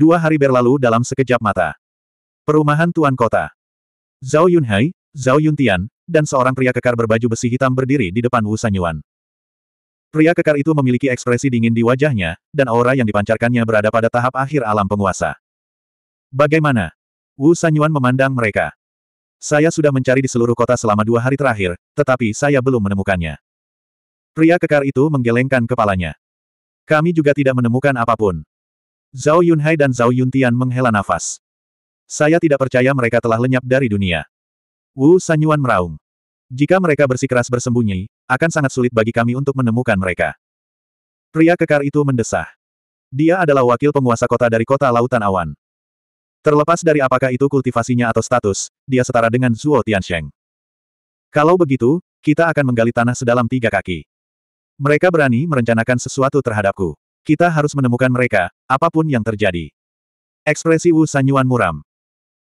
Dua hari berlalu dalam sekejap mata. Perumahan Tuan Kota. Zhao Yunhai, Zhao Yuntian, dan seorang pria kekar berbaju besi hitam berdiri di depan Wu Sanyuan. Pria kekar itu memiliki ekspresi dingin di wajahnya, dan aura yang dipancarkannya berada pada tahap akhir alam penguasa. Bagaimana? Wu Sanyuan memandang mereka. Saya sudah mencari di seluruh kota selama dua hari terakhir, tetapi saya belum menemukannya. Pria kekar itu menggelengkan kepalanya. Kami juga tidak menemukan apapun. Zhao Yunhai dan Zhao Yuntian menghela nafas. Saya tidak percaya mereka telah lenyap dari dunia. Wu Sanyuan meraung. Jika mereka bersikeras bersembunyi, akan sangat sulit bagi kami untuk menemukan mereka. Pria kekar itu mendesah. Dia adalah wakil penguasa kota dari kota Lautan Awan. Terlepas dari apakah itu kultivasinya atau status, dia setara dengan Zuo Tiansheng. Kalau begitu, kita akan menggali tanah sedalam tiga kaki. Mereka berani merencanakan sesuatu terhadapku. Kita harus menemukan mereka, apapun yang terjadi. Ekspresi Wu Sanyuan muram.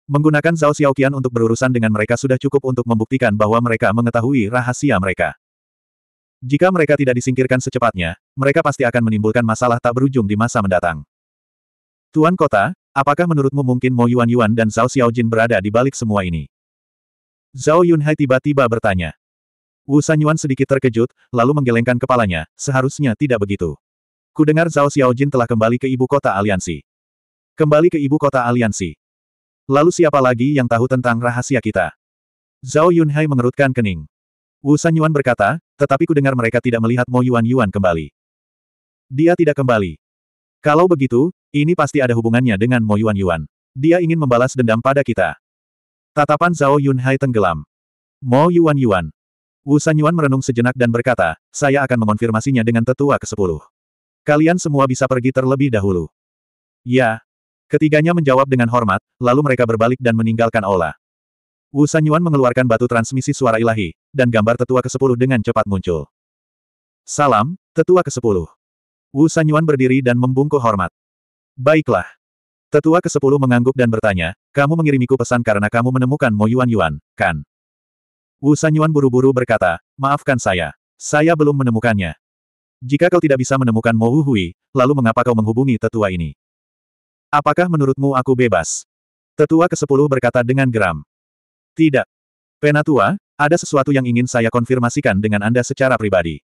Menggunakan Zhao Xiaoqian untuk berurusan dengan mereka sudah cukup untuk membuktikan bahwa mereka mengetahui rahasia mereka. Jika mereka tidak disingkirkan secepatnya, mereka pasti akan menimbulkan masalah tak berujung di masa mendatang. Tuan Kota, apakah menurutmu mungkin Mo Yuan Yuan dan Zhao Xiaojin berada di balik semua ini? Zhao Yunhai tiba-tiba bertanya. Wu Sanyuan sedikit terkejut, lalu menggelengkan kepalanya, seharusnya tidak begitu. Kudengar Zhao Xiaojin telah kembali ke ibu kota aliansi. Kembali ke ibu kota aliansi. Lalu siapa lagi yang tahu tentang rahasia kita? Zhao Yunhai mengerutkan kening. Wu San Yuan berkata, tetapi kudengar mereka tidak melihat Mo Yuan Yuan kembali. Dia tidak kembali. Kalau begitu, ini pasti ada hubungannya dengan Mo Yuan Yuan. Dia ingin membalas dendam pada kita. Tatapan Zhao Yunhai tenggelam. Mo Yuan Yuan. Wu San Yuan merenung sejenak dan berkata, saya akan mengonfirmasinya dengan tetua ke-10. Kalian semua bisa pergi terlebih dahulu. Ya. Ketiganya menjawab dengan hormat, lalu mereka berbalik dan meninggalkan Ola. Wu Sanyuan mengeluarkan batu transmisi suara ilahi, dan gambar tetua ke-10 dengan cepat muncul. Salam, tetua ke-10. Wu Sanyuan berdiri dan membungkuk hormat. Baiklah. Tetua ke-10 mengangguk dan bertanya, kamu mengirimiku pesan karena kamu menemukan Mo Yuan Yuan, kan? Wu Sanyuan buru-buru berkata, maafkan saya. Saya belum menemukannya. Jika kau tidak bisa menemukan Mo Hui, lalu mengapa kau menghubungi tetua ini? Apakah menurutmu aku bebas? Tetua ke-10 berkata dengan geram. Tidak. Penatua, ada sesuatu yang ingin saya konfirmasikan dengan Anda secara pribadi.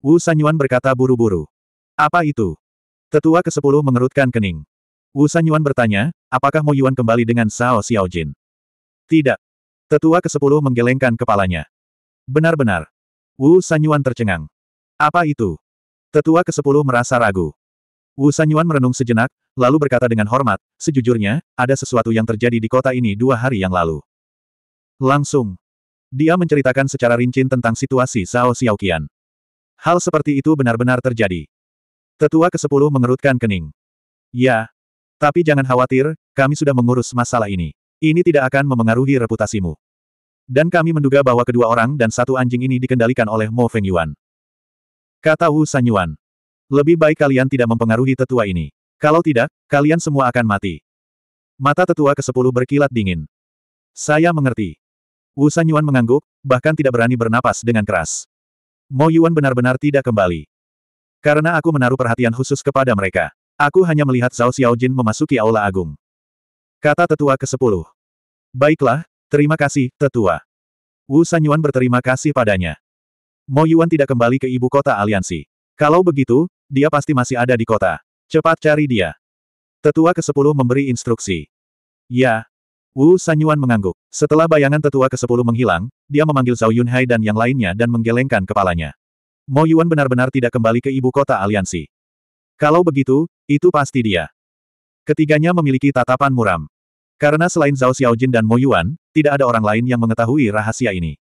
Wu Sanyuan berkata buru-buru. Apa itu? Tetua ke-10 mengerutkan kening. Wu Sanyuan bertanya, apakah Mo Yuan kembali dengan Sao Xiao Jin? Tidak. Tetua ke-10 menggelengkan kepalanya. Benar-benar. Wu Sanyuan tercengang. Apa itu? Tetua ke-10 merasa ragu. Wu Sanyuan merenung sejenak, lalu berkata dengan hormat, sejujurnya, ada sesuatu yang terjadi di kota ini dua hari yang lalu. Langsung. Dia menceritakan secara rinci tentang situasi Zhao Xiaoqian. Hal seperti itu benar-benar terjadi. Tetua ke-10 mengerutkan kening. Ya. Tapi jangan khawatir, kami sudah mengurus masalah ini. Ini tidak akan memengaruhi reputasimu. Dan kami menduga bahwa kedua orang dan satu anjing ini dikendalikan oleh Mo Feng Yuan. Kata Wu Sanyuan. Lebih baik kalian tidak mempengaruhi tetua ini. Kalau tidak, kalian semua akan mati. Mata tetua ke-10 berkilat dingin. Saya mengerti. Wu Sanyuan mengangguk, bahkan tidak berani bernapas dengan keras. Mo Yuan benar-benar tidak kembali. Karena aku menaruh perhatian khusus kepada mereka. Aku hanya melihat Zhao Xiaojin memasuki Aula Agung. Kata tetua ke-10. Baiklah, terima kasih, tetua. Wu Sanyuan berterima kasih padanya. Mo Yuan tidak kembali ke ibu kota aliansi. Kalau begitu, dia pasti masih ada di kota. Cepat cari dia. Tetua ke-10 memberi instruksi. Ya. Wu Sanyuan mengangguk. Setelah bayangan tetua ke-10 menghilang, dia memanggil Zhao Yunhai dan yang lainnya dan menggelengkan kepalanya. Mo Yuan benar-benar tidak kembali ke ibu kota aliansi. Kalau begitu, itu pasti dia. Ketiganya memiliki tatapan muram. Karena selain Zhao Xiaojin dan Mo Yuan, tidak ada orang lain yang mengetahui rahasia ini.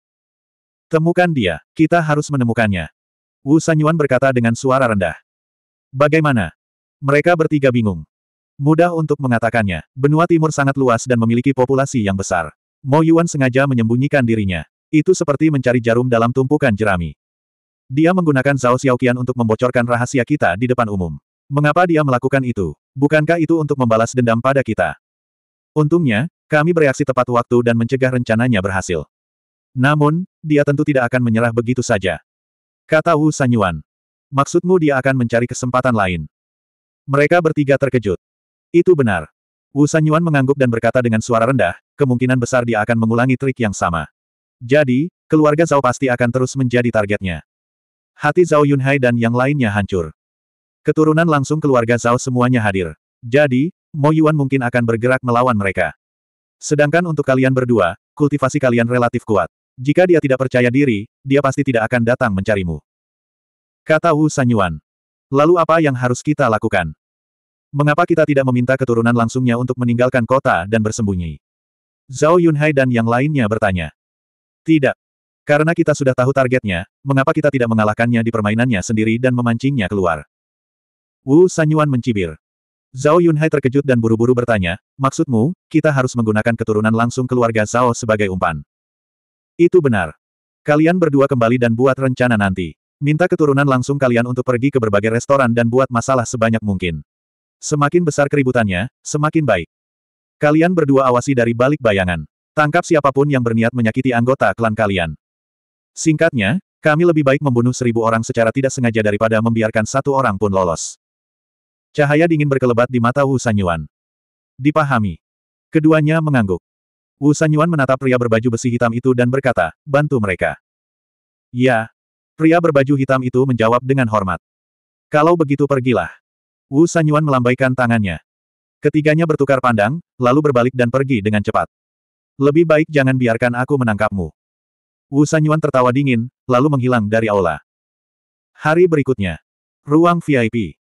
Temukan dia, kita harus menemukannya. Wu Sanyuan berkata dengan suara rendah. Bagaimana? Mereka bertiga bingung. Mudah untuk mengatakannya, benua timur sangat luas dan memiliki populasi yang besar. Mo Yuan sengaja menyembunyikan dirinya. Itu seperti mencari jarum dalam tumpukan jerami. Dia menggunakan Zhao Xiaoqian untuk membocorkan rahasia kita di depan umum. Mengapa dia melakukan itu? Bukankah itu untuk membalas dendam pada kita? Untungnya, kami bereaksi tepat waktu dan mencegah rencananya berhasil. Namun, dia tentu tidak akan menyerah begitu saja. Kata Wu Sanyuan. Maksudmu dia akan mencari kesempatan lain. Mereka bertiga terkejut. Itu benar. Wu Sanyuan mengangguk dan berkata dengan suara rendah, kemungkinan besar dia akan mengulangi trik yang sama. Jadi, keluarga Zhao pasti akan terus menjadi targetnya. Hati Zhao Yunhai dan yang lainnya hancur. Keturunan langsung keluarga Zhao semuanya hadir. Jadi, Mo Yuan mungkin akan bergerak melawan mereka. Sedangkan untuk kalian berdua, kultivasi kalian relatif kuat. Jika dia tidak percaya diri, dia pasti tidak akan datang mencarimu. Kata Wu Sanyuan. Lalu apa yang harus kita lakukan? Mengapa kita tidak meminta keturunan langsungnya untuk meninggalkan kota dan bersembunyi? Zhao Yunhai dan yang lainnya bertanya. Tidak. Karena kita sudah tahu targetnya, mengapa kita tidak mengalahkannya di permainannya sendiri dan memancingnya keluar? Wu Sanyuan mencibir. Zhao Yunhai terkejut dan buru-buru bertanya, maksudmu, kita harus menggunakan keturunan langsung keluarga Zhao sebagai umpan. Itu benar. Kalian berdua kembali dan buat rencana nanti. Minta keturunan langsung kalian untuk pergi ke berbagai restoran dan buat masalah sebanyak mungkin. Semakin besar keributannya, semakin baik. Kalian berdua awasi dari balik bayangan. Tangkap siapapun yang berniat menyakiti anggota klan kalian. Singkatnya, kami lebih baik membunuh seribu orang secara tidak sengaja daripada membiarkan satu orang pun lolos. Cahaya dingin berkelebat di mata Wu Sanyuan. Dipahami. Keduanya mengangguk. Wu Sanyuan menatap pria berbaju besi hitam itu dan berkata, bantu mereka. Ya. Pria berbaju hitam itu menjawab dengan hormat. Kalau begitu pergilah. Wu Sanyuan melambaikan tangannya. Ketiganya bertukar pandang, lalu berbalik dan pergi dengan cepat. Lebih baik jangan biarkan aku menangkapmu. Wu Sanyuan tertawa dingin, lalu menghilang dari aula. Hari berikutnya. Ruang VIP.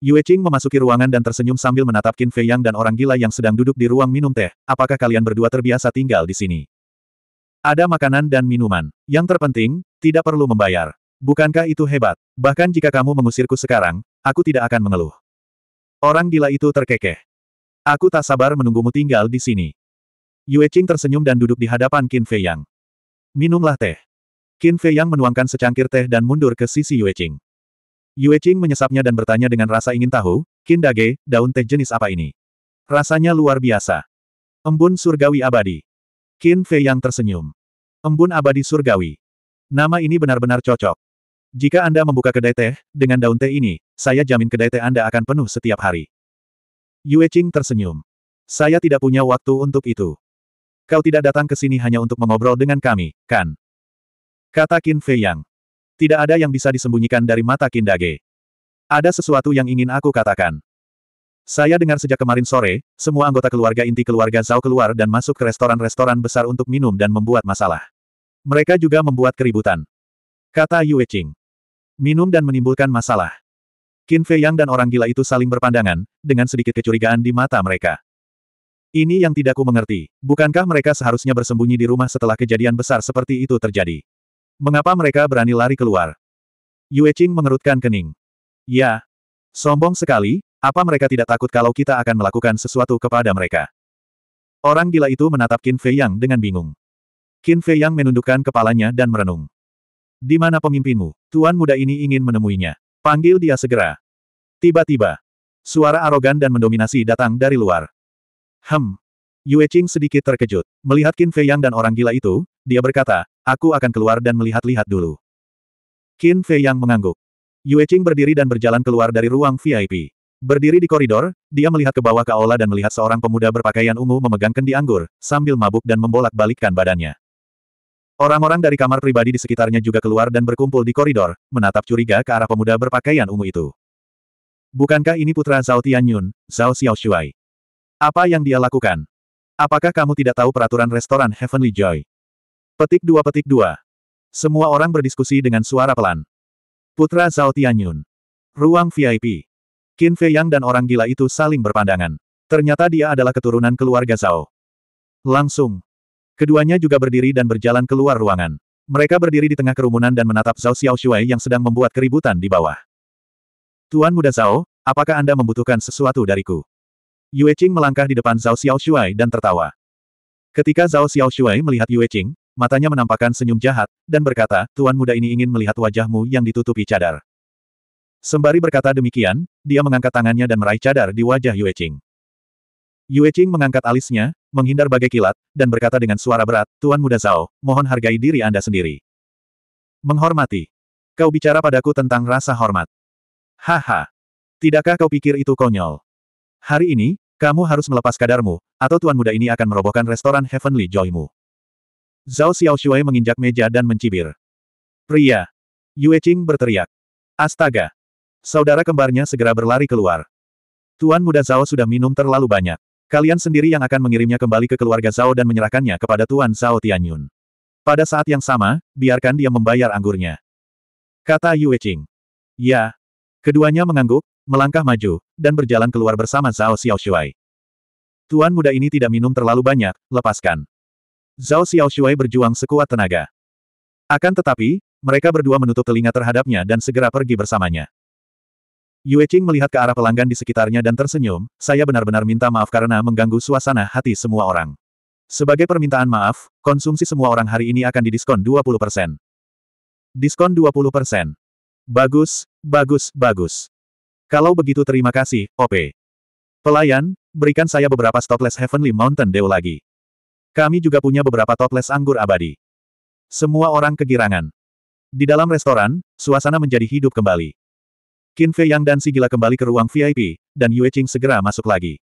Yue Qing memasuki ruangan dan tersenyum sambil menatap Qin Fei Yang dan orang gila yang sedang duduk di ruang minum teh, apakah kalian berdua terbiasa tinggal di sini? Ada makanan dan minuman. Yang terpenting, tidak perlu membayar. Bukankah itu hebat? Bahkan jika kamu mengusirku sekarang, aku tidak akan mengeluh. Orang gila itu terkekeh. Aku tak sabar menunggumu tinggal di sini. Yue Qing tersenyum dan duduk di hadapan Qin Fei Yang. Minumlah teh. Qin Fei Yang menuangkan secangkir teh dan mundur ke sisi Yue Qing. Yue Qing menyesapnya dan bertanya dengan rasa ingin tahu, Kindage, daun teh jenis apa ini? Rasanya luar biasa. Embun surgawi abadi. Qin Fei yang tersenyum. Embun abadi surgawi. Nama ini benar-benar cocok. Jika Anda membuka kedai teh, dengan daun teh ini, saya jamin kedai teh Anda akan penuh setiap hari. Yue Qing tersenyum. Saya tidak punya waktu untuk itu. Kau tidak datang ke sini hanya untuk mengobrol dengan kami, kan? Kata Qin Fei Yang. Tidak ada yang bisa disembunyikan dari mata Kindage. Ada sesuatu yang ingin aku katakan. Saya dengar sejak kemarin sore, semua anggota keluarga inti keluarga Zhao keluar dan masuk ke restoran-restoran besar untuk minum dan membuat masalah. Mereka juga membuat keributan. Kata Yue Qing. Minum dan menimbulkan masalah. Qin Fei Yang dan orang gila itu saling berpandangan, dengan sedikit kecurigaan di mata mereka. Ini yang tidak ku mengerti. Bukankah mereka seharusnya bersembunyi di rumah setelah kejadian besar seperti itu terjadi? Mengapa mereka berani lari keluar? Yue Qing mengerutkan kening. Ya. Sombong sekali, apa mereka tidak takut kalau kita akan melakukan sesuatu kepada mereka? Orang gila itu menatap Qin Fei Yang dengan bingung. Qin Fei Yang menundukkan kepalanya dan merenung. Di mana pemimpinmu? Tuan muda ini ingin menemuinya. Panggil dia segera. Tiba-tiba, suara arogan dan mendominasi datang dari luar. Hem. Yue Qing sedikit terkejut. Melihat Qin Fei Yang dan orang gila itu, dia berkata, Aku akan keluar dan melihat-lihat dulu. Qin Fei yang mengangguk. Yue Qing berdiri dan berjalan keluar dari ruang VIP. Berdiri di koridor, dia melihat ke bawah ke aula dan melihat seorang pemuda berpakaian ungu memegang kendi anggur, sambil mabuk dan membolak-balikkan badannya. Orang-orang dari kamar pribadi di sekitarnya juga keluar dan berkumpul di koridor, menatap curiga ke arah pemuda berpakaian ungu itu. Bukankah ini putra Zhao Tianyun, Zhao Xiaoshuai? Apa yang dia lakukan? Apakah kamu tidak tahu peraturan restoran Heavenly Joy? Petik dua petik dua. Semua orang berdiskusi dengan suara pelan. Putra Zhao Tianyun. Ruang VIP. Qin Fei Yang dan orang gila itu saling berpandangan. Ternyata dia adalah keturunan keluarga Zhao. Langsung. Keduanya juga berdiri dan berjalan keluar ruangan. Mereka berdiri di tengah kerumunan dan menatap Zhao Xiaoshuai yang sedang membuat keributan di bawah. Tuan Muda Zhao, apakah Anda membutuhkan sesuatu dariku? Yue Qing melangkah di depan Zhao Xiaoshuai dan tertawa. Ketika Zhao Xiaoshuai melihat Yue Qing, matanya menampakkan senyum jahat, dan berkata, Tuan muda ini ingin melihat wajahmu yang ditutupi cadar. Sembari berkata demikian, dia mengangkat tangannya dan meraih cadar di wajah Yue Qing. Yue Qing mengangkat alisnya, menghindar bagai kilat, dan berkata dengan suara berat, Tuan muda Zhao, mohon hargai diri Anda sendiri. Menghormati. Kau bicara padaku tentang rasa hormat. Haha. Tidakkah kau pikir itu konyol? Hari ini, kamu harus melepas kadarmu, atau tuan muda ini akan merobohkan restoran Heavenly Joymu. Zhao Xiaoxue menginjak meja dan mencibir. Pria! Yue Qing berteriak. Astaga! Saudara kembarnya segera berlari keluar. Tuan muda Zhao sudah minum terlalu banyak. Kalian sendiri yang akan mengirimnya kembali ke keluarga Zhao dan menyerahkannya kepada Tuan Zhao Tianyun. Pada saat yang sama, biarkan dia membayar anggurnya. Kata Yue Qing. Ya. Keduanya mengangguk, melangkah maju, dan berjalan keluar bersama Zhao Xiaoshui. Tuan muda ini tidak minum terlalu banyak, lepaskan. Zhao Xiaoxue berjuang sekuat tenaga. Akan tetapi, mereka berdua menutup telinga terhadapnya dan segera pergi bersamanya. Yue Qing melihat ke arah pelanggan di sekitarnya dan tersenyum, saya benar-benar minta maaf karena mengganggu suasana hati semua orang. Sebagai permintaan maaf, konsumsi semua orang hari ini akan didiskon 20%. Diskon 20%. Bagus, bagus, bagus. Kalau begitu terima kasih, OP. Pelayan, berikan saya beberapa stopless Heavenly Mountain Dew lagi. Kami juga punya beberapa toples anggur abadi. Semua orang kegirangan. Di dalam restoran, suasana menjadi hidup kembali. Qin Fei Yang dan si gila kembali ke ruang VIP, dan Yue Qing segera masuk lagi.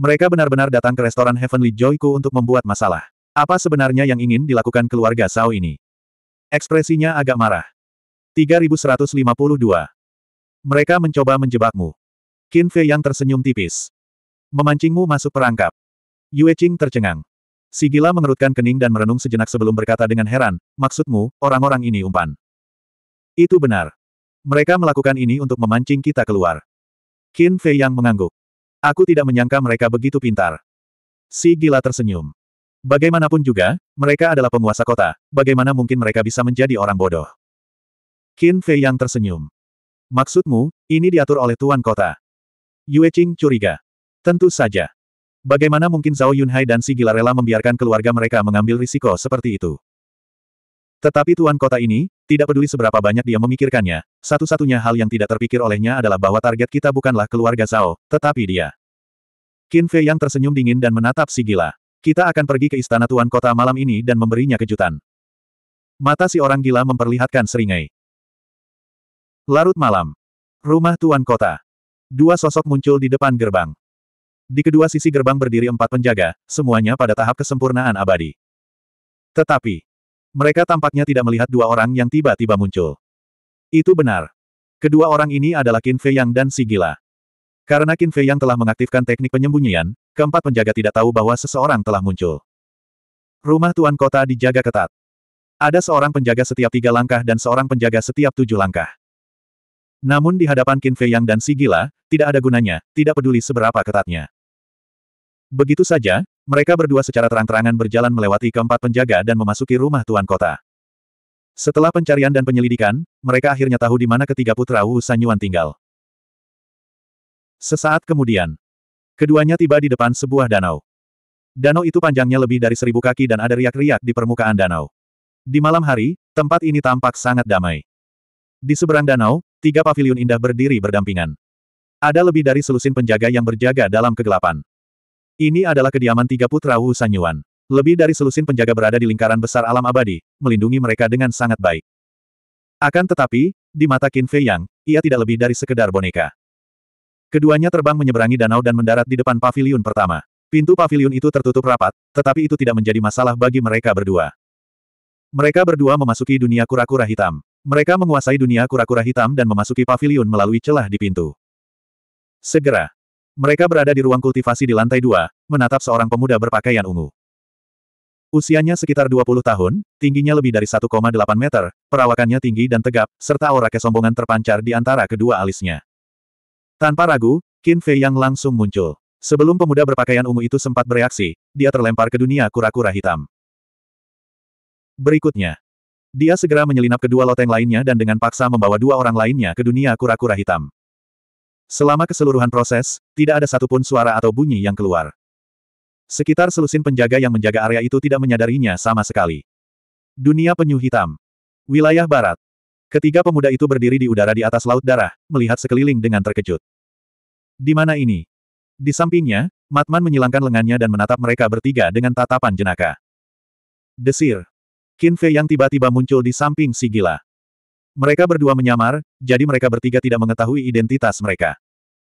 Mereka benar-benar datang ke restoran Heavenly Joyku untuk membuat masalah. Apa sebenarnya yang ingin dilakukan keluarga Sao ini? Ekspresinya agak marah. 3152. Mereka mencoba menjebakmu. Qin Fei Yang tersenyum tipis. Memancingmu masuk perangkap. Yue Qing tercengang. Sigila mengerutkan kening dan merenung sejenak sebelum berkata dengan heran, maksudmu, orang-orang ini umpan. Itu benar. Mereka melakukan ini untuk memancing kita keluar. Qin Fei yang mengangguk. Aku tidak menyangka mereka begitu pintar. Si gila tersenyum. Bagaimanapun juga, mereka adalah penguasa kota, bagaimana mungkin mereka bisa menjadi orang bodoh? Qin Fei yang tersenyum. Maksudmu, ini diatur oleh Tuan Kota? Yue Qing curiga. Tentu saja. Bagaimana mungkin Zhao Yunhai dan Si Gila rela membiarkan keluarga mereka mengambil risiko seperti itu? Tetapi tuan kota ini, tidak peduli seberapa banyak dia memikirkannya, satu-satunya hal yang tidak terpikir olehnya adalah bahwa target kita bukanlah keluarga Zhao, tetapi dia. Qin Fei yang tersenyum dingin dan menatap Si Gila. Kita akan pergi ke istana tuan kota malam ini dan memberinya kejutan. Mata si orang gila memperlihatkan seringai. Larut malam. Rumah tuan kota. Dua sosok muncul di depan gerbang. Di kedua sisi gerbang berdiri empat penjaga, semuanya pada tahap kesempurnaan abadi. Tetapi, mereka tampaknya tidak melihat dua orang yang tiba-tiba muncul. Itu benar. Kedua orang ini adalah Qin Fei Yang dan Sigila. Karena Qin Fei Yang telah mengaktifkan teknik penyembunyian, keempat penjaga tidak tahu bahwa seseorang telah muncul. Rumah Tuan Kota dijaga ketat. Ada seorang penjaga setiap tiga langkah dan seorang penjaga setiap tujuh langkah. Namun di hadapan Qin Fei Yang dan Sigila, tidak ada gunanya, tidak peduli seberapa ketatnya. Begitu saja, mereka berdua secara terang-terangan berjalan melewati keempat penjaga dan memasuki rumah tuan kota. Setelah pencarian dan penyelidikan, mereka akhirnya tahu di mana ketiga putra Wu Sanyuan tinggal. Sesaat kemudian, keduanya tiba di depan sebuah danau. Danau itu panjangnya lebih dari seribu kaki dan ada riak-riak di permukaan danau. Di malam hari, tempat ini tampak sangat damai. Di seberang danau, tiga pavilion indah berdiri berdampingan. Ada lebih dari selusin penjaga yang berjaga dalam kegelapan. Ini adalah kediaman tiga putra Wu Sanyuan. Lebih dari selusin penjaga berada di lingkaran besar alam abadi, melindungi mereka dengan sangat baik. Akan tetapi, di mata Qin Fei Yang, ia tidak lebih dari sekedar boneka. Keduanya terbang menyeberangi danau dan mendarat di depan pavilion pertama. Pintu pavilion itu tertutup rapat, tetapi itu tidak menjadi masalah bagi mereka berdua. Mereka berdua memasuki dunia kura-kura hitam. Mereka menguasai dunia kura-kura hitam dan memasuki pavilion melalui celah di pintu. Segera, mereka berada di ruang kultivasi di lantai dua, menatap seorang pemuda berpakaian ungu. Usianya sekitar 20 tahun, tingginya lebih dari 1,8 meter, perawakannya tinggi dan tegap, serta aura kesombongan terpancar di antara kedua alisnya. Tanpa ragu, Qin Fei Yang langsung muncul. Sebelum pemuda berpakaian ungu itu sempat bereaksi, dia terlempar ke dunia kura-kura hitam. Berikutnya. Dia segera menyelinap kedua loteng lainnya dan dengan paksa membawa dua orang lainnya ke dunia kura-kura hitam. Selama keseluruhan proses, tidak ada satupun suara atau bunyi yang keluar. Sekitar selusin penjaga yang menjaga area itu tidak menyadarinya sama sekali. Dunia penyu hitam. Wilayah barat. Ketiga pemuda itu berdiri di udara di atas laut darah, melihat sekeliling dengan terkejut. Di mana ini? Di sampingnya, Matman menyilangkan lengannya dan menatap mereka bertiga dengan tatapan jenaka. Desir. Qin yang tiba-tiba muncul di samping si gila. Mereka berdua menyamar, jadi mereka bertiga tidak mengetahui identitas mereka.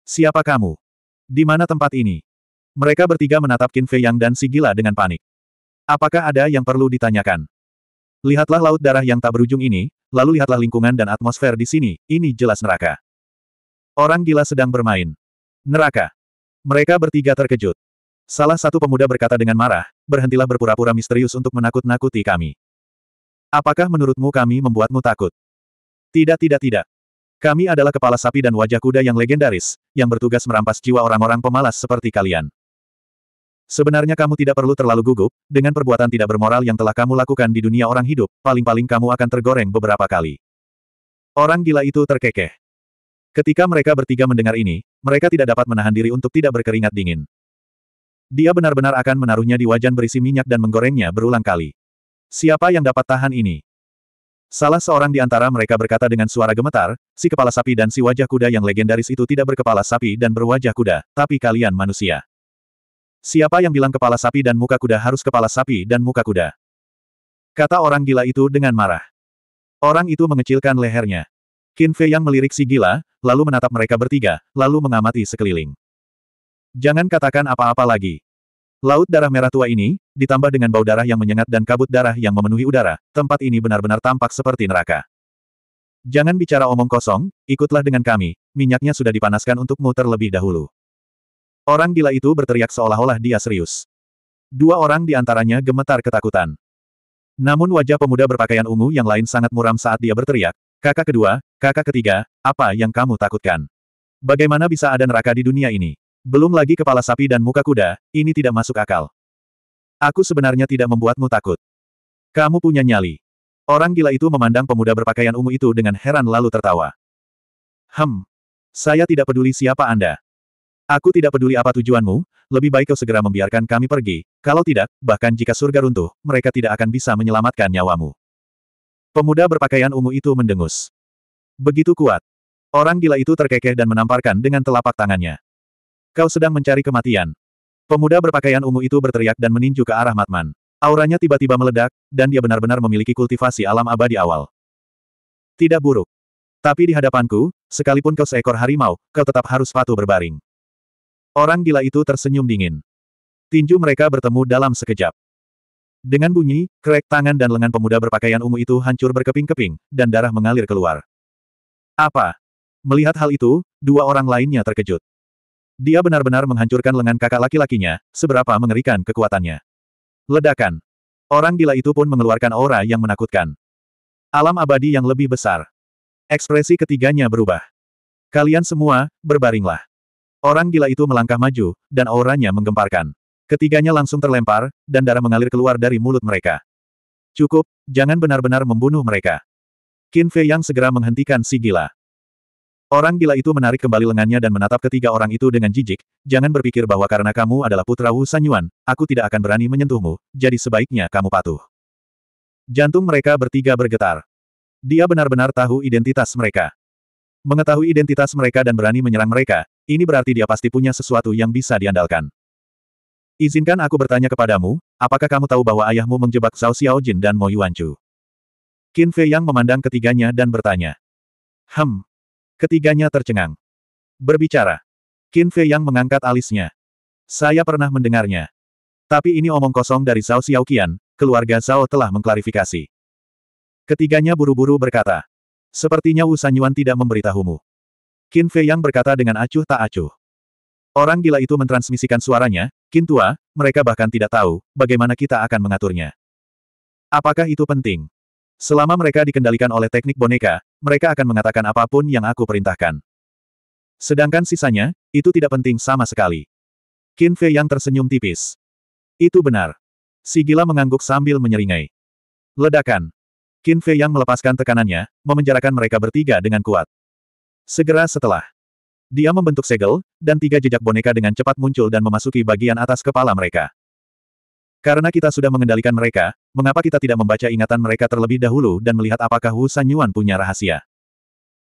Siapa kamu? Di mana tempat ini? Mereka bertiga menatap Qin Fei Yang dan si gila dengan panik. Apakah ada yang perlu ditanyakan? Lihatlah laut darah yang tak berujung ini, lalu lihatlah lingkungan dan atmosfer di sini, ini jelas neraka. Orang gila sedang bermain. Neraka. Mereka bertiga terkejut. Salah satu pemuda berkata dengan marah, berhentilah berpura-pura misterius untuk menakut-nakuti kami. Apakah menurutmu kami membuatmu takut? Tidak tidak tidak. Kami adalah kepala sapi dan wajah kuda yang legendaris, yang bertugas merampas jiwa orang-orang pemalas seperti kalian. Sebenarnya kamu tidak perlu terlalu gugup, dengan perbuatan tidak bermoral yang telah kamu lakukan di dunia orang hidup, paling-paling kamu akan tergoreng beberapa kali. Orang gila itu terkekeh. Ketika mereka bertiga mendengar ini, mereka tidak dapat menahan diri untuk tidak berkeringat dingin. Dia benar-benar akan menaruhnya di wajan berisi minyak dan menggorengnya berulang kali. Siapa yang dapat tahan ini? Salah seorang di antara mereka berkata dengan suara gemetar, si kepala sapi dan si wajah kuda yang legendaris itu tidak berkepala sapi dan berwajah kuda, tapi kalian manusia. Siapa yang bilang kepala sapi dan muka kuda harus kepala sapi dan muka kuda? Kata orang gila itu dengan marah. Orang itu mengecilkan lehernya. Qin Fei yang melirik si gila, lalu menatap mereka bertiga, lalu mengamati sekeliling. Jangan katakan apa-apa lagi. Laut darah merah tua ini, ditambah dengan bau darah yang menyengat dan kabut darah yang memenuhi udara, tempat ini benar-benar tampak seperti neraka. Jangan bicara omong kosong, ikutlah dengan kami, minyaknya sudah dipanaskan untukmu terlebih dahulu. Orang gila itu berteriak seolah-olah dia serius. Dua orang di antaranya gemetar ketakutan. Namun wajah pemuda berpakaian ungu yang lain sangat muram saat dia berteriak, kakak kedua, kakak ketiga, apa yang kamu takutkan? Bagaimana bisa ada neraka di dunia ini? Belum lagi kepala sapi dan muka kuda, ini tidak masuk akal. Aku sebenarnya tidak membuatmu takut. Kamu punya nyali. Orang gila itu memandang pemuda berpakaian ungu itu dengan heran lalu tertawa. Hem. Saya tidak peduli siapa Anda. Aku tidak peduli apa tujuanmu, lebih baik kau segera membiarkan kami pergi, kalau tidak, bahkan jika surga runtuh, mereka tidak akan bisa menyelamatkan nyawamu. Pemuda berpakaian ungu itu mendengus. Begitu kuat. Orang gila itu terkekeh dan menamparkan dengan telapak tangannya. Kau sedang mencari kematian. Pemuda berpakaian ungu itu berteriak dan meninju ke arah Matman. Auranya tiba-tiba meledak, dan dia benar-benar memiliki kultivasi alam abadi awal. Tidak buruk. Tapi di hadapanku, sekalipun kau seekor harimau, kau tetap harus patuh berbaring. Orang gila itu tersenyum dingin. Tinju mereka bertemu dalam sekejap. Dengan bunyi, krek tangan dan lengan pemuda berpakaian ungu itu hancur berkeping-keping, dan darah mengalir keluar. Apa? Melihat hal itu, dua orang lainnya terkejut. Dia benar-benar menghancurkan lengan kakak laki-lakinya, seberapa mengerikan kekuatannya. Ledakan. Orang gila itu pun mengeluarkan aura yang menakutkan. Alam abadi yang lebih besar. Ekspresi ketiganya berubah. Kalian semua, berbaringlah. Orang gila itu melangkah maju, dan auranya menggemparkan. Ketiganya langsung terlempar, dan darah mengalir keluar dari mulut mereka. Cukup, jangan benar-benar membunuh mereka. Qin Fei yang segera menghentikan si gila. Orang gila itu menarik kembali lengannya dan menatap ketiga orang itu dengan jijik, jangan berpikir bahwa karena kamu adalah putra Wu Sanyuan, aku tidak akan berani menyentuhmu, jadi sebaiknya kamu patuh. Jantung mereka bertiga bergetar. Dia benar-benar tahu identitas mereka. Mengetahui identitas mereka dan berani menyerang mereka, ini berarti dia pasti punya sesuatu yang bisa diandalkan. Izinkan aku bertanya kepadamu, apakah kamu tahu bahwa ayahmu menjebak Zhao Xiaojin dan Mo Yuanchu? Qin Fei Yang memandang ketiganya dan bertanya. Hem, Ketiganya tercengang. Berbicara. Qin Fei yang mengangkat alisnya. Saya pernah mendengarnya. Tapi ini omong kosong dari Zhao Xiaoqian, keluarga Zhao telah mengklarifikasi. Ketiganya buru-buru berkata. Sepertinya Wu Sanyuan tidak memberitahumu. Qin Fei yang berkata dengan acuh tak acuh. Orang gila itu mentransmisikan suaranya, Qin Tua, mereka bahkan tidak tahu, bagaimana kita akan mengaturnya. Apakah itu penting? Selama mereka dikendalikan oleh teknik boneka, mereka akan mengatakan apapun yang aku perintahkan. Sedangkan sisanya, itu tidak penting sama sekali. Qin Fei yang tersenyum tipis. Itu benar. Si gila mengangguk sambil menyeringai. Ledakan. Qin Fei yang melepaskan tekanannya, memenjarakan mereka bertiga dengan kuat. Segera setelah. Dia membentuk segel, dan tiga jejak boneka dengan cepat muncul dan memasuki bagian atas kepala mereka. Karena kita sudah mengendalikan mereka, mengapa kita tidak membaca ingatan mereka terlebih dahulu dan melihat apakah Wu San Yuan punya rahasia?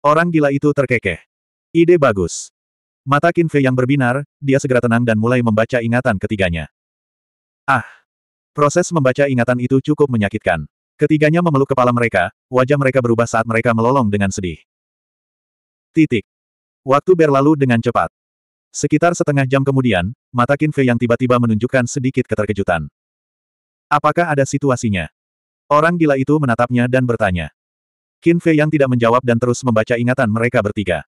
Orang gila itu terkekeh. Ide bagus. Mata Qin Fei yang berbinar, dia segera tenang dan mulai membaca ingatan ketiganya. Ah! Proses membaca ingatan itu cukup menyakitkan. Ketiganya memeluk kepala mereka, wajah mereka berubah saat mereka melolong dengan sedih. Titik. Waktu berlalu dengan cepat. Sekitar setengah jam kemudian, mata Qin Fei yang tiba-tiba menunjukkan sedikit keterkejutan. Apakah ada situasinya? Orang gila itu menatapnya dan bertanya. Qin Fei yang tidak menjawab dan terus membaca ingatan mereka bertiga.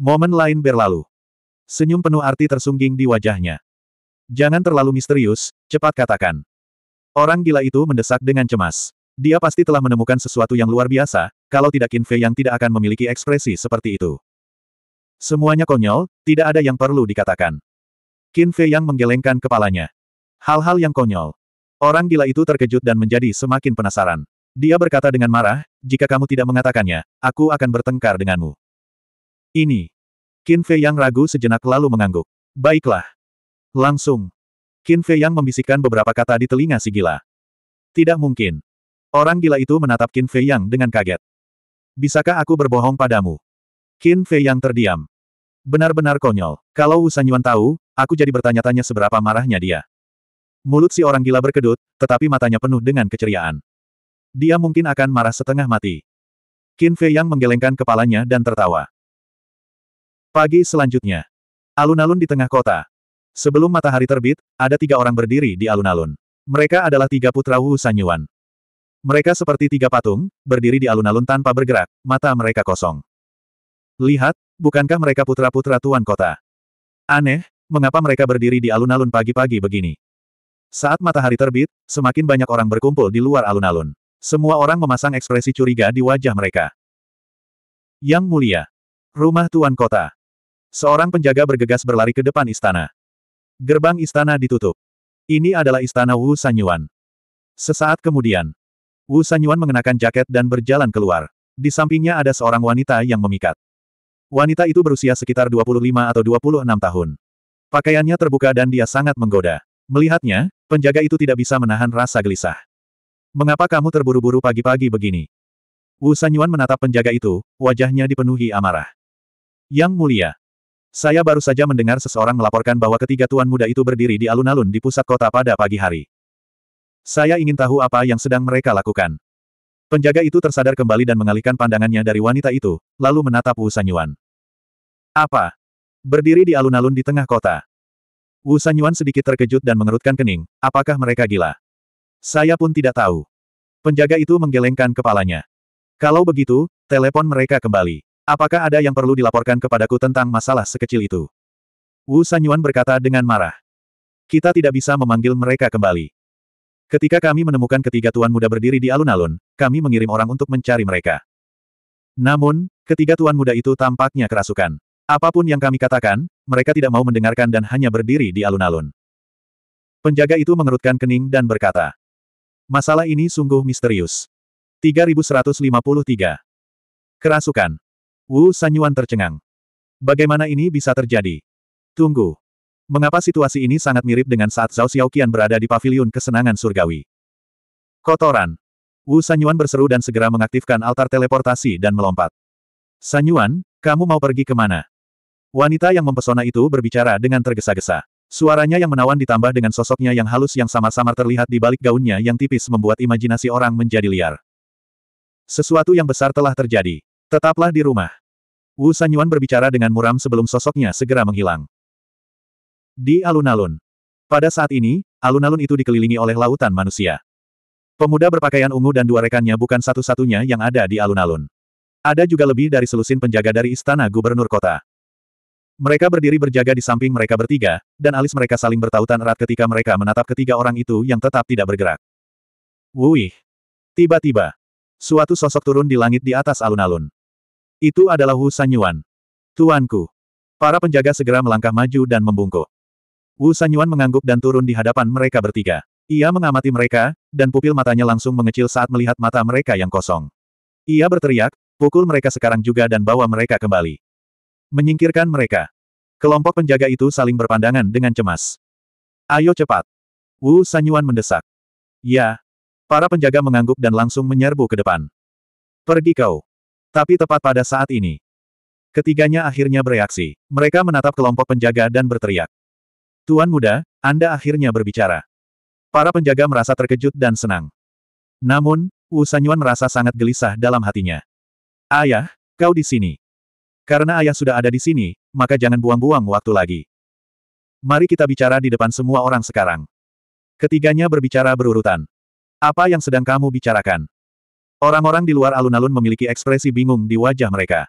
Momen lain berlalu. Senyum penuh arti tersungging di wajahnya. Jangan terlalu misterius, cepat katakan. Orang gila itu mendesak dengan cemas. Dia pasti telah menemukan sesuatu yang luar biasa, kalau tidak Qin Fei yang tidak akan memiliki ekspresi seperti itu. Semuanya konyol, tidak ada yang perlu dikatakan. Qin Fei yang menggelengkan kepalanya. Hal-hal yang konyol. Orang gila itu terkejut dan menjadi semakin penasaran. Dia berkata dengan marah, jika kamu tidak mengatakannya, aku akan bertengkar denganmu. Ini. Qin Fei yang ragu sejenak lalu mengangguk. Baiklah. Langsung. Qin Fei yang membisikkan beberapa kata di telinga si gila. Tidak mungkin. Orang gila itu menatap Qin Fei yang dengan kaget. Bisakah aku berbohong padamu? Qin Fei yang terdiam. Benar-benar konyol. Kalau Wu Sanyuan tahu, aku jadi bertanya-tanya seberapa marahnya dia. Mulut si orang gila berkedut, tetapi matanya penuh dengan keceriaan. Dia mungkin akan marah setengah mati. Qin Fei Yang menggelengkan kepalanya dan tertawa. Pagi selanjutnya. Alun-alun di tengah kota. Sebelum matahari terbit, ada tiga orang berdiri di alun-alun. Mereka adalah tiga putra Wu Sanyuan. Mereka seperti tiga patung, berdiri di alun-alun tanpa bergerak, mata mereka kosong. Lihat, bukankah mereka putra-putra tuan kota? Aneh, mengapa mereka berdiri di alun-alun pagi-pagi begini? Saat matahari terbit, semakin banyak orang berkumpul di luar alun-alun. Semua orang memasang ekspresi curiga di wajah mereka. Yang mulia. Rumah Tuan Kota. Seorang penjaga bergegas berlari ke depan istana. Gerbang istana ditutup. Ini adalah istana Wu Sanyuan. Sesaat kemudian, Wu Sanyuan mengenakan jaket dan berjalan keluar. Di sampingnya ada seorang wanita yang memikat. Wanita itu berusia sekitar 25 atau 26 tahun. Pakaiannya terbuka dan dia sangat menggoda. Melihatnya, Penjaga itu tidak bisa menahan rasa gelisah. Mengapa kamu terburu-buru pagi-pagi begini? Wu Sanyuan menatap penjaga itu, wajahnya dipenuhi amarah. Yang mulia, saya baru saja mendengar seseorang melaporkan bahwa ketiga tuan muda itu berdiri di alun-alun di pusat kota pada pagi hari. Saya ingin tahu apa yang sedang mereka lakukan. Penjaga itu tersadar kembali dan mengalihkan pandangannya dari wanita itu, lalu menatap Wu Sanyuan. Apa? Berdiri di alun-alun di tengah kota. Wu Sanyuan sedikit terkejut dan mengerutkan kening, apakah mereka gila? Saya pun tidak tahu. Penjaga itu menggelengkan kepalanya. Kalau begitu, telepon mereka kembali. Apakah ada yang perlu dilaporkan kepadaku tentang masalah sekecil itu? Wu Sanyuan berkata dengan marah. Kita tidak bisa memanggil mereka kembali. Ketika kami menemukan ketiga tuan muda berdiri di alun-alun, kami mengirim orang untuk mencari mereka. Namun, ketiga tuan muda itu tampaknya kerasukan. Apapun yang kami katakan, mereka tidak mau mendengarkan dan hanya berdiri di alun-alun. Penjaga itu mengerutkan kening dan berkata, Masalah ini sungguh misterius. 3153. Kerasukan. Wu Sanyuan tercengang. Bagaimana ini bisa terjadi? Tunggu. Mengapa situasi ini sangat mirip dengan saat Zhao Xiaoqian berada di paviliun kesenangan surgawi? Kotoran. Wu Sanyuan berseru dan segera mengaktifkan altar teleportasi dan melompat. Sanyuan, kamu mau pergi kemana? Wanita yang mempesona itu berbicara dengan tergesa-gesa. Suaranya yang menawan ditambah dengan sosoknya yang halus yang samar-samar terlihat di balik gaunnya yang tipis membuat imajinasi orang menjadi liar. Sesuatu yang besar telah terjadi. Tetaplah di rumah. Wu Sanyuan berbicara dengan muram sebelum sosoknya segera menghilang. Di alun-alun. Pada saat ini, alun-alun itu dikelilingi oleh lautan manusia. Pemuda berpakaian ungu dan dua rekannya bukan satu-satunya yang ada di alun-alun. Ada juga lebih dari selusin penjaga dari istana gubernur kota. Mereka berdiri berjaga di samping mereka bertiga, dan alis mereka saling bertautan erat ketika mereka menatap ketiga orang itu yang tetap tidak bergerak. Wuih! Tiba-tiba, suatu sosok turun di langit di atas alun-alun. Itu adalah Wu Sanyuan. Tuanku! Para penjaga segera melangkah maju dan membungkuk. Wu Sanyuan mengangguk dan turun di hadapan mereka bertiga. Ia mengamati mereka, dan pupil matanya langsung mengecil saat melihat mata mereka yang kosong. Ia berteriak, pukul mereka sekarang juga dan bawa mereka kembali menyingkirkan mereka. Kelompok penjaga itu saling berpandangan dengan cemas. Ayo cepat. Wu Sanyuan mendesak. Ya. Para penjaga mengangguk dan langsung menyerbu ke depan. Pergi kau. Tapi tepat pada saat ini. Ketiganya akhirnya bereaksi. Mereka menatap kelompok penjaga dan berteriak. Tuan muda, Anda akhirnya berbicara. Para penjaga merasa terkejut dan senang. Namun, Wu Sanyuan merasa sangat gelisah dalam hatinya. Ayah, kau di sini. Karena ayah sudah ada di sini, maka jangan buang-buang waktu lagi. Mari kita bicara di depan semua orang sekarang. Ketiganya berbicara berurutan. Apa yang sedang kamu bicarakan? Orang-orang di luar alun-alun memiliki ekspresi bingung di wajah mereka.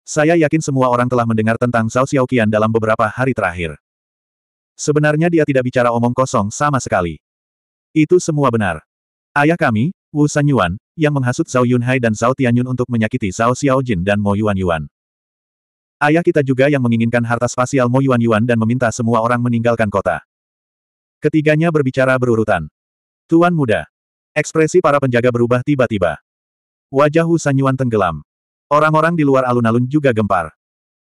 Saya yakin semua orang telah mendengar tentang Zhao Xiaoqian dalam beberapa hari terakhir. Sebenarnya dia tidak bicara omong kosong sama sekali. Itu semua benar. Ayah kami, Wu San Yuan, yang menghasut Zhao Yunhai dan Zhao Tianyun untuk menyakiti Zhao Xiaojin dan Mo Yuan Yuan. Ayah kita juga yang menginginkan harta spasial Mo Yuan Yuan dan meminta semua orang meninggalkan kota. Ketiganya berbicara berurutan. Tuan muda. Ekspresi para penjaga berubah tiba-tiba. Wajah Hu Sanyuan tenggelam. Orang-orang di luar alun-alun juga gempar.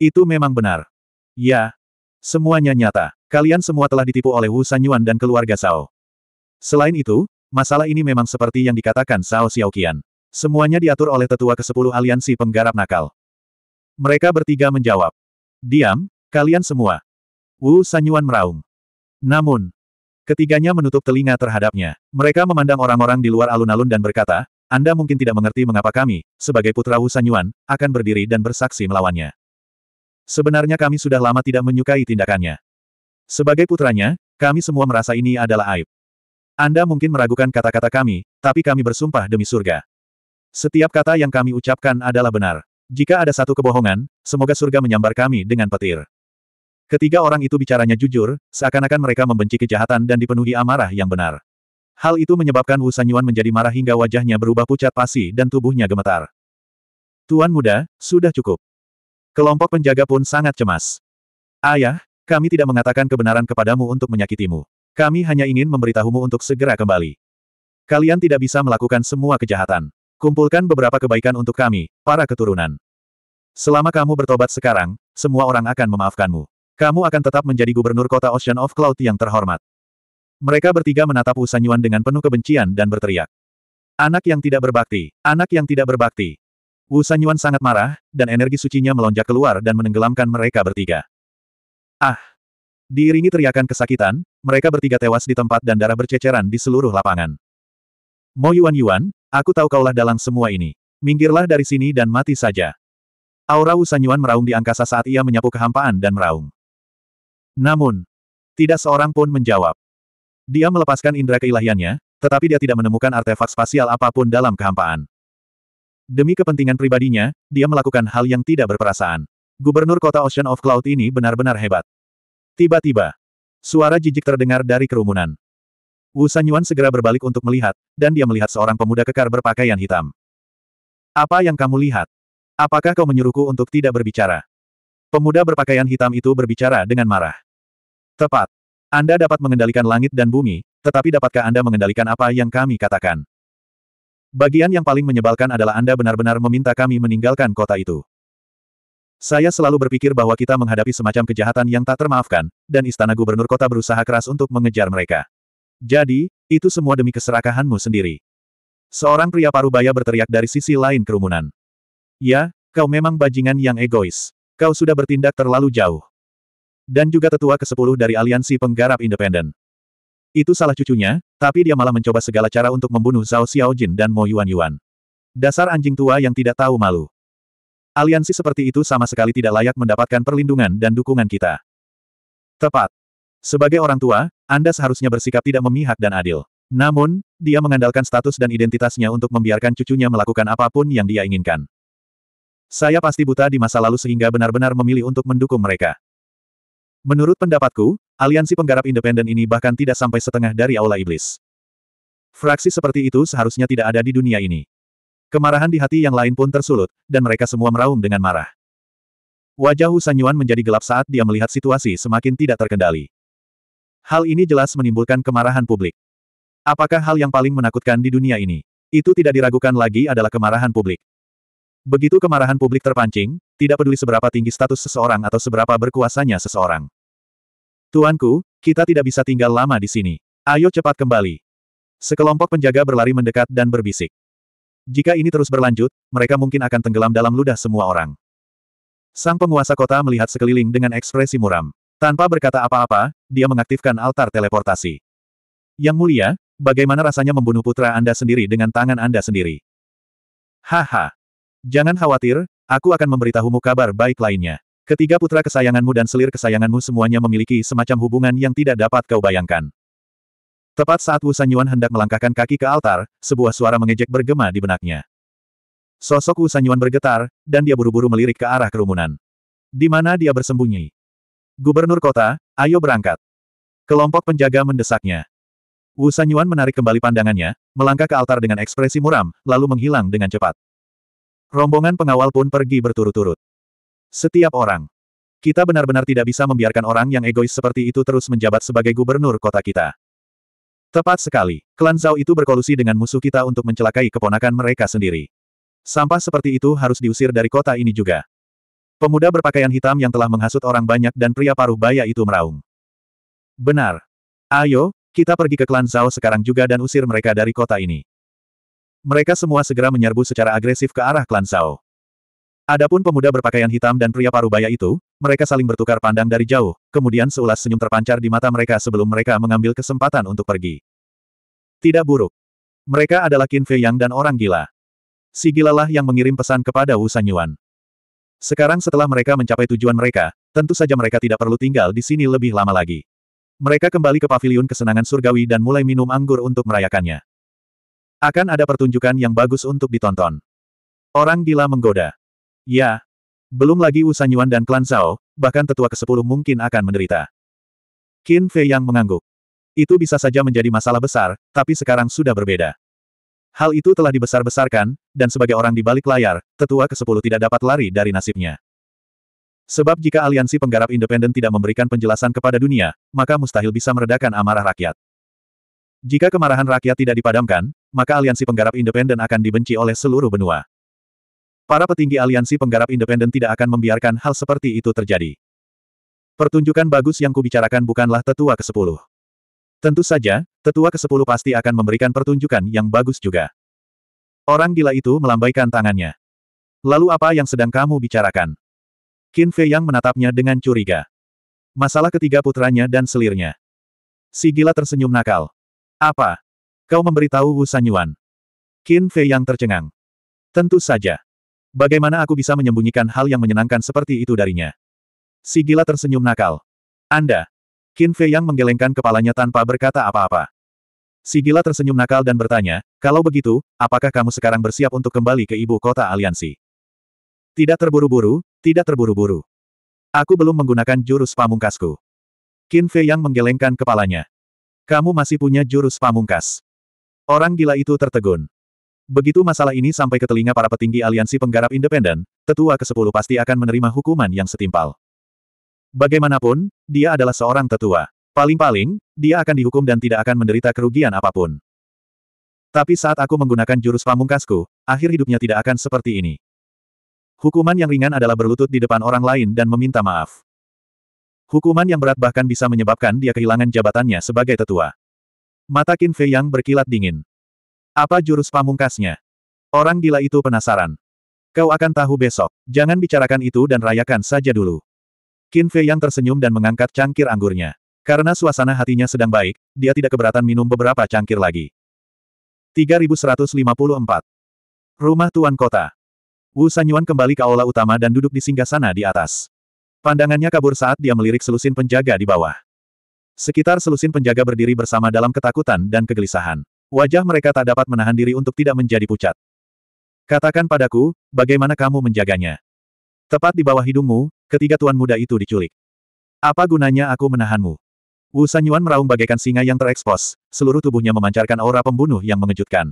Itu memang benar. Ya. Semuanya nyata. Kalian semua telah ditipu oleh Wu Sanyuan dan keluarga Sao. Selain itu, masalah ini memang seperti yang dikatakan Sao Xiaoqian. Semuanya diatur oleh tetua ke-10 aliansi penggarap nakal. Mereka bertiga menjawab. Diam, kalian semua. Wu Sanyuan meraung. Namun, ketiganya menutup telinga terhadapnya. Mereka memandang orang-orang di luar alun-alun dan berkata, Anda mungkin tidak mengerti mengapa kami, sebagai putra Wu Sanyuan, akan berdiri dan bersaksi melawannya. Sebenarnya kami sudah lama tidak menyukai tindakannya. Sebagai putranya, kami semua merasa ini adalah aib. Anda mungkin meragukan kata-kata kami, tapi kami bersumpah demi surga. Setiap kata yang kami ucapkan adalah benar. Jika ada satu kebohongan, semoga surga menyambar kami dengan petir. Ketiga orang itu bicaranya jujur, seakan-akan mereka membenci kejahatan dan dipenuhi amarah yang benar. Hal itu menyebabkan Wu Sanyuan menjadi marah hingga wajahnya berubah pucat pasi dan tubuhnya gemetar. Tuan muda, sudah cukup. Kelompok penjaga pun sangat cemas. Ayah, kami tidak mengatakan kebenaran kepadamu untuk menyakitimu. Kami hanya ingin memberitahumu untuk segera kembali. Kalian tidak bisa melakukan semua kejahatan. Kumpulkan beberapa kebaikan untuk kami, para keturunan. Selama kamu bertobat sekarang, semua orang akan memaafkanmu. Kamu akan tetap menjadi gubernur kota Ocean of Cloud yang terhormat. Mereka bertiga menatap Usanyuan dengan penuh kebencian dan berteriak. Anak yang tidak berbakti, anak yang tidak berbakti. Usanyuan sangat marah, dan energi sucinya melonjak keluar dan menenggelamkan mereka bertiga. Ah! Diiringi teriakan kesakitan, mereka bertiga tewas di tempat dan darah berceceran di seluruh lapangan. Mo Yuan Yuan, Aku tahu kaulah dalang semua ini. Minggirlah dari sini dan mati saja. Aura Usanyuan meraung di angkasa saat ia menyapu kehampaan dan meraung. Namun, tidak seorang pun menjawab. Dia melepaskan indera keilahiannya, tetapi dia tidak menemukan artefak spasial apapun dalam kehampaan. Demi kepentingan pribadinya, dia melakukan hal yang tidak berperasaan. Gubernur kota Ocean of Cloud ini benar-benar hebat. Tiba-tiba, suara jijik terdengar dari kerumunan. Wu Sanyuan segera berbalik untuk melihat, dan dia melihat seorang pemuda kekar berpakaian hitam. Apa yang kamu lihat? Apakah kau menyuruhku untuk tidak berbicara? Pemuda berpakaian hitam itu berbicara dengan marah. Tepat. Anda dapat mengendalikan langit dan bumi, tetapi dapatkah Anda mengendalikan apa yang kami katakan? Bagian yang paling menyebalkan adalah Anda benar-benar meminta kami meninggalkan kota itu. Saya selalu berpikir bahwa kita menghadapi semacam kejahatan yang tak termaafkan, dan istana gubernur kota berusaha keras untuk mengejar mereka. Jadi, itu semua demi keserakahanmu sendiri. Seorang pria parubaya berteriak dari sisi lain kerumunan. Ya, kau memang bajingan yang egois. Kau sudah bertindak terlalu jauh. Dan juga tetua ke-10 dari Aliansi Penggarap Independen. Itu salah cucunya, tapi dia malah mencoba segala cara untuk membunuh Zhao Xiaojin dan Mo Yuan Yuan. Dasar anjing tua yang tidak tahu malu. Aliansi seperti itu sama sekali tidak layak mendapatkan perlindungan dan dukungan kita. Tepat. Sebagai orang tua, Anda seharusnya bersikap tidak memihak dan adil. Namun, dia mengandalkan status dan identitasnya untuk membiarkan cucunya melakukan apapun yang dia inginkan. Saya pasti buta di masa lalu sehingga benar-benar memilih untuk mendukung mereka. Menurut pendapatku, aliansi penggarap independen ini bahkan tidak sampai setengah dari aula iblis. Fraksi seperti itu seharusnya tidak ada di dunia ini. Kemarahan di hati yang lain pun tersulut, dan mereka semua meraung dengan marah. Wajah Hu menjadi gelap saat dia melihat situasi semakin tidak terkendali. Hal ini jelas menimbulkan kemarahan publik. Apakah hal yang paling menakutkan di dunia ini? Itu tidak diragukan lagi adalah kemarahan publik. Begitu kemarahan publik terpancing, tidak peduli seberapa tinggi status seseorang atau seberapa berkuasanya seseorang. Tuanku, kita tidak bisa tinggal lama di sini. Ayo cepat kembali. Sekelompok penjaga berlari mendekat dan berbisik. Jika ini terus berlanjut, mereka mungkin akan tenggelam dalam ludah semua orang. Sang penguasa kota melihat sekeliling dengan ekspresi muram. Tanpa berkata apa-apa, dia mengaktifkan altar teleportasi. Yang mulia, bagaimana rasanya membunuh putra Anda sendiri dengan tangan Anda sendiri? Haha. Jangan khawatir, aku akan memberitahumu kabar baik lainnya. Ketiga putra kesayanganmu dan selir kesayanganmu semuanya memiliki semacam hubungan yang tidak dapat kau bayangkan. Tepat saat Wu Sanyuan hendak melangkahkan kaki ke altar, sebuah suara mengejek bergema di benaknya. Sosok Wu Sanyuan bergetar, dan dia buru-buru melirik ke arah kerumunan. Di mana dia bersembunyi? Gubernur kota, ayo berangkat. Kelompok penjaga mendesaknya. Wu Sanyuan menarik kembali pandangannya, melangkah ke altar dengan ekspresi muram, lalu menghilang dengan cepat. Rombongan pengawal pun pergi berturut-turut. Setiap orang. Kita benar-benar tidak bisa membiarkan orang yang egois seperti itu terus menjabat sebagai gubernur kota kita. Tepat sekali, klan Zhao itu berkolusi dengan musuh kita untuk mencelakai keponakan mereka sendiri. Sampah seperti itu harus diusir dari kota ini juga. Pemuda berpakaian hitam yang telah menghasut orang banyak dan pria paruh baya itu meraung. Benar. Ayo, kita pergi ke klan Zhao sekarang juga dan usir mereka dari kota ini. Mereka semua segera menyerbu secara agresif ke arah klan Zhao. Adapun pemuda berpakaian hitam dan pria paruh baya itu, mereka saling bertukar pandang dari jauh, kemudian seulas senyum terpancar di mata mereka sebelum mereka mengambil kesempatan untuk pergi. Tidak buruk. Mereka adalah Qin Fei Yang dan orang gila. Si gilalah yang mengirim pesan kepada Wu Sanyuan. Sekarang setelah mereka mencapai tujuan mereka, tentu saja mereka tidak perlu tinggal di sini lebih lama lagi. Mereka kembali ke paviliun kesenangan surgawi dan mulai minum anggur untuk merayakannya. Akan ada pertunjukan yang bagus untuk ditonton. Orang gila menggoda. Ya. Belum lagi Wusan nyuan dan klan Zhao, bahkan tetua ke-10 mungkin akan menderita. Qin Fei yang mengangguk. Itu bisa saja menjadi masalah besar, tapi sekarang sudah berbeda. Hal itu telah dibesar-besarkan, dan sebagai orang di balik layar, tetua ke-10 tidak dapat lari dari nasibnya. Sebab jika aliansi penggarap independen tidak memberikan penjelasan kepada dunia, maka mustahil bisa meredakan amarah rakyat. Jika kemarahan rakyat tidak dipadamkan, maka aliansi penggarap independen akan dibenci oleh seluruh benua. Para petinggi aliansi penggarap independen tidak akan membiarkan hal seperti itu terjadi. Pertunjukan bagus yang kubicarakan bukanlah tetua ke-10. Tentu saja, Tetua ke-10 pasti akan memberikan pertunjukan yang bagus juga. Orang gila itu melambaikan tangannya. Lalu apa yang sedang kamu bicarakan? Qin Fei Yang menatapnya dengan curiga. Masalah ketiga putranya dan selirnya. Si gila tersenyum nakal. Apa? Kau memberitahu Wu Sanyuan. Qin Fei Yang tercengang. Tentu saja. Bagaimana aku bisa menyembunyikan hal yang menyenangkan seperti itu darinya? Si gila tersenyum nakal. Anda, Qin Fei Yang menggelengkan kepalanya tanpa berkata apa-apa. Si gila tersenyum nakal dan bertanya, kalau begitu, apakah kamu sekarang bersiap untuk kembali ke ibu kota aliansi? Tidak terburu-buru, tidak terburu-buru. Aku belum menggunakan jurus pamungkasku. Qin Fei Yang menggelengkan kepalanya. Kamu masih punya jurus pamungkas. Orang gila itu tertegun. Begitu masalah ini sampai ke telinga para petinggi aliansi penggarap independen, tetua ke-10 pasti akan menerima hukuman yang setimpal. Bagaimanapun, dia adalah seorang tetua. Paling-paling, dia akan dihukum dan tidak akan menderita kerugian apapun. Tapi saat aku menggunakan jurus pamungkasku, akhir hidupnya tidak akan seperti ini. Hukuman yang ringan adalah berlutut di depan orang lain dan meminta maaf. Hukuman yang berat bahkan bisa menyebabkan dia kehilangan jabatannya sebagai tetua. Mata Qin Fei yang berkilat dingin. Apa jurus pamungkasnya? Orang gila itu penasaran. Kau akan tahu besok. Jangan bicarakan itu dan rayakan saja dulu. Qin Fei yang tersenyum dan mengangkat cangkir anggurnya. Karena suasana hatinya sedang baik, dia tidak keberatan minum beberapa cangkir lagi. 3154. Rumah Tuan Kota Wu Sanyuan kembali ke aula utama dan duduk di singgah sana di atas. Pandangannya kabur saat dia melirik selusin penjaga di bawah. Sekitar selusin penjaga berdiri bersama dalam ketakutan dan kegelisahan. Wajah mereka tak dapat menahan diri untuk tidak menjadi pucat. Katakan padaku, bagaimana kamu menjaganya? Tepat di bawah hidungmu, Ketiga tuan muda itu diculik. Apa gunanya aku menahanmu? Wu Sanyuan meraung bagaikan singa yang terekspos, seluruh tubuhnya memancarkan aura pembunuh yang mengejutkan.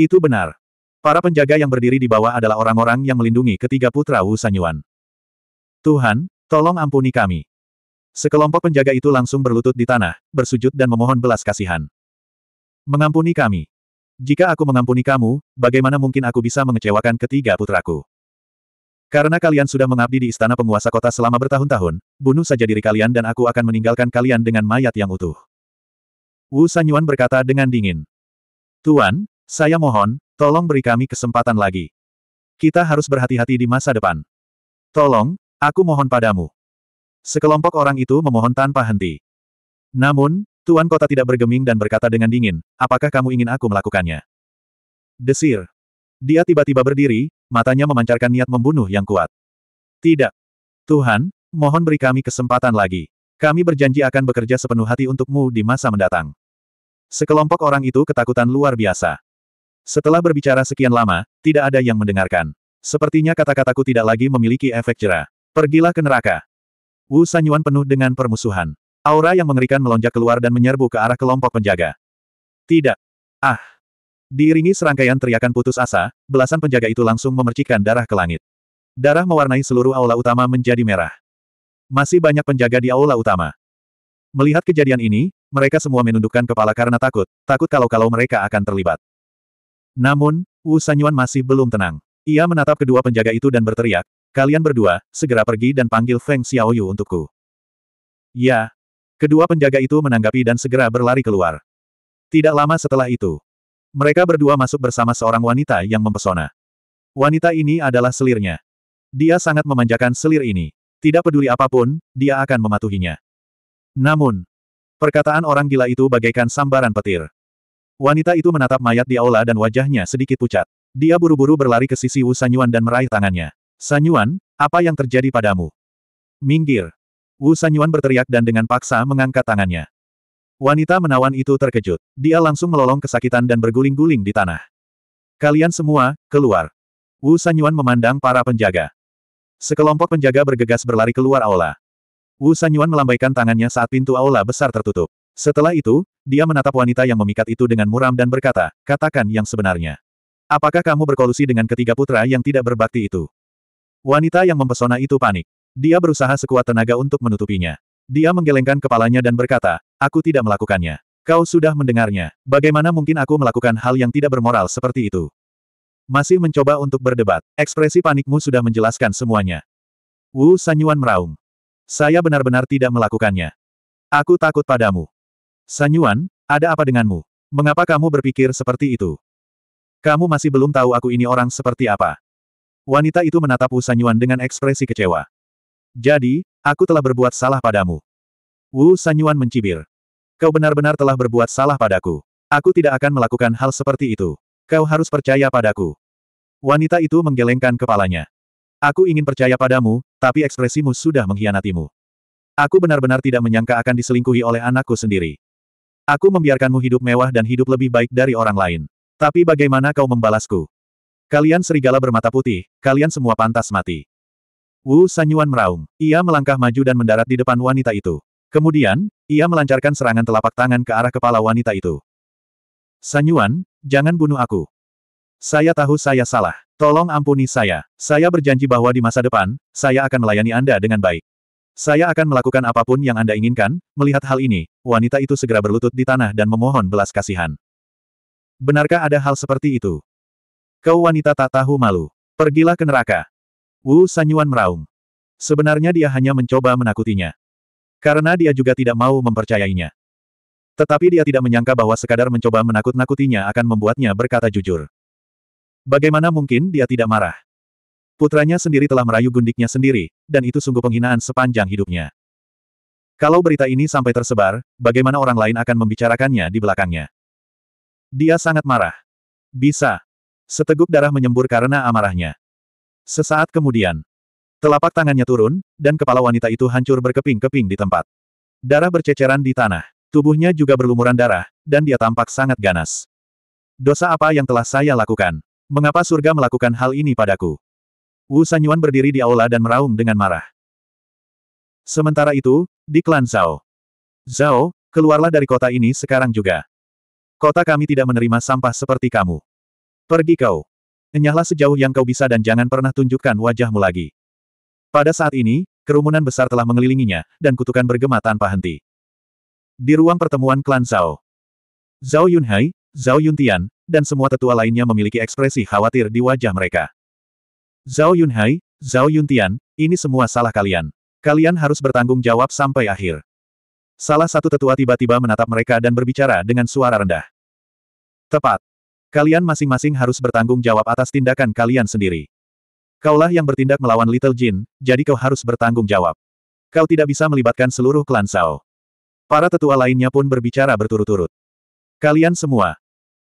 Itu benar. Para penjaga yang berdiri di bawah adalah orang-orang yang melindungi ketiga putra Wu Sanyuan. Tuhan, tolong ampuni kami. Sekelompok penjaga itu langsung berlutut di tanah, bersujud dan memohon belas kasihan. Mengampuni kami. Jika aku mengampuni kamu, bagaimana mungkin aku bisa mengecewakan ketiga putraku? Karena kalian sudah mengabdi di istana penguasa kota selama bertahun-tahun, bunuh saja diri kalian dan aku akan meninggalkan kalian dengan mayat yang utuh. Wu Sanyuan berkata dengan dingin. Tuan, saya mohon, tolong beri kami kesempatan lagi. Kita harus berhati-hati di masa depan. Tolong, aku mohon padamu. Sekelompok orang itu memohon tanpa henti. Namun, Tuan Kota tidak bergeming dan berkata dengan dingin, apakah kamu ingin aku melakukannya? Desir. Dia tiba-tiba berdiri, matanya memancarkan niat membunuh yang kuat. Tidak. Tuhan, mohon beri kami kesempatan lagi. Kami berjanji akan bekerja sepenuh hati untukmu di masa mendatang. Sekelompok orang itu ketakutan luar biasa. Setelah berbicara sekian lama, tidak ada yang mendengarkan. Sepertinya kata-kataku tidak lagi memiliki efek jerah. Pergilah ke neraka. Wu Sanyuan penuh dengan permusuhan. Aura yang mengerikan melonjak keluar dan menyerbu ke arah kelompok penjaga. Tidak. Ah. Diiringi serangkaian teriakan putus asa, belasan penjaga itu langsung memercikan darah ke langit. Darah mewarnai seluruh aula utama menjadi merah. Masih banyak penjaga di aula utama. Melihat kejadian ini, mereka semua menundukkan kepala karena takut, takut kalau-kalau mereka akan terlibat. Namun, Wu Sanyuan masih belum tenang. Ia menatap kedua penjaga itu dan berteriak, kalian berdua, segera pergi dan panggil Feng Xiaoyu untukku. Ya. Kedua penjaga itu menanggapi dan segera berlari keluar. Tidak lama setelah itu, mereka berdua masuk bersama seorang wanita yang mempesona. Wanita ini adalah selirnya. Dia sangat memanjakan selir ini. Tidak peduli apapun, dia akan mematuhinya. Namun, perkataan orang gila itu bagaikan sambaran petir. Wanita itu menatap mayat di aula dan wajahnya sedikit pucat. Dia buru-buru berlari ke sisi Wu Sanyuan dan meraih tangannya. Sanyuan, apa yang terjadi padamu? Minggir. Wu Sanyuan berteriak dan dengan paksa mengangkat tangannya. Wanita menawan itu terkejut. Dia langsung melolong kesakitan dan berguling-guling di tanah. Kalian semua, keluar. Wu Sanyuan memandang para penjaga. Sekelompok penjaga bergegas berlari keluar aula. Wu Sanyuan melambaikan tangannya saat pintu aula besar tertutup. Setelah itu, dia menatap wanita yang memikat itu dengan muram dan berkata, katakan yang sebenarnya. Apakah kamu berkolusi dengan ketiga putra yang tidak berbakti itu? Wanita yang mempesona itu panik. Dia berusaha sekuat tenaga untuk menutupinya. Dia menggelengkan kepalanya dan berkata, Aku tidak melakukannya. Kau sudah mendengarnya. Bagaimana mungkin aku melakukan hal yang tidak bermoral seperti itu? Masih mencoba untuk berdebat. Ekspresi panikmu sudah menjelaskan semuanya. Wu Sanyuan meraung. Saya benar-benar tidak melakukannya. Aku takut padamu. Sanyuan, ada apa denganmu? Mengapa kamu berpikir seperti itu? Kamu masih belum tahu aku ini orang seperti apa. Wanita itu menatap Wu Sanyuan dengan ekspresi kecewa. Jadi, aku telah berbuat salah padamu. Wu Sanyuan mencibir. Kau benar-benar telah berbuat salah padaku. Aku tidak akan melakukan hal seperti itu. Kau harus percaya padaku. Wanita itu menggelengkan kepalanya. Aku ingin percaya padamu, tapi ekspresimu sudah mengkhianatimu. Aku benar-benar tidak menyangka akan diselingkuhi oleh anakku sendiri. Aku membiarkanmu hidup mewah dan hidup lebih baik dari orang lain. Tapi bagaimana kau membalasku? Kalian serigala bermata putih, kalian semua pantas mati. Wu Sanyuan meraung. Ia melangkah maju dan mendarat di depan wanita itu. Kemudian, ia melancarkan serangan telapak tangan ke arah kepala wanita itu. Sanyuan, jangan bunuh aku. Saya tahu saya salah. Tolong ampuni saya. Saya berjanji bahwa di masa depan, saya akan melayani Anda dengan baik. Saya akan melakukan apapun yang Anda inginkan. Melihat hal ini, wanita itu segera berlutut di tanah dan memohon belas kasihan. Benarkah ada hal seperti itu? Kau wanita tak tahu malu. Pergilah ke neraka. Wu Sanyuan meraung. Sebenarnya dia hanya mencoba menakutinya. Karena dia juga tidak mau mempercayainya. Tetapi dia tidak menyangka bahwa sekadar mencoba menakut-nakutinya akan membuatnya berkata jujur. Bagaimana mungkin dia tidak marah? Putranya sendiri telah merayu gundiknya sendiri, dan itu sungguh penghinaan sepanjang hidupnya. Kalau berita ini sampai tersebar, bagaimana orang lain akan membicarakannya di belakangnya? Dia sangat marah. Bisa. Seteguk darah menyembur karena amarahnya. Sesaat kemudian, Telapak tangannya turun, dan kepala wanita itu hancur berkeping-keping di tempat. Darah berceceran di tanah. Tubuhnya juga berlumuran darah, dan dia tampak sangat ganas. Dosa apa yang telah saya lakukan? Mengapa surga melakukan hal ini padaku? Wu Sanyuan berdiri di aula dan meraung dengan marah. Sementara itu, di klan Zhao. Zhao, keluarlah dari kota ini sekarang juga. Kota kami tidak menerima sampah seperti kamu. Pergi kau. Enyahlah sejauh yang kau bisa dan jangan pernah tunjukkan wajahmu lagi. Pada saat ini, kerumunan besar telah mengelilinginya, dan kutukan bergema tanpa henti. Di ruang pertemuan klan Zhao, Zhao Yunhai, Zhao Yuntian, dan semua tetua lainnya memiliki ekspresi khawatir di wajah mereka. Zhao Yunhai, Zhao Yuntian, ini semua salah kalian. Kalian harus bertanggung jawab sampai akhir. Salah satu tetua tiba-tiba menatap mereka dan berbicara dengan suara rendah. Tepat. Kalian masing-masing harus bertanggung jawab atas tindakan kalian sendiri. Kaulah yang bertindak melawan Little Jin, jadi kau harus bertanggung jawab. Kau tidak bisa melibatkan seluruh klan Zhao. Para tetua lainnya pun berbicara berturut-turut. Kalian semua.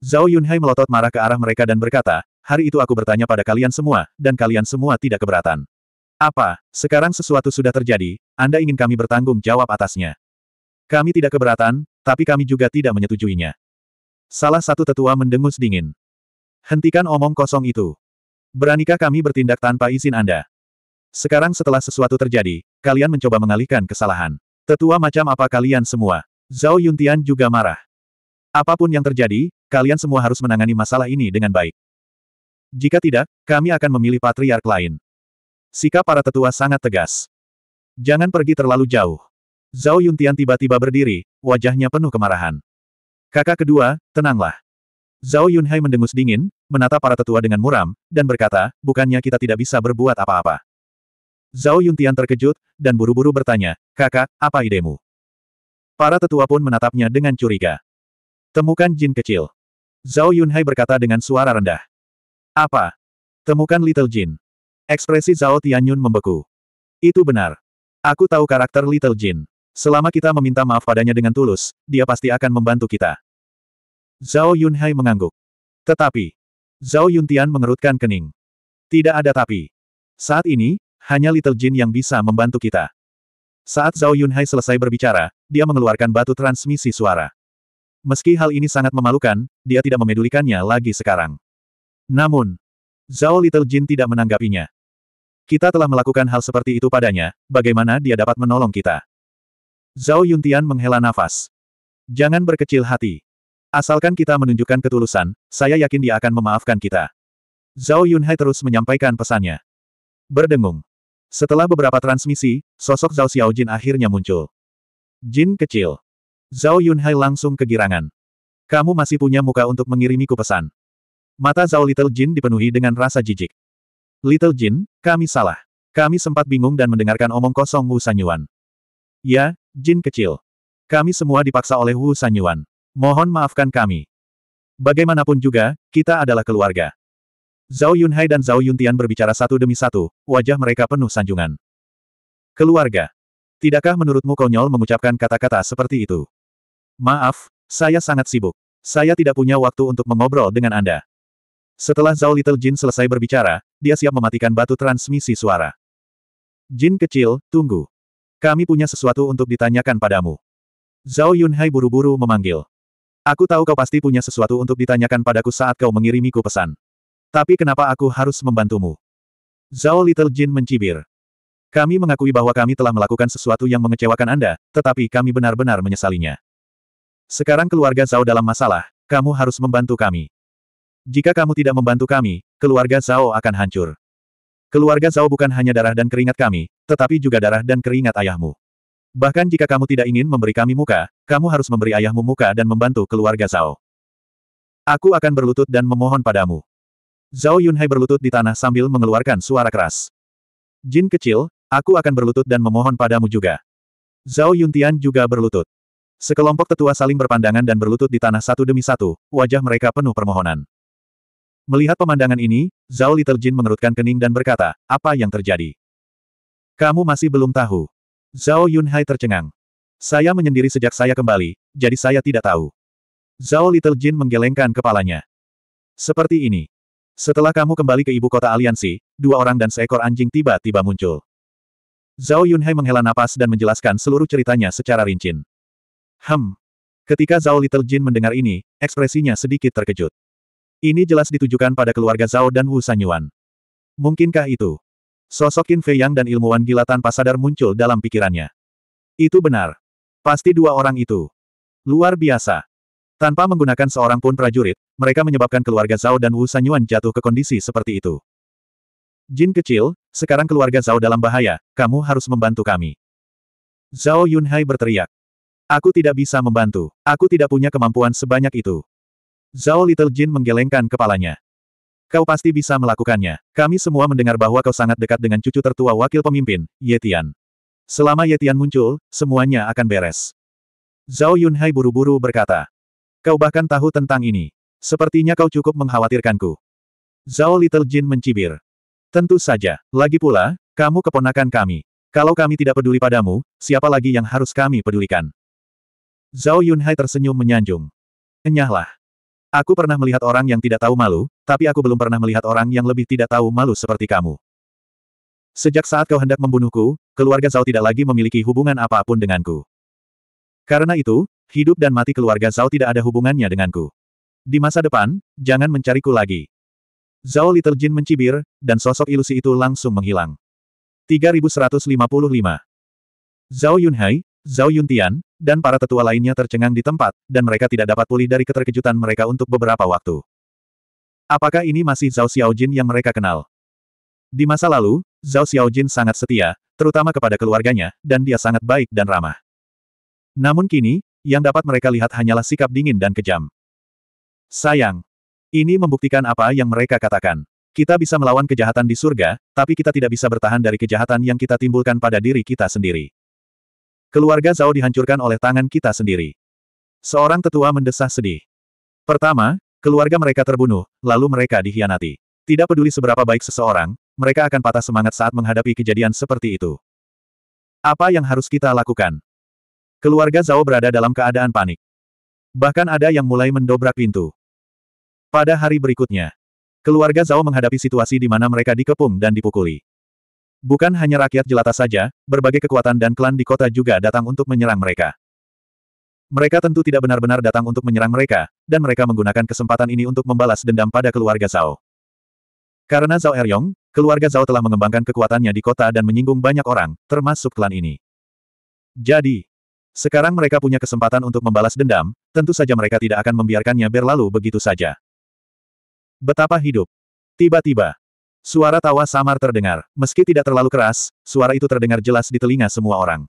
Zhao Yunhai melotot marah ke arah mereka dan berkata, hari itu aku bertanya pada kalian semua, dan kalian semua tidak keberatan. Apa, sekarang sesuatu sudah terjadi, Anda ingin kami bertanggung jawab atasnya. Kami tidak keberatan, tapi kami juga tidak menyetujuinya. Salah satu tetua mendengus dingin. Hentikan omong kosong itu. Beranikah kami bertindak tanpa izin Anda? Sekarang setelah sesuatu terjadi, kalian mencoba mengalihkan kesalahan. Tetua macam apa kalian semua? Zhao Yuntian juga marah. Apapun yang terjadi, kalian semua harus menangani masalah ini dengan baik. Jika tidak, kami akan memilih patriark lain. Sikap para tetua sangat tegas. Jangan pergi terlalu jauh. Zhao Yuntian tiba-tiba berdiri, wajahnya penuh kemarahan. Kakak kedua, tenanglah. Zhao Yunhai mendengus dingin, menatap para tetua dengan muram, dan berkata, bukannya kita tidak bisa berbuat apa-apa. Zhao Yuntian terkejut, dan buru-buru bertanya, kakak, apa idemu? Para tetua pun menatapnya dengan curiga. Temukan jin kecil. Zhao Yunhai berkata dengan suara rendah. Apa? Temukan Little Jin. Ekspresi Zhao Tianyun membeku. Itu benar. Aku tahu karakter Little Jin. Selama kita meminta maaf padanya dengan tulus, dia pasti akan membantu kita. Zhao Yunhai mengangguk. Tetapi, Zhao Yuntian mengerutkan kening. Tidak ada tapi. Saat ini, hanya Little Jin yang bisa membantu kita. Saat Zhao Yunhai selesai berbicara, dia mengeluarkan batu transmisi suara. Meski hal ini sangat memalukan, dia tidak memedulikannya lagi sekarang. Namun, Zhao Little Jin tidak menanggapinya. Kita telah melakukan hal seperti itu padanya, bagaimana dia dapat menolong kita? Zhao Yuntian menghela nafas. Jangan berkecil hati. Asalkan kita menunjukkan ketulusan, saya yakin dia akan memaafkan kita. Zhao Yunhai terus menyampaikan pesannya. Berdengung. Setelah beberapa transmisi, sosok Zhao Xiaojin akhirnya muncul. Jin kecil. Zhao Yunhai langsung kegirangan. Kamu masih punya muka untuk mengirimiku pesan. Mata Zhao Little Jin dipenuhi dengan rasa jijik. Little Jin, kami salah. Kami sempat bingung dan mendengarkan omong kosong Wu Sanyuan. Ya, Jin kecil. Kami semua dipaksa oleh Wu Sanyuan. Mohon maafkan kami. Bagaimanapun juga, kita adalah keluarga. Zhao Yunhai dan Zhao Yuntian berbicara satu demi satu, wajah mereka penuh sanjungan. Keluarga. Tidakkah menurutmu konyol mengucapkan kata-kata seperti itu? Maaf, saya sangat sibuk. Saya tidak punya waktu untuk mengobrol dengan Anda. Setelah Zhao Little Jin selesai berbicara, dia siap mematikan batu transmisi suara. Jin kecil, tunggu. Kami punya sesuatu untuk ditanyakan padamu. Zhao Yunhai buru-buru memanggil. Aku tahu kau pasti punya sesuatu untuk ditanyakan padaku saat kau mengirimiku pesan. Tapi kenapa aku harus membantumu? Zhao Little Jin mencibir. Kami mengakui bahwa kami telah melakukan sesuatu yang mengecewakan Anda, tetapi kami benar-benar menyesalinya. Sekarang keluarga Zhao dalam masalah, kamu harus membantu kami. Jika kamu tidak membantu kami, keluarga Zhao akan hancur. Keluarga Zhao bukan hanya darah dan keringat kami, tetapi juga darah dan keringat ayahmu. Bahkan jika kamu tidak ingin memberi kami muka, kamu harus memberi ayahmu muka dan membantu keluarga Zhao. Aku akan berlutut dan memohon padamu. Zhao Yunhai berlutut di tanah sambil mengeluarkan suara keras. Jin kecil, aku akan berlutut dan memohon padamu juga. Zhao Yuntian juga berlutut. Sekelompok tetua saling berpandangan dan berlutut di tanah satu demi satu, wajah mereka penuh permohonan. Melihat pemandangan ini, Zhao Little Jin mengerutkan kening dan berkata, apa yang terjadi? Kamu masih belum tahu. Zhao Yunhai tercengang. Saya menyendiri sejak saya kembali, jadi saya tidak tahu. Zhao Little Jin menggelengkan kepalanya. Seperti ini. Setelah kamu kembali ke ibu kota aliansi, dua orang dan seekor anjing tiba-tiba muncul. Zhao Yunhai menghela napas dan menjelaskan seluruh ceritanya secara rinci. Hem. Ketika Zhao Little Jin mendengar ini, ekspresinya sedikit terkejut. Ini jelas ditujukan pada keluarga Zhao dan Wu Sanyuan. Mungkinkah itu? Sosok Qin Fei Yang dan ilmuwan gila tanpa sadar muncul dalam pikirannya. Itu benar. Pasti dua orang itu. Luar biasa. Tanpa menggunakan seorang pun prajurit, mereka menyebabkan keluarga Zhao dan Wu Sanyuan jatuh ke kondisi seperti itu. Jin kecil, sekarang keluarga Zhao dalam bahaya, kamu harus membantu kami. Zhao Yunhai berteriak. Aku tidak bisa membantu. Aku tidak punya kemampuan sebanyak itu. Zhao Little Jin menggelengkan kepalanya. Kau pasti bisa melakukannya. Kami semua mendengar bahwa kau sangat dekat dengan cucu tertua wakil pemimpin, Ye Tian. Selama Yetian muncul, semuanya akan beres. Zhao Yunhai buru-buru berkata. Kau bahkan tahu tentang ini. Sepertinya kau cukup mengkhawatirkanku. Zhao Little Jin mencibir. Tentu saja. Lagi pula, kamu keponakan kami. Kalau kami tidak peduli padamu, siapa lagi yang harus kami pedulikan? Zhao Yunhai tersenyum menyanjung. Enyahlah. Aku pernah melihat orang yang tidak tahu malu, tapi aku belum pernah melihat orang yang lebih tidak tahu malu seperti kamu. Sejak saat kau hendak membunuhku, keluarga Zhao tidak lagi memiliki hubungan apapun denganku. Karena itu, hidup dan mati keluarga Zhao tidak ada hubungannya denganku. Di masa depan, jangan mencariku lagi. Zhao Little Jin mencibir, dan sosok ilusi itu langsung menghilang. 3155 Zhao Yunhai, Zhao Yuntian, dan para tetua lainnya tercengang di tempat, dan mereka tidak dapat pulih dari keterkejutan mereka untuk beberapa waktu. Apakah ini masih Zhao Xiaojin yang mereka kenal? Di masa lalu, Zhao Xiaojin sangat setia, terutama kepada keluarganya, dan dia sangat baik dan ramah. Namun kini, yang dapat mereka lihat hanyalah sikap dingin dan kejam. Sayang. Ini membuktikan apa yang mereka katakan. Kita bisa melawan kejahatan di surga, tapi kita tidak bisa bertahan dari kejahatan yang kita timbulkan pada diri kita sendiri. Keluarga Zhao dihancurkan oleh tangan kita sendiri. Seorang tetua mendesah sedih. Pertama, keluarga mereka terbunuh, lalu mereka dikhianati. Tidak peduli seberapa baik seseorang, mereka akan patah semangat saat menghadapi kejadian seperti itu. Apa yang harus kita lakukan? Keluarga Zhao berada dalam keadaan panik. Bahkan ada yang mulai mendobrak pintu. Pada hari berikutnya, keluarga Zhao menghadapi situasi di mana mereka dikepung dan dipukuli. Bukan hanya rakyat jelata saja, berbagai kekuatan dan klan di kota juga datang untuk menyerang mereka. Mereka tentu tidak benar-benar datang untuk menyerang mereka, dan mereka menggunakan kesempatan ini untuk membalas dendam pada keluarga Zhao. Karena Zhao Eryong, Keluarga Zhao telah mengembangkan kekuatannya di kota dan menyinggung banyak orang, termasuk klan ini. Jadi, sekarang mereka punya kesempatan untuk membalas dendam, tentu saja mereka tidak akan membiarkannya berlalu begitu saja. Betapa hidup. Tiba-tiba, suara tawa samar terdengar. Meski tidak terlalu keras, suara itu terdengar jelas di telinga semua orang.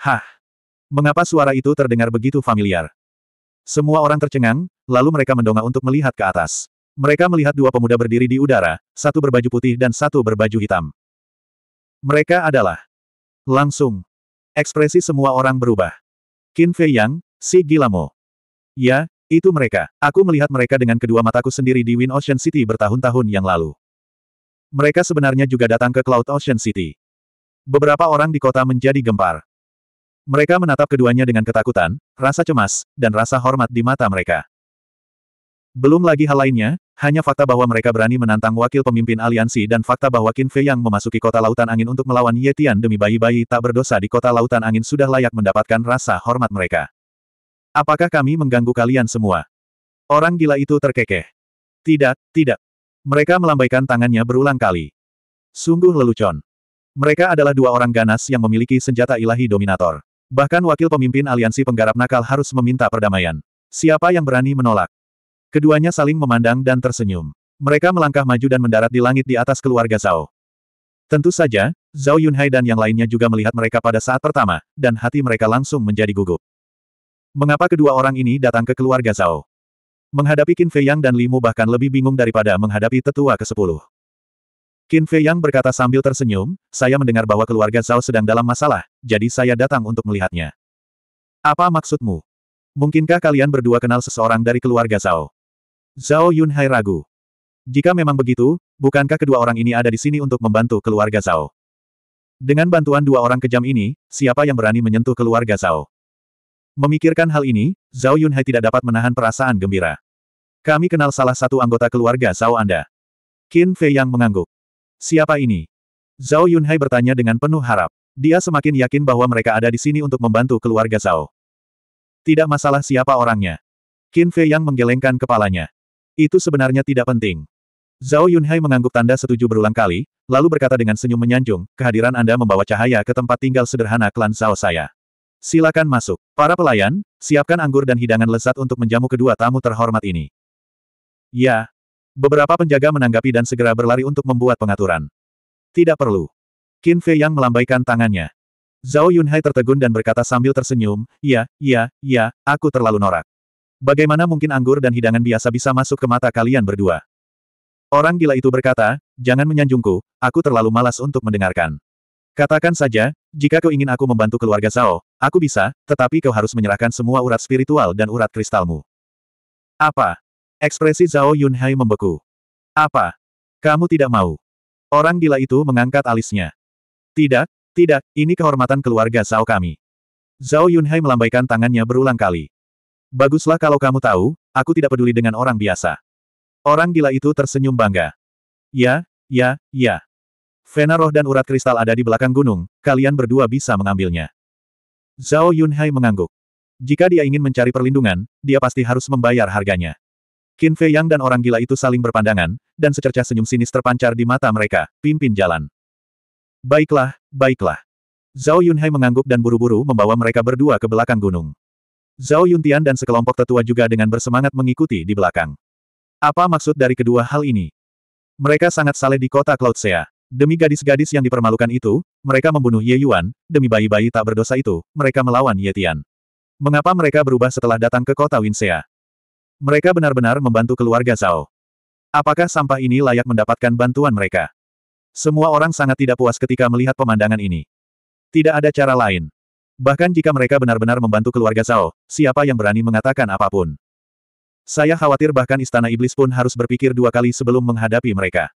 Hah! Mengapa suara itu terdengar begitu familiar? Semua orang tercengang, lalu mereka mendongak untuk melihat ke atas. Mereka melihat dua pemuda berdiri di udara, satu berbaju putih dan satu berbaju hitam. Mereka adalah langsung. Ekspresi semua orang berubah. Qin Fei Yang, si Gilamo. Ya, itu mereka. Aku melihat mereka dengan kedua mataku sendiri di Wind Ocean City bertahun-tahun yang lalu. Mereka sebenarnya juga datang ke Cloud Ocean City. Beberapa orang di kota menjadi gempar. Mereka menatap keduanya dengan ketakutan, rasa cemas, dan rasa hormat di mata mereka. Belum lagi hal lainnya, hanya fakta bahwa mereka berani menantang wakil pemimpin aliansi dan fakta bahwa Qin Fei yang memasuki kota lautan angin untuk melawan Ye Tian demi bayi-bayi tak berdosa di kota lautan angin sudah layak mendapatkan rasa hormat mereka. Apakah kami mengganggu kalian semua? Orang gila itu terkekeh. Tidak, tidak. Mereka melambaikan tangannya berulang kali. Sungguh lelucon. Mereka adalah dua orang ganas yang memiliki senjata ilahi dominator. Bahkan wakil pemimpin aliansi penggarap nakal harus meminta perdamaian. Siapa yang berani menolak? Keduanya saling memandang dan tersenyum. Mereka melangkah maju dan mendarat di langit di atas keluarga Zhao. Tentu saja, Zhao Yunhai dan yang lainnya juga melihat mereka pada saat pertama, dan hati mereka langsung menjadi gugup. Mengapa kedua orang ini datang ke keluarga Zhao? Menghadapi Qin Fei Yang dan Limu bahkan lebih bingung daripada menghadapi tetua ke-10. Qin Fei Yang berkata sambil tersenyum, saya mendengar bahwa keluarga Zhao sedang dalam masalah, jadi saya datang untuk melihatnya. Apa maksudmu? Mungkinkah kalian berdua kenal seseorang dari keluarga Zhao? Zhao Yunhai ragu. Jika memang begitu, bukankah kedua orang ini ada di sini untuk membantu keluarga Zhao? Dengan bantuan dua orang kejam ini, siapa yang berani menyentuh keluarga Zhao? Memikirkan hal ini, Zhao Yunhai tidak dapat menahan perasaan gembira. Kami kenal salah satu anggota keluarga Zhao Anda. Qin Fei yang mengangguk. Siapa ini? Zhao Yunhai bertanya dengan penuh harap. Dia semakin yakin bahwa mereka ada di sini untuk membantu keluarga Zhao. Tidak masalah siapa orangnya. Qin Fei yang menggelengkan kepalanya. Itu sebenarnya tidak penting. Zhao Yunhai mengangguk tanda setuju berulang kali, lalu berkata dengan senyum menyanjung, kehadiran Anda membawa cahaya ke tempat tinggal sederhana klan Zhao saya. Silakan masuk. Para pelayan, siapkan anggur dan hidangan lezat untuk menjamu kedua tamu terhormat ini. Ya. Beberapa penjaga menanggapi dan segera berlari untuk membuat pengaturan. Tidak perlu. Qin Fei yang melambaikan tangannya. Zhao Yunhai tertegun dan berkata sambil tersenyum, ya, ya, ya, aku terlalu norak. Bagaimana mungkin anggur dan hidangan biasa bisa masuk ke mata kalian berdua? Orang gila itu berkata, jangan menyanjungku, aku terlalu malas untuk mendengarkan. Katakan saja, jika kau ingin aku membantu keluarga Zhao, aku bisa, tetapi kau harus menyerahkan semua urat spiritual dan urat kristalmu. Apa? Ekspresi Zhao Yunhai membeku. Apa? Kamu tidak mau? Orang gila itu mengangkat alisnya. Tidak, tidak, ini kehormatan keluarga Zhao kami. Zhao Yunhai melambaikan tangannya berulang kali. Baguslah kalau kamu tahu, aku tidak peduli dengan orang biasa. Orang gila itu tersenyum bangga. Ya, ya, ya. Vena roh dan urat kristal ada di belakang gunung, kalian berdua bisa mengambilnya. Zhao Yunhai mengangguk. Jika dia ingin mencari perlindungan, dia pasti harus membayar harganya. Qin Fei Yang dan orang gila itu saling berpandangan, dan secercah senyum sinis terpancar di mata mereka, pimpin jalan. Baiklah, baiklah. Zhao Yunhai mengangguk dan buru-buru membawa mereka berdua ke belakang gunung. Zhao Yuntian dan sekelompok tetua juga dengan bersemangat mengikuti di belakang. Apa maksud dari kedua hal ini? Mereka sangat saleh di kota Cloudsea. Demi gadis-gadis yang dipermalukan itu, mereka membunuh Ye Yuan, demi bayi-bayi tak berdosa itu, mereka melawan Ye Tian. Mengapa mereka berubah setelah datang ke kota Winsea? Mereka benar-benar membantu keluarga Zhao. Apakah sampah ini layak mendapatkan bantuan mereka? Semua orang sangat tidak puas ketika melihat pemandangan ini. Tidak ada cara lain. Bahkan jika mereka benar-benar membantu keluarga Zhao, siapa yang berani mengatakan apapun? Saya khawatir bahkan istana iblis pun harus berpikir dua kali sebelum menghadapi mereka.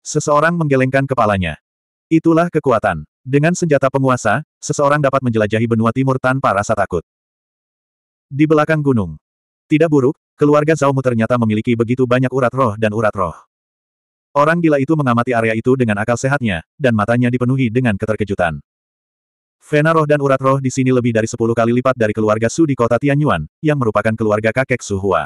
Seseorang menggelengkan kepalanya. Itulah kekuatan. Dengan senjata penguasa, seseorang dapat menjelajahi benua timur tanpa rasa takut. Di belakang gunung. Tidak buruk, keluarga Zaumu ternyata memiliki begitu banyak urat roh dan urat roh. Orang gila itu mengamati area itu dengan akal sehatnya, dan matanya dipenuhi dengan keterkejutan. Vena roh dan urat roh di sini lebih dari sepuluh kali lipat dari keluarga Su di kota Tianyuan, yang merupakan keluarga kakek Su Hua.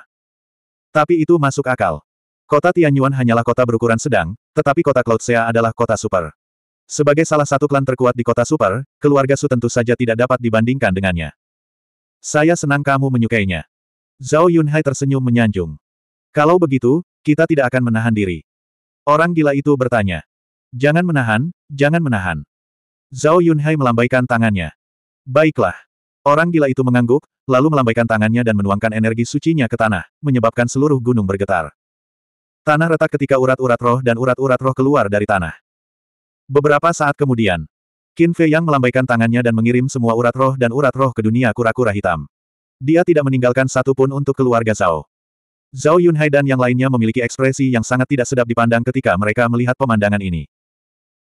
Tapi itu masuk akal. Kota Tianyuan hanyalah kota berukuran sedang, tetapi kota Cloud adalah kota super. Sebagai salah satu klan terkuat di kota super, keluarga Su tentu saja tidak dapat dibandingkan dengannya. Saya senang kamu menyukainya. Zhao Yunhai tersenyum menyanjung. Kalau begitu, kita tidak akan menahan diri. Orang gila itu bertanya. Jangan menahan, jangan menahan. Zhao Yunhai melambaikan tangannya. Baiklah. Orang gila itu mengangguk, lalu melambaikan tangannya dan menuangkan energi sucinya ke tanah, menyebabkan seluruh gunung bergetar. Tanah retak ketika urat-urat roh dan urat-urat roh keluar dari tanah. Beberapa saat kemudian, Qin Fei Yang melambaikan tangannya dan mengirim semua urat roh dan urat roh ke dunia kura-kura hitam. Dia tidak meninggalkan satu pun untuk keluarga Zhao. Zhao Yunhai dan yang lainnya memiliki ekspresi yang sangat tidak sedap dipandang ketika mereka melihat pemandangan ini.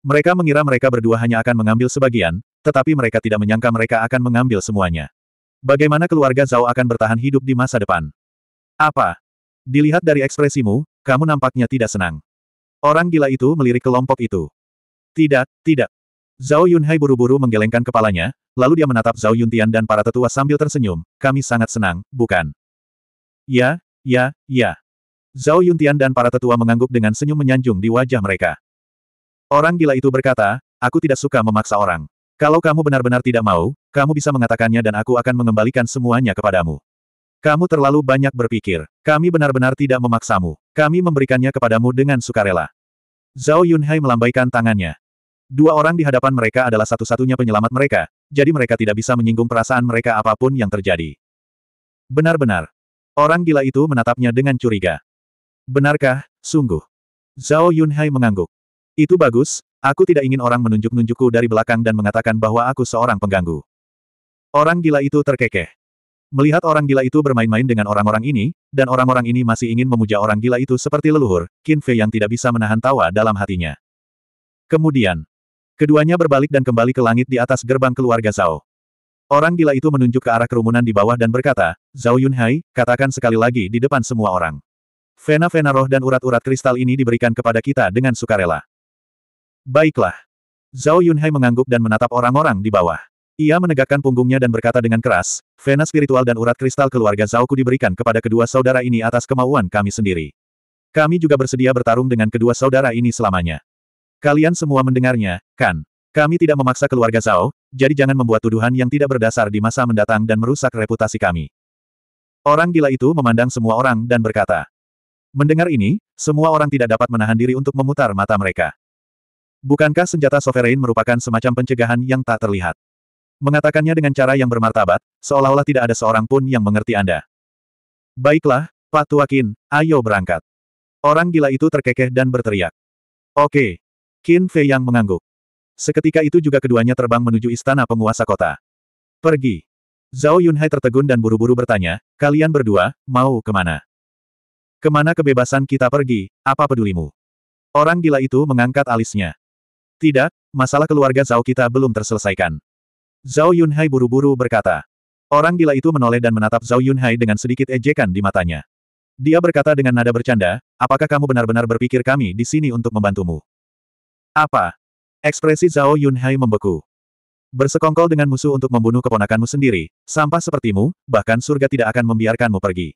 Mereka mengira mereka berdua hanya akan mengambil sebagian, tetapi mereka tidak menyangka mereka akan mengambil semuanya. Bagaimana keluarga Zhao akan bertahan hidup di masa depan? Apa? Dilihat dari ekspresimu, kamu nampaknya tidak senang. Orang gila itu melirik kelompok itu. Tidak, tidak. Zhao Yunhai buru-buru menggelengkan kepalanya, lalu dia menatap Zhao Yuntian dan para tetua sambil tersenyum, kami sangat senang, bukan? Ya, ya, ya. Zhao Yuntian dan para tetua mengangguk dengan senyum menyanjung di wajah mereka. Orang gila itu berkata, aku tidak suka memaksa orang. Kalau kamu benar-benar tidak mau, kamu bisa mengatakannya dan aku akan mengembalikan semuanya kepadamu. Kamu terlalu banyak berpikir. Kami benar-benar tidak memaksamu. Kami memberikannya kepadamu dengan sukarela. Zhao Yunhai melambaikan tangannya. Dua orang di hadapan mereka adalah satu-satunya penyelamat mereka, jadi mereka tidak bisa menyinggung perasaan mereka apapun yang terjadi. Benar-benar. Orang gila itu menatapnya dengan curiga. Benarkah, sungguh? Zhao Yunhai mengangguk. Itu bagus, aku tidak ingin orang menunjuk-nunjukku dari belakang dan mengatakan bahwa aku seorang pengganggu. Orang gila itu terkekeh. Melihat orang gila itu bermain-main dengan orang-orang ini, dan orang-orang ini masih ingin memuja orang gila itu seperti leluhur, Qin Fei yang tidak bisa menahan tawa dalam hatinya. Kemudian, keduanya berbalik dan kembali ke langit di atas gerbang keluarga Zhao. Orang gila itu menunjuk ke arah kerumunan di bawah dan berkata, Zhao Yunhai, katakan sekali lagi di depan semua orang. Vena-vena roh dan urat-urat kristal ini diberikan kepada kita dengan sukarela. Baiklah. Zhao Yunhai mengangguk dan menatap orang-orang di bawah. Ia menegakkan punggungnya dan berkata dengan keras, vena spiritual dan urat kristal keluarga Zhao ku diberikan kepada kedua saudara ini atas kemauan kami sendiri. Kami juga bersedia bertarung dengan kedua saudara ini selamanya. Kalian semua mendengarnya, kan? Kami tidak memaksa keluarga Zhao, jadi jangan membuat tuduhan yang tidak berdasar di masa mendatang dan merusak reputasi kami. Orang gila itu memandang semua orang dan berkata. Mendengar ini, semua orang tidak dapat menahan diri untuk memutar mata mereka. Bukankah senjata sovereign merupakan semacam pencegahan yang tak terlihat? Mengatakannya dengan cara yang bermartabat, seolah-olah tidak ada seorang pun yang mengerti Anda. Baiklah, Pak Tuakin, ayo berangkat. Orang gila itu terkekeh dan berteriak. Oke. Qin Fei yang mengangguk. Seketika itu juga keduanya terbang menuju istana penguasa kota. Pergi. Zhao Yunhai tertegun dan buru-buru bertanya, kalian berdua, mau kemana? Kemana kebebasan kita pergi, apa pedulimu? Orang gila itu mengangkat alisnya. Tidak, masalah keluarga Zhao kita belum terselesaikan. Zhao Yunhai buru-buru berkata. Orang gila itu menoleh dan menatap Zhao Yunhai dengan sedikit ejekan di matanya. Dia berkata dengan nada bercanda, apakah kamu benar-benar berpikir kami di sini untuk membantumu? Apa? Ekspresi Zhao Yunhai membeku. Bersekongkol dengan musuh untuk membunuh keponakanmu sendiri, sampah sepertimu, bahkan surga tidak akan membiarkanmu pergi.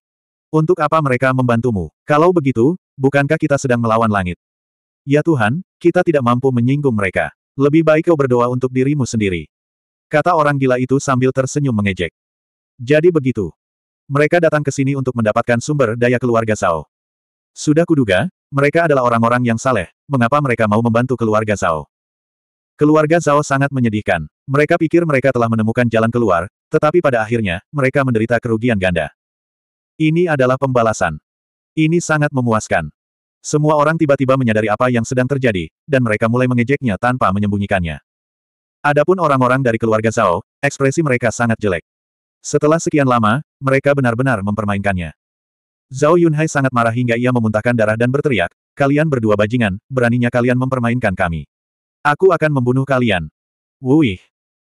Untuk apa mereka membantumu? Kalau begitu, bukankah kita sedang melawan langit? Ya Tuhan, kita tidak mampu menyinggung mereka. Lebih baik kau berdoa untuk dirimu sendiri. Kata orang gila itu sambil tersenyum mengejek. Jadi begitu. Mereka datang ke sini untuk mendapatkan sumber daya keluarga Sao. Sudah kuduga, mereka adalah orang-orang yang saleh, mengapa mereka mau membantu keluarga Zhao? Keluarga Zhao sangat menyedihkan. Mereka pikir mereka telah menemukan jalan keluar, tetapi pada akhirnya, mereka menderita kerugian ganda. Ini adalah pembalasan. Ini sangat memuaskan. Semua orang tiba-tiba menyadari apa yang sedang terjadi, dan mereka mulai mengejeknya tanpa menyembunyikannya. Adapun orang-orang dari keluarga Zhao, ekspresi mereka sangat jelek. Setelah sekian lama, mereka benar-benar mempermainkannya. Zhao Yunhai sangat marah hingga ia memuntahkan darah dan berteriak, kalian berdua bajingan, beraninya kalian mempermainkan kami. Aku akan membunuh kalian. Wuih.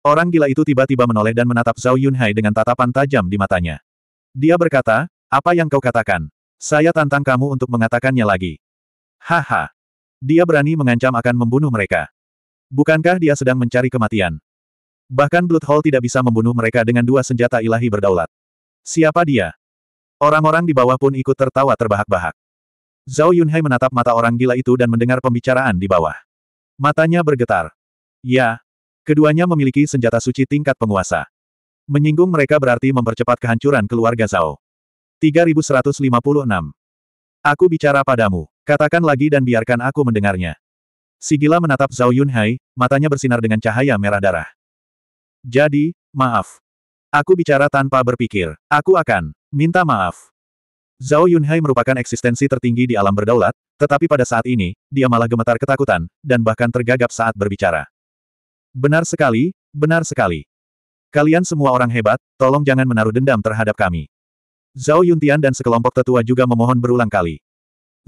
Orang gila itu tiba-tiba menoleh dan menatap Zhao Yunhai dengan tatapan tajam di matanya. Dia berkata, apa yang kau katakan? Saya tantang kamu untuk mengatakannya lagi. Haha. Dia berani mengancam akan membunuh mereka. Bukankah dia sedang mencari kematian? Bahkan Blood Hall tidak bisa membunuh mereka dengan dua senjata ilahi berdaulat. Siapa dia? Orang-orang di bawah pun ikut tertawa terbahak-bahak. Zhao Yunhai menatap mata orang gila itu dan mendengar pembicaraan di bawah. Matanya bergetar. Ya, keduanya memiliki senjata suci tingkat penguasa. Menyinggung mereka berarti mempercepat kehancuran keluarga Zhao. 3156. Aku bicara padamu. Katakan lagi dan biarkan aku mendengarnya. Sigila menatap Zhao Yunhai, matanya bersinar dengan cahaya merah darah. Jadi, maaf. Aku bicara tanpa berpikir. Aku akan minta maaf. Zhao Yunhai merupakan eksistensi tertinggi di alam berdaulat, tetapi pada saat ini, dia malah gemetar ketakutan, dan bahkan tergagap saat berbicara. Benar sekali, benar sekali. Kalian semua orang hebat, tolong jangan menaruh dendam terhadap kami. Zhao Yuntian dan sekelompok tetua juga memohon berulang kali.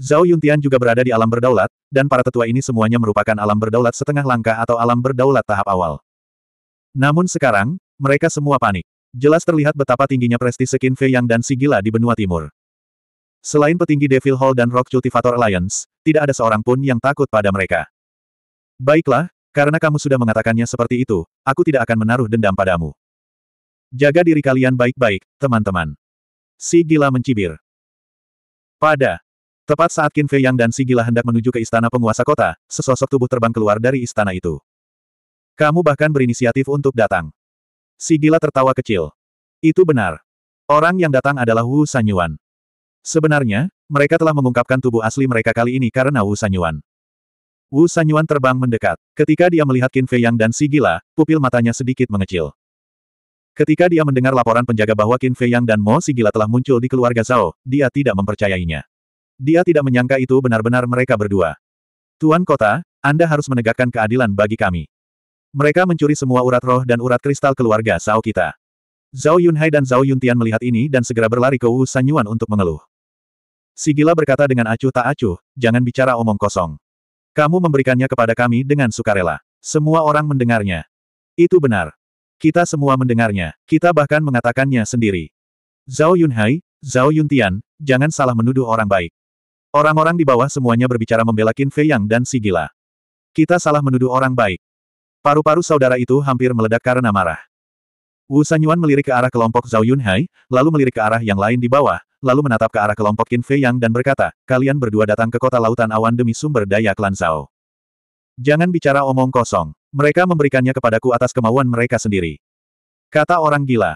Zhao Yuntian juga berada di alam berdaulat, dan para tetua ini semuanya merupakan alam berdaulat setengah langkah atau alam berdaulat tahap awal. Namun sekarang, mereka semua panik. Jelas terlihat betapa tingginya prestise Qin Fei Yang dan si gila di benua timur. Selain petinggi Devil Hall dan Rock Cultivator Alliance, tidak ada seorang pun yang takut pada mereka. Baiklah, karena kamu sudah mengatakannya seperti itu, aku tidak akan menaruh dendam padamu. Jaga diri kalian baik-baik, teman-teman. Si gila mencibir. Pada. Tepat saat Qin Fei Yang dan si gila hendak menuju ke istana penguasa kota, sesosok tubuh terbang keluar dari istana itu. Kamu bahkan berinisiatif untuk datang. Si gila tertawa kecil. Itu benar. Orang yang datang adalah Wu Sanyuan. Sebenarnya, mereka telah mengungkapkan tubuh asli mereka kali ini karena Wu Sanyuan. Wu Sanyuan terbang mendekat. Ketika dia melihat Qin Fei Yang dan si gila, pupil matanya sedikit mengecil. Ketika dia mendengar laporan penjaga bahwa Qin Fei Yang dan Mo Sigila telah muncul di keluarga Zhao, dia tidak mempercayainya. Dia tidak menyangka itu benar-benar mereka berdua. Tuan Kota, Anda harus menegakkan keadilan bagi kami. Mereka mencuri semua urat roh dan urat kristal keluarga Zhao kita. Zhao Yunhai dan Zhao Yuntian melihat ini dan segera berlari ke Wu Sanyuan untuk mengeluh. Sigila berkata dengan acuh tak acuh, jangan bicara omong kosong. Kamu memberikannya kepada kami dengan sukarela. Semua orang mendengarnya. Itu benar. Kita semua mendengarnya, kita bahkan mengatakannya sendiri. Zhao Yunhai, Zhao Yuntian, jangan salah menuduh orang baik. Orang-orang di bawah semuanya berbicara membela Qin Fei Yang dan si gila. Kita salah menuduh orang baik. Paru-paru saudara itu hampir meledak karena marah. Wu Sanyuan melirik ke arah kelompok Zhao Yunhai, lalu melirik ke arah yang lain di bawah, lalu menatap ke arah kelompok Qin Fei Yang dan berkata, kalian berdua datang ke kota lautan awan demi sumber daya klan Zhao. Jangan bicara omong kosong. Mereka memberikannya kepadaku atas kemauan mereka sendiri. Kata orang gila.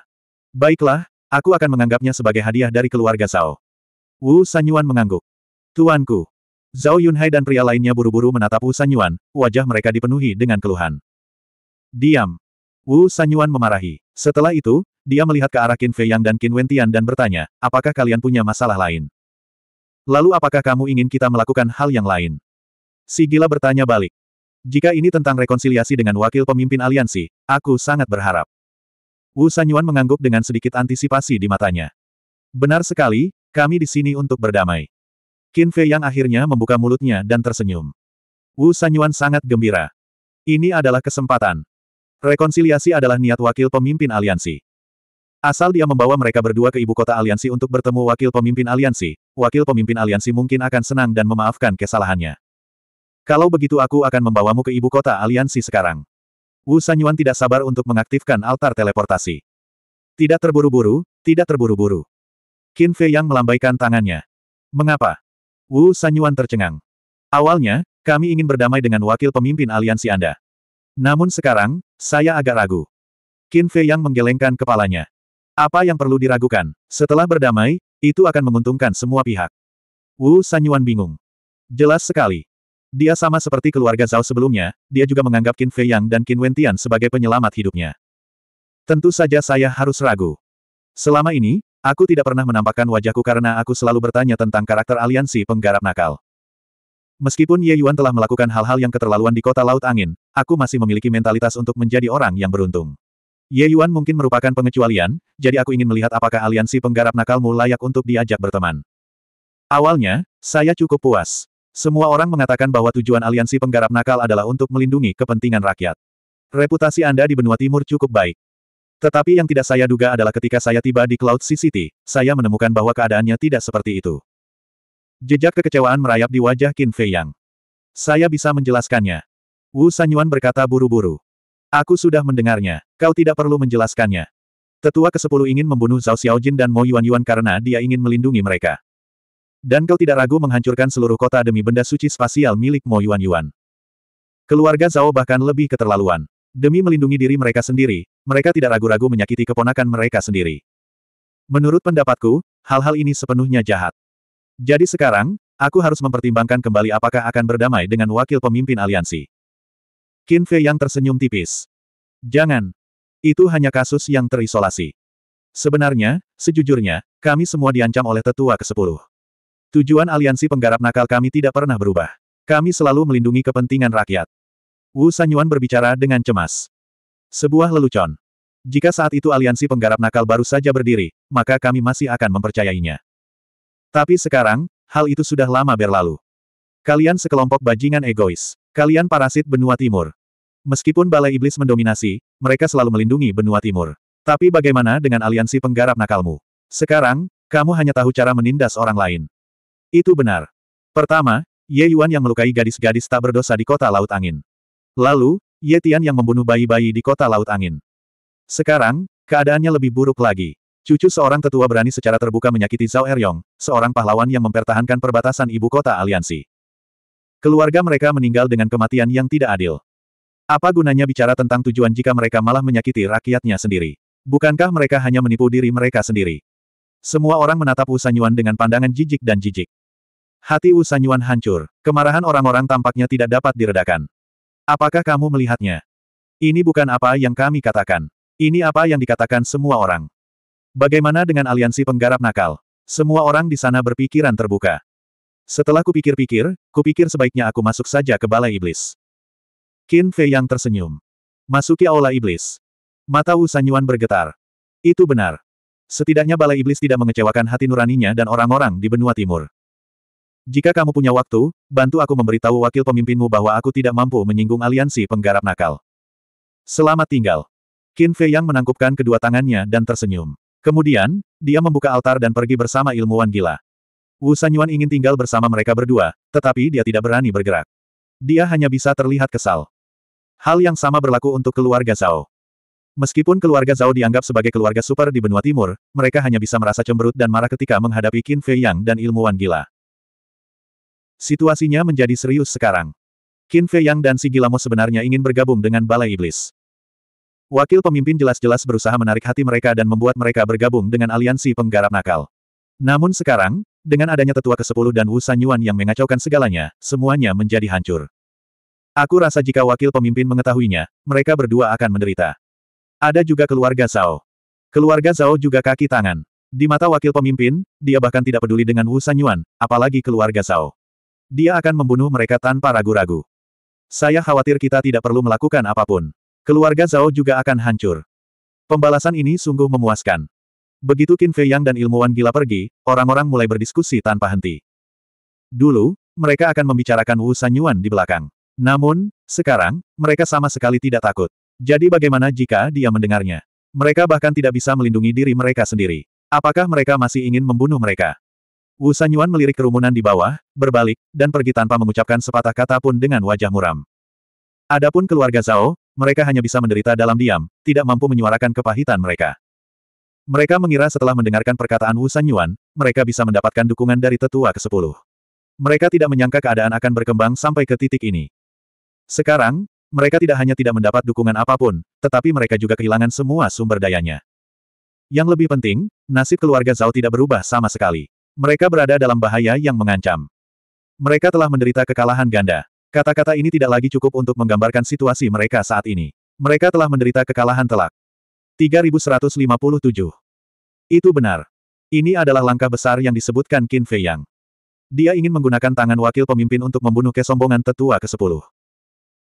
Baiklah, aku akan menganggapnya sebagai hadiah dari keluarga Zhao. Wu Sanyuan mengangguk. Tuanku. Zhao Yunhai dan pria lainnya buru-buru menatap Wu Sanyuan, wajah mereka dipenuhi dengan keluhan. Diam. Wu Sanyuan memarahi. Setelah itu, dia melihat ke arah Qin Fei Yang dan Qin Wentian dan bertanya, apakah kalian punya masalah lain? Lalu apakah kamu ingin kita melakukan hal yang lain? Si gila bertanya balik. Jika ini tentang rekonsiliasi dengan wakil pemimpin aliansi, aku sangat berharap. Wu Sanyuan mengangguk dengan sedikit antisipasi di matanya. Benar sekali, kami di sini untuk berdamai. Qin Fei yang akhirnya membuka mulutnya dan tersenyum. Wu Sanyuan sangat gembira. Ini adalah kesempatan. Rekonsiliasi adalah niat wakil pemimpin aliansi. Asal dia membawa mereka berdua ke ibu kota aliansi untuk bertemu wakil pemimpin aliansi, wakil pemimpin aliansi mungkin akan senang dan memaafkan kesalahannya. Kalau begitu aku akan membawamu ke ibu kota aliansi sekarang. Wu Sanyuan tidak sabar untuk mengaktifkan altar teleportasi. Tidak terburu-buru, tidak terburu-buru. Qin Fei yang melambaikan tangannya. Mengapa? Wu Sanyuan tercengang. Awalnya, kami ingin berdamai dengan wakil pemimpin aliansi Anda. Namun sekarang, saya agak ragu. Qin Fei yang menggelengkan kepalanya. Apa yang perlu diragukan? Setelah berdamai, itu akan menguntungkan semua pihak. Wu Sanyuan bingung. Jelas sekali. Dia sama seperti keluarga Zhao sebelumnya, dia juga menganggap Qin Fei Yang dan Qin Wentian sebagai penyelamat hidupnya. Tentu saja saya harus ragu. Selama ini, aku tidak pernah menampakkan wajahku karena aku selalu bertanya tentang karakter aliansi penggarap nakal. Meskipun Ye Yuan telah melakukan hal-hal yang keterlaluan di kota Laut Angin, aku masih memiliki mentalitas untuk menjadi orang yang beruntung. Ye Yuan mungkin merupakan pengecualian, jadi aku ingin melihat apakah aliansi penggarap nakalmu layak untuk diajak berteman. Awalnya, saya cukup puas. Semua orang mengatakan bahwa tujuan aliansi penggarap nakal adalah untuk melindungi kepentingan rakyat. Reputasi Anda di benua timur cukup baik. Tetapi yang tidak saya duga adalah ketika saya tiba di Cloud City, saya menemukan bahwa keadaannya tidak seperti itu. Jejak kekecewaan merayap di wajah Qin Fei Yang. Saya bisa menjelaskannya. Wu Sanyuan berkata buru-buru. Aku sudah mendengarnya. Kau tidak perlu menjelaskannya. Tetua kesepuluh ingin membunuh Zhao Xiaojin dan Mo Yuan Yuan karena dia ingin melindungi mereka. Dan kau tidak ragu menghancurkan seluruh kota demi benda suci spasial milik Mo Yuan Yuan. Keluarga Zhao bahkan lebih keterlaluan. Demi melindungi diri mereka sendiri, mereka tidak ragu-ragu menyakiti keponakan mereka sendiri. Menurut pendapatku, hal-hal ini sepenuhnya jahat. Jadi sekarang, aku harus mempertimbangkan kembali apakah akan berdamai dengan wakil pemimpin aliansi. Qin Fei yang tersenyum tipis. Jangan. Itu hanya kasus yang terisolasi. Sebenarnya, sejujurnya, kami semua diancam oleh tetua ke-10. Tujuan aliansi penggarap nakal kami tidak pernah berubah. Kami selalu melindungi kepentingan rakyat. Wu Sanyuan berbicara dengan cemas. Sebuah lelucon. Jika saat itu aliansi penggarap nakal baru saja berdiri, maka kami masih akan mempercayainya. Tapi sekarang, hal itu sudah lama berlalu. Kalian sekelompok bajingan egois. Kalian parasit benua timur. Meskipun Balai Iblis mendominasi, mereka selalu melindungi benua timur. Tapi bagaimana dengan aliansi penggarap nakalmu? Sekarang, kamu hanya tahu cara menindas orang lain. Itu benar. Pertama, Ye Yuan yang melukai gadis-gadis tak berdosa di kota Laut Angin. Lalu, Ye Tian yang membunuh bayi-bayi di kota Laut Angin. Sekarang, keadaannya lebih buruk lagi. Cucu seorang tetua berani secara terbuka menyakiti Zhao Eryong, seorang pahlawan yang mempertahankan perbatasan ibu kota aliansi. Keluarga mereka meninggal dengan kematian yang tidak adil. Apa gunanya bicara tentang tujuan jika mereka malah menyakiti rakyatnya sendiri? Bukankah mereka hanya menipu diri mereka sendiri? Semua orang menatap Wu Sanyuan dengan pandangan jijik dan jijik. Hati Usanyuan hancur, kemarahan orang-orang tampaknya tidak dapat diredakan. Apakah kamu melihatnya? Ini bukan apa yang kami katakan. Ini apa yang dikatakan semua orang. Bagaimana dengan aliansi penggarap nakal? Semua orang di sana berpikiran terbuka. Setelah kupikir-pikir, kupikir sebaiknya aku masuk saja ke balai iblis. Qin Fei yang tersenyum. Masuki aula iblis. Mata Usanyuan bergetar. Itu benar. Setidaknya balai iblis tidak mengecewakan hati nuraninya dan orang-orang di benua timur. Jika kamu punya waktu, bantu aku memberitahu wakil pemimpinmu bahwa aku tidak mampu menyinggung aliansi penggarap nakal. Selamat tinggal. Qin Fei Yang menangkupkan kedua tangannya dan tersenyum. Kemudian, dia membuka altar dan pergi bersama ilmuwan gila. Wu Sanyuan ingin tinggal bersama mereka berdua, tetapi dia tidak berani bergerak. Dia hanya bisa terlihat kesal. Hal yang sama berlaku untuk keluarga Zhao. Meskipun keluarga Zhao dianggap sebagai keluarga super di benua timur, mereka hanya bisa merasa cemberut dan marah ketika menghadapi Qin Fei Yang dan ilmuwan gila. Situasinya menjadi serius sekarang. Qin Fei Yang dan si Gilamo sebenarnya ingin bergabung dengan Balai Iblis. Wakil pemimpin jelas-jelas berusaha menarik hati mereka dan membuat mereka bergabung dengan aliansi penggarap nakal. Namun sekarang, dengan adanya tetua ke-10 dan Wu Sanyuan yang mengacaukan segalanya, semuanya menjadi hancur. Aku rasa jika wakil pemimpin mengetahuinya, mereka berdua akan menderita. Ada juga keluarga Zhao. Keluarga Zhao juga kaki tangan. Di mata wakil pemimpin, dia bahkan tidak peduli dengan Wu Sanyuan, apalagi keluarga Zhao. Dia akan membunuh mereka tanpa ragu-ragu. Saya khawatir kita tidak perlu melakukan apapun. Keluarga Zhao juga akan hancur. Pembalasan ini sungguh memuaskan. Begitu Qin Fei Yang dan ilmuwan gila pergi, orang-orang mulai berdiskusi tanpa henti. Dulu, mereka akan membicarakan Wu Sanyuan di belakang. Namun, sekarang, mereka sama sekali tidak takut. Jadi bagaimana jika dia mendengarnya? Mereka bahkan tidak bisa melindungi diri mereka sendiri. Apakah mereka masih ingin membunuh mereka? Wu Sanyuan melirik kerumunan di bawah, berbalik, dan pergi tanpa mengucapkan sepatah kata pun dengan wajah muram. Adapun keluarga Zhao, mereka hanya bisa menderita dalam diam, tidak mampu menyuarakan kepahitan mereka. Mereka mengira setelah mendengarkan perkataan Wu Sanyuan, mereka bisa mendapatkan dukungan dari tetua ke-10. Mereka tidak menyangka keadaan akan berkembang sampai ke titik ini. Sekarang, mereka tidak hanya tidak mendapat dukungan apapun, tetapi mereka juga kehilangan semua sumber dayanya. Yang lebih penting, nasib keluarga Zhao tidak berubah sama sekali. Mereka berada dalam bahaya yang mengancam. Mereka telah menderita kekalahan ganda. Kata-kata ini tidak lagi cukup untuk menggambarkan situasi mereka saat ini. Mereka telah menderita kekalahan telak. 3157. Itu benar. Ini adalah langkah besar yang disebutkan Qin Fei Yang. Dia ingin menggunakan tangan wakil pemimpin untuk membunuh kesombongan tetua ke-10.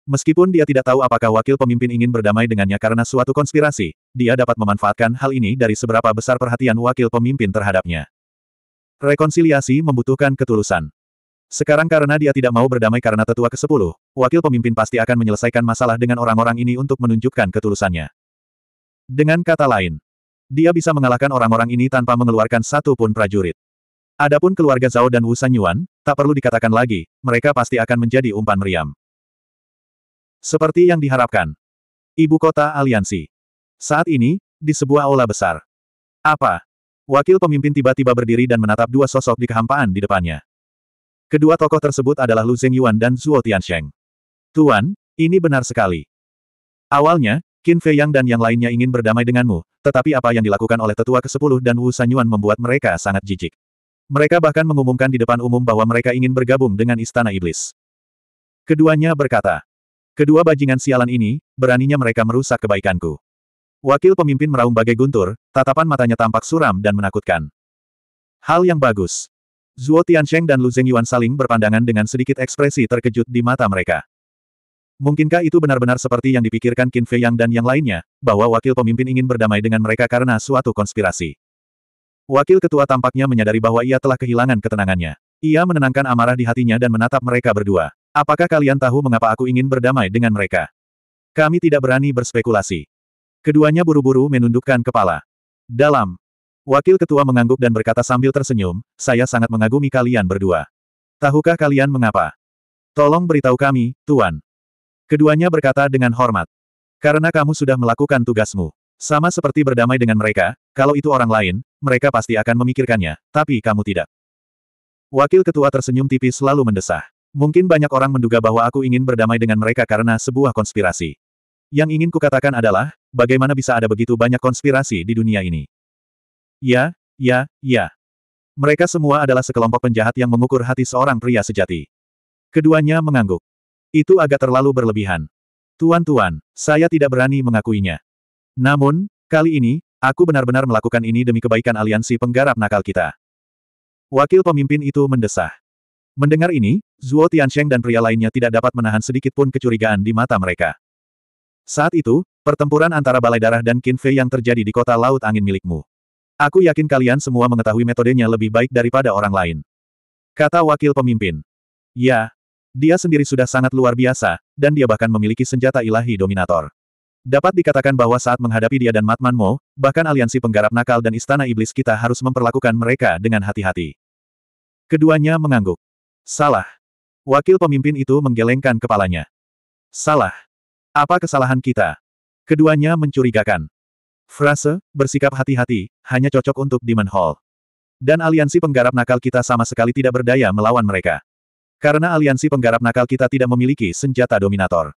Meskipun dia tidak tahu apakah wakil pemimpin ingin berdamai dengannya karena suatu konspirasi, dia dapat memanfaatkan hal ini dari seberapa besar perhatian wakil pemimpin terhadapnya. Rekonsiliasi membutuhkan ketulusan. Sekarang karena dia tidak mau berdamai karena tetua ke-10, wakil pemimpin pasti akan menyelesaikan masalah dengan orang-orang ini untuk menunjukkan ketulusannya. Dengan kata lain, dia bisa mengalahkan orang-orang ini tanpa mengeluarkan satu pun prajurit. Adapun keluarga Zhao dan Wu Sanyuan, tak perlu dikatakan lagi, mereka pasti akan menjadi umpan meriam. Seperti yang diharapkan. Ibu kota aliansi. Saat ini, di sebuah aula besar. Apa? Wakil pemimpin tiba-tiba berdiri dan menatap dua sosok di kehampaan di depannya. Kedua tokoh tersebut adalah Lu Zeng Yuan dan Zuo Tiansheng. Tuan, ini benar sekali. Awalnya, Qin Fei Yang dan yang lainnya ingin berdamai denganmu, tetapi apa yang dilakukan oleh tetua ke-10 dan Wu San Yuan membuat mereka sangat jijik. Mereka bahkan mengumumkan di depan umum bahwa mereka ingin bergabung dengan Istana Iblis. Keduanya berkata, Kedua bajingan sialan ini, beraninya mereka merusak kebaikanku. Wakil pemimpin meraung bagai guntur, tatapan matanya tampak suram dan menakutkan. Hal yang bagus. Zuo Tiancheng dan Lu Zhengyuan saling berpandangan dengan sedikit ekspresi terkejut di mata mereka. Mungkinkah itu benar-benar seperti yang dipikirkan Qin Fei Yang dan yang lainnya, bahwa wakil pemimpin ingin berdamai dengan mereka karena suatu konspirasi? Wakil ketua tampaknya menyadari bahwa ia telah kehilangan ketenangannya. Ia menenangkan amarah di hatinya dan menatap mereka berdua. Apakah kalian tahu mengapa aku ingin berdamai dengan mereka? Kami tidak berani berspekulasi. Keduanya buru-buru menundukkan kepala. Dalam. Wakil ketua mengangguk dan berkata sambil tersenyum, saya sangat mengagumi kalian berdua. Tahukah kalian mengapa? Tolong beritahu kami, Tuan. Keduanya berkata dengan hormat. Karena kamu sudah melakukan tugasmu. Sama seperti berdamai dengan mereka, kalau itu orang lain, mereka pasti akan memikirkannya, tapi kamu tidak. Wakil ketua tersenyum tipis lalu mendesah. Mungkin banyak orang menduga bahwa aku ingin berdamai dengan mereka karena sebuah konspirasi. Yang ingin kukatakan adalah, bagaimana bisa ada begitu banyak konspirasi di dunia ini? Ya, ya, ya. Mereka semua adalah sekelompok penjahat yang mengukur hati seorang pria sejati. Keduanya mengangguk. Itu agak terlalu berlebihan. Tuan-tuan, saya tidak berani mengakuinya. Namun, kali ini, aku benar-benar melakukan ini demi kebaikan aliansi penggarap nakal kita. Wakil pemimpin itu mendesah. Mendengar ini, Zuo Tiansheng dan pria lainnya tidak dapat menahan sedikit pun kecurigaan di mata mereka. Saat itu, pertempuran antara Balai Darah dan Kinfe yang terjadi di kota Laut Angin milikmu. Aku yakin kalian semua mengetahui metodenya lebih baik daripada orang lain. Kata wakil pemimpin. Ya, dia sendiri sudah sangat luar biasa, dan dia bahkan memiliki senjata ilahi dominator. Dapat dikatakan bahwa saat menghadapi dia dan Matman Mo, bahkan aliansi penggarap nakal dan istana iblis kita harus memperlakukan mereka dengan hati-hati. Keduanya mengangguk. Salah. Wakil pemimpin itu menggelengkan kepalanya. Salah. Apa kesalahan kita? Keduanya mencurigakan. Frase, bersikap hati-hati, hanya cocok untuk Demon Hall. Dan aliansi penggarap nakal kita sama sekali tidak berdaya melawan mereka. Karena aliansi penggarap nakal kita tidak memiliki senjata dominator.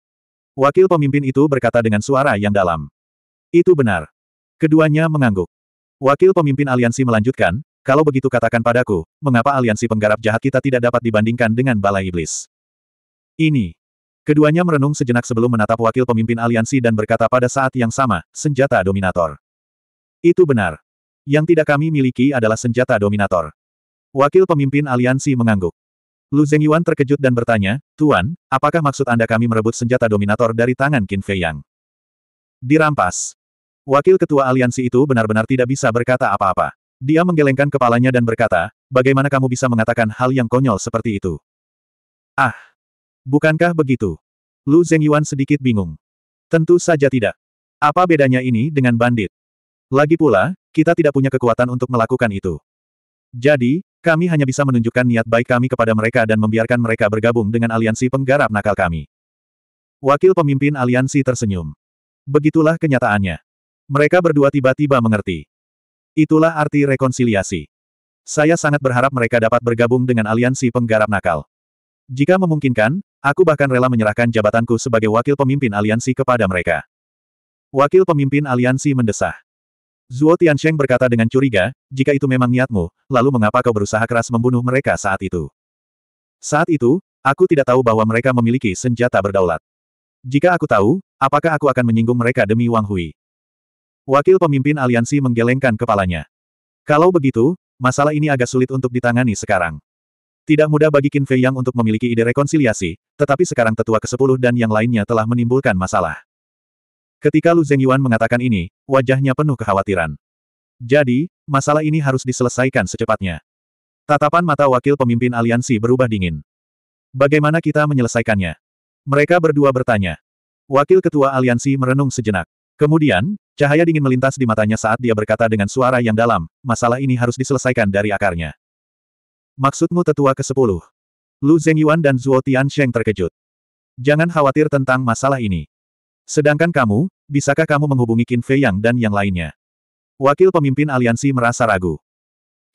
Wakil pemimpin itu berkata dengan suara yang dalam. Itu benar. Keduanya mengangguk. Wakil pemimpin aliansi melanjutkan, kalau begitu katakan padaku, mengapa aliansi penggarap jahat kita tidak dapat dibandingkan dengan balai iblis? Ini, Keduanya merenung sejenak sebelum menatap wakil pemimpin aliansi dan berkata pada saat yang sama, senjata dominator. Itu benar. Yang tidak kami miliki adalah senjata dominator. Wakil pemimpin aliansi mengangguk. Lu Zhengyuan terkejut dan bertanya, Tuan, apakah maksud Anda kami merebut senjata dominator dari tangan Qin Fei Yang? Dirampas. Wakil ketua aliansi itu benar-benar tidak bisa berkata apa-apa. Dia menggelengkan kepalanya dan berkata, bagaimana kamu bisa mengatakan hal yang konyol seperti itu? Ah! Bukankah begitu? Lu Zhengyuan sedikit bingung. Tentu saja tidak. Apa bedanya ini dengan bandit? Lagi pula, kita tidak punya kekuatan untuk melakukan itu. Jadi, kami hanya bisa menunjukkan niat baik kami kepada mereka dan membiarkan mereka bergabung dengan aliansi penggarap nakal kami. Wakil pemimpin aliansi tersenyum. Begitulah kenyataannya. Mereka berdua tiba-tiba mengerti. Itulah arti rekonsiliasi. Saya sangat berharap mereka dapat bergabung dengan aliansi penggarap nakal. Jika memungkinkan, aku bahkan rela menyerahkan jabatanku sebagai wakil pemimpin aliansi kepada mereka. Wakil pemimpin aliansi mendesah. Zuo Tiansheng berkata dengan curiga, jika itu memang niatmu, lalu mengapa kau berusaha keras membunuh mereka saat itu? Saat itu, aku tidak tahu bahwa mereka memiliki senjata berdaulat. Jika aku tahu, apakah aku akan menyinggung mereka demi Wang Hui? Wakil pemimpin aliansi menggelengkan kepalanya. Kalau begitu, masalah ini agak sulit untuk ditangani sekarang. Tidak mudah bagi Qin Fei Yang untuk memiliki ide rekonsiliasi, tetapi sekarang tetua ke-10 dan yang lainnya telah menimbulkan masalah. Ketika Lu Zhenyuan mengatakan ini, wajahnya penuh kekhawatiran. Jadi, masalah ini harus diselesaikan secepatnya. Tatapan mata wakil pemimpin aliansi berubah dingin. Bagaimana kita menyelesaikannya? Mereka berdua bertanya. Wakil ketua aliansi merenung sejenak. Kemudian, cahaya dingin melintas di matanya saat dia berkata dengan suara yang dalam, masalah ini harus diselesaikan dari akarnya. Maksudmu tetua ke-10? Lu Zhengyuan dan Zhuo Sheng terkejut. Jangan khawatir tentang masalah ini. Sedangkan kamu, bisakah kamu menghubungi Qin Fei Yang dan yang lainnya? Wakil pemimpin aliansi merasa ragu.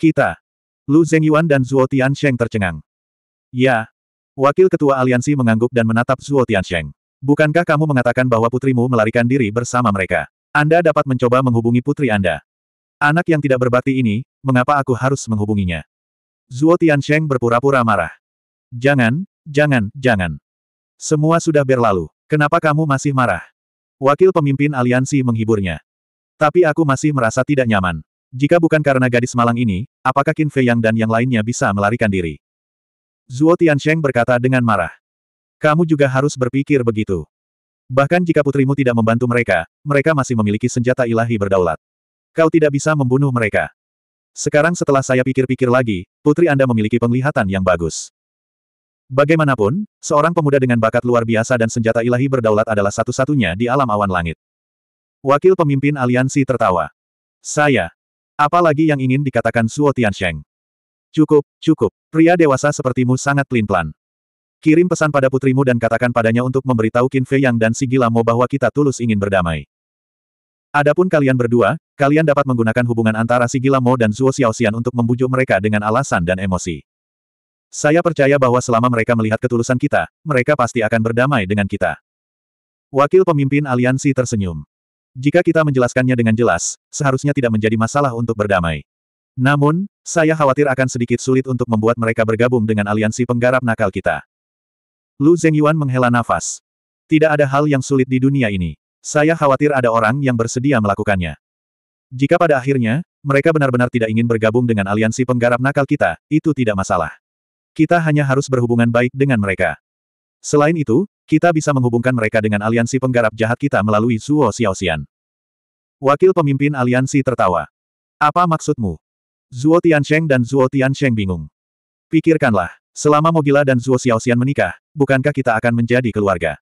Kita. Lu Zhengyuan dan Zhuo Sheng tercengang. Ya. Wakil ketua aliansi mengangguk dan menatap Zhuo Sheng. Bukankah kamu mengatakan bahwa putrimu melarikan diri bersama mereka? Anda dapat mencoba menghubungi putri Anda. Anak yang tidak berbakti ini, mengapa aku harus menghubunginya? Zuo Tiansheng berpura-pura marah. Jangan, jangan, jangan. Semua sudah berlalu. Kenapa kamu masih marah? Wakil pemimpin aliansi menghiburnya. Tapi aku masih merasa tidak nyaman. Jika bukan karena gadis malang ini, apakah Qin Fei Yang dan yang lainnya bisa melarikan diri? Zuo Tiansheng berkata dengan marah. Kamu juga harus berpikir begitu. Bahkan jika putrimu tidak membantu mereka, mereka masih memiliki senjata ilahi berdaulat. Kau tidak bisa membunuh mereka. Sekarang setelah saya pikir-pikir lagi, putri Anda memiliki penglihatan yang bagus. Bagaimanapun, seorang pemuda dengan bakat luar biasa dan senjata ilahi berdaulat adalah satu-satunya di alam awan langit. Wakil pemimpin aliansi tertawa. Saya. Apalagi yang ingin dikatakan Suo Tiansheng. Cukup, cukup. Pria dewasa sepertimu sangat pelin-pelan. Kirim pesan pada putrimu dan katakan padanya untuk memberitahu Qin Fei Yang dan si Gilamo bahwa kita tulus ingin berdamai. Adapun kalian berdua, kalian dapat menggunakan hubungan antara si Mo dan Zuo Xiaoxian untuk membujuk mereka dengan alasan dan emosi. Saya percaya bahwa selama mereka melihat ketulusan kita, mereka pasti akan berdamai dengan kita. Wakil pemimpin aliansi tersenyum. Jika kita menjelaskannya dengan jelas, seharusnya tidak menjadi masalah untuk berdamai. Namun, saya khawatir akan sedikit sulit untuk membuat mereka bergabung dengan aliansi penggarap nakal kita. Lu Zhengyuan menghela nafas. Tidak ada hal yang sulit di dunia ini. Saya khawatir ada orang yang bersedia melakukannya. Jika pada akhirnya, mereka benar-benar tidak ingin bergabung dengan aliansi penggarap nakal kita, itu tidak masalah. Kita hanya harus berhubungan baik dengan mereka. Selain itu, kita bisa menghubungkan mereka dengan aliansi penggarap jahat kita melalui Zuo Xiaoxian. Wakil pemimpin aliansi tertawa. Apa maksudmu? Zuo Tiansheng dan Zuo Tiansheng bingung. Pikirkanlah, selama Mogila dan Zuo Xiaoxian menikah, bukankah kita akan menjadi keluarga?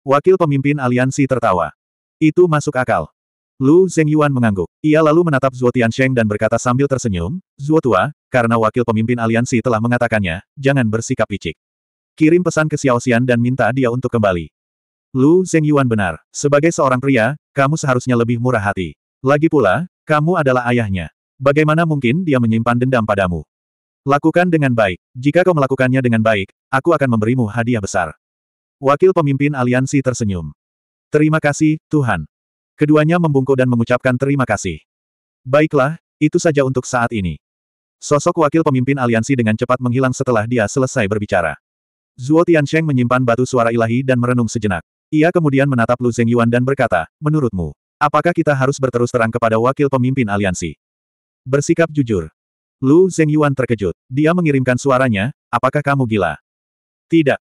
Wakil pemimpin aliansi tertawa. Itu masuk akal. Lu Zhengyuan mengangguk. Ia lalu menatap Zhuo Tiansheng dan berkata sambil tersenyum, Zuo Tua, karena wakil pemimpin aliansi telah mengatakannya, jangan bersikap picik. Kirim pesan ke Xiao Xian dan minta dia untuk kembali. Lu Zhengyuan benar. Sebagai seorang pria, kamu seharusnya lebih murah hati. Lagi pula, kamu adalah ayahnya. Bagaimana mungkin dia menyimpan dendam padamu? Lakukan dengan baik. Jika kau melakukannya dengan baik, aku akan memberimu hadiah besar. Wakil pemimpin aliansi tersenyum. Terima kasih, Tuhan. Keduanya membungkuk dan mengucapkan terima kasih. Baiklah, itu saja untuk saat ini. Sosok wakil pemimpin aliansi dengan cepat menghilang setelah dia selesai berbicara. Zuo Tiansheng menyimpan batu suara ilahi dan merenung sejenak. Ia kemudian menatap Lu Zhengyuan dan berkata, menurutmu, apakah kita harus berterus terang kepada wakil pemimpin aliansi? Bersikap jujur. Lu Zhengyuan terkejut. Dia mengirimkan suaranya, apakah kamu gila? Tidak.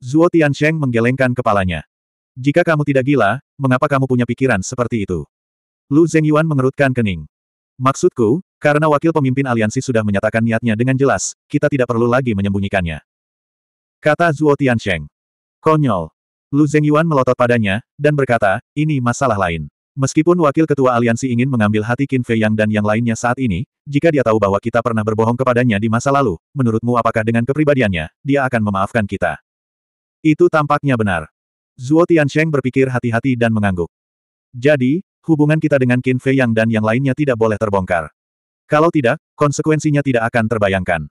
Zuo Tiansheng menggelengkan kepalanya. Jika kamu tidak gila, mengapa kamu punya pikiran seperti itu? Lu Zhengyuan mengerutkan kening. Maksudku, karena wakil pemimpin aliansi sudah menyatakan niatnya dengan jelas, kita tidak perlu lagi menyembunyikannya. Kata Zuo Tiansheng. Konyol. Lu Zhengyuan melotot padanya, dan berkata, ini masalah lain. Meskipun wakil ketua aliansi ingin mengambil hati Qin Fei Yang dan yang lainnya saat ini, jika dia tahu bahwa kita pernah berbohong kepadanya di masa lalu, menurutmu apakah dengan kepribadiannya, dia akan memaafkan kita? Itu tampaknya benar. Zuo Tiansheng berpikir hati-hati dan mengangguk. Jadi, hubungan kita dengan Qin Fei Yang dan yang lainnya tidak boleh terbongkar. Kalau tidak, konsekuensinya tidak akan terbayangkan.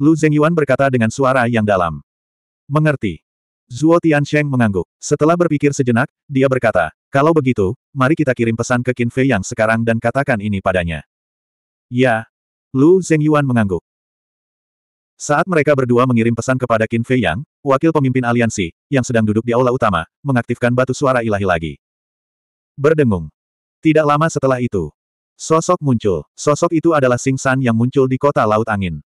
Lu Zhengyuan berkata dengan suara yang dalam. Mengerti. Zuo Tiansheng mengangguk. Setelah berpikir sejenak, dia berkata, kalau begitu, mari kita kirim pesan ke Qin Fei Yang sekarang dan katakan ini padanya. Ya. Lu Zhengyuan mengangguk. Saat mereka berdua mengirim pesan kepada Qin Fei Yang, wakil pemimpin aliansi, yang sedang duduk di aula utama, mengaktifkan batu suara ilahi lagi. Berdengung. Tidak lama setelah itu, sosok muncul. Sosok itu adalah Sing San yang muncul di kota Laut Angin.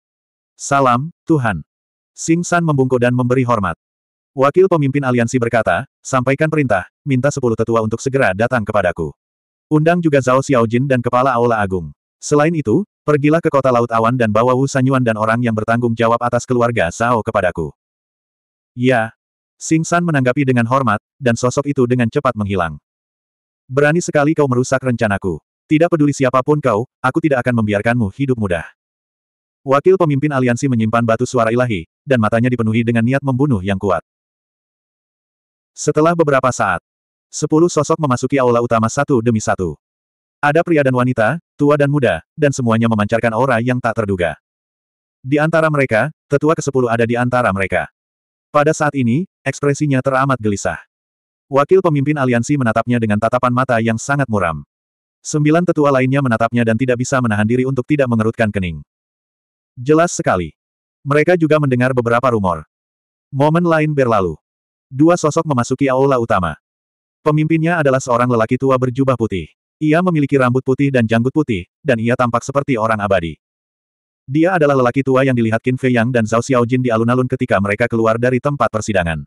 Salam, Tuhan. Sing San membungkuk dan memberi hormat. Wakil pemimpin aliansi berkata, sampaikan perintah, minta sepuluh tetua untuk segera datang kepadaku. Undang juga Zhao Xiaojin dan kepala Aula Agung. Selain itu, Pergilah ke kota Laut Awan dan bawa Wu Sanyuan dan orang yang bertanggung jawab atas keluarga Sao kepadaku. Ya. Sing San menanggapi dengan hormat, dan sosok itu dengan cepat menghilang. Berani sekali kau merusak rencanaku. Tidak peduli siapapun kau, aku tidak akan membiarkanmu hidup mudah. Wakil pemimpin aliansi menyimpan batu suara ilahi, dan matanya dipenuhi dengan niat membunuh yang kuat. Setelah beberapa saat, sepuluh sosok memasuki aula utama satu demi satu. Ada pria dan wanita, tua dan muda, dan semuanya memancarkan aura yang tak terduga. Di antara mereka, tetua ke kesepuluh ada di antara mereka. Pada saat ini, ekspresinya teramat gelisah. Wakil pemimpin aliansi menatapnya dengan tatapan mata yang sangat muram. Sembilan tetua lainnya menatapnya dan tidak bisa menahan diri untuk tidak mengerutkan kening. Jelas sekali. Mereka juga mendengar beberapa rumor. Momen lain berlalu. Dua sosok memasuki aula utama. Pemimpinnya adalah seorang lelaki tua berjubah putih. Ia memiliki rambut putih dan janggut putih, dan ia tampak seperti orang abadi. Dia adalah lelaki tua yang dilihat Qin Fei Yang dan Zhao Xiaojin di alun-alun ketika mereka keluar dari tempat persidangan.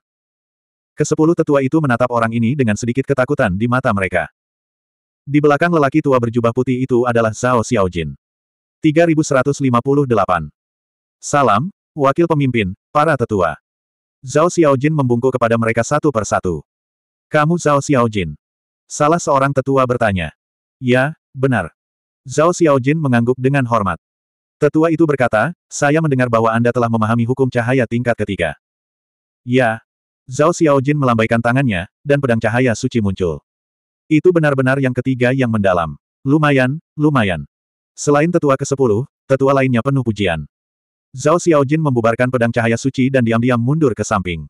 Kesepuluh tetua itu menatap orang ini dengan sedikit ketakutan di mata mereka. Di belakang lelaki tua berjubah putih itu adalah Zhao Xiaojin. 3158. Salam, wakil pemimpin, para tetua. Zhao Xiaojin membungkuk kepada mereka satu persatu. Kamu Zhao Xiaojin. Salah seorang tetua bertanya. Ya, benar. Zhao Xiaojin mengangguk dengan hormat. Tetua itu berkata, saya mendengar bahwa Anda telah memahami hukum cahaya tingkat ketiga. Ya. Zhao Xiaojin melambaikan tangannya, dan pedang cahaya suci muncul. Itu benar-benar yang ketiga yang mendalam. Lumayan, lumayan. Selain tetua ke-10, tetua lainnya penuh pujian. Zhao Xiaojin membubarkan pedang cahaya suci dan diam-diam mundur ke samping.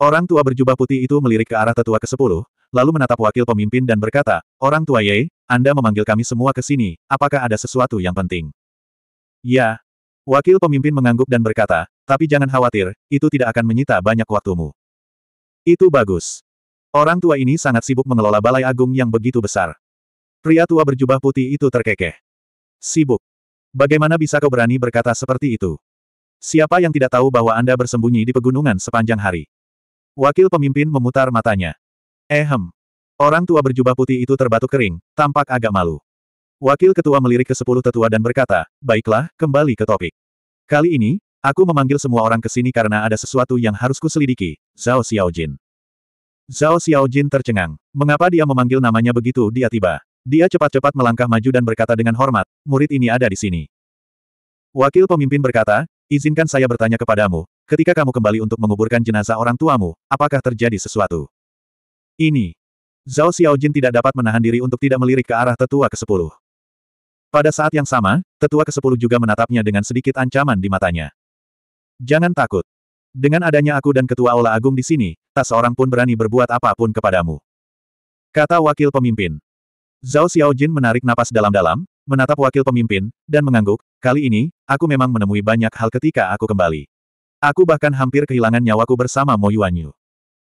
Orang tua berjubah putih itu melirik ke arah tetua ke-10, lalu menatap wakil pemimpin dan berkata, Orang tua Ye, Anda memanggil kami semua ke sini, apakah ada sesuatu yang penting? Ya. Wakil pemimpin mengangguk dan berkata, tapi jangan khawatir, itu tidak akan menyita banyak waktumu. Itu bagus. Orang tua ini sangat sibuk mengelola balai agung yang begitu besar. Pria tua berjubah putih itu terkekeh. Sibuk. Bagaimana bisa kau berani berkata seperti itu? Siapa yang tidak tahu bahwa Anda bersembunyi di pegunungan sepanjang hari? Wakil pemimpin memutar matanya. Ehem. Eh, orang tua berjubah putih itu terbatuk kering, tampak agak malu. Wakil ketua melirik ke sepuluh tetua dan berkata, baiklah, kembali ke topik. Kali ini, aku memanggil semua orang ke sini karena ada sesuatu yang harus kuselidiki, Zhao Xiaojin. Zhao Xiaojin tercengang. Mengapa dia memanggil namanya begitu dia tiba? Dia cepat-cepat melangkah maju dan berkata dengan hormat, murid ini ada di sini. Wakil pemimpin berkata, izinkan saya bertanya kepadamu, ketika kamu kembali untuk menguburkan jenazah orang tuamu, apakah terjadi sesuatu? Ini. Zhao Xiaojin tidak dapat menahan diri untuk tidak melirik ke arah tetua ke-10. Pada saat yang sama, tetua ke-10 juga menatapnya dengan sedikit ancaman di matanya. Jangan takut. Dengan adanya aku dan ketua Aula Agung di sini, tak seorang pun berani berbuat apapun kepadamu. Kata wakil pemimpin. Zhao Xiaojin menarik napas dalam-dalam, menatap wakil pemimpin, dan mengangguk, kali ini, aku memang menemui banyak hal ketika aku kembali. Aku bahkan hampir kehilangan nyawaku bersama Mo Yuanyu.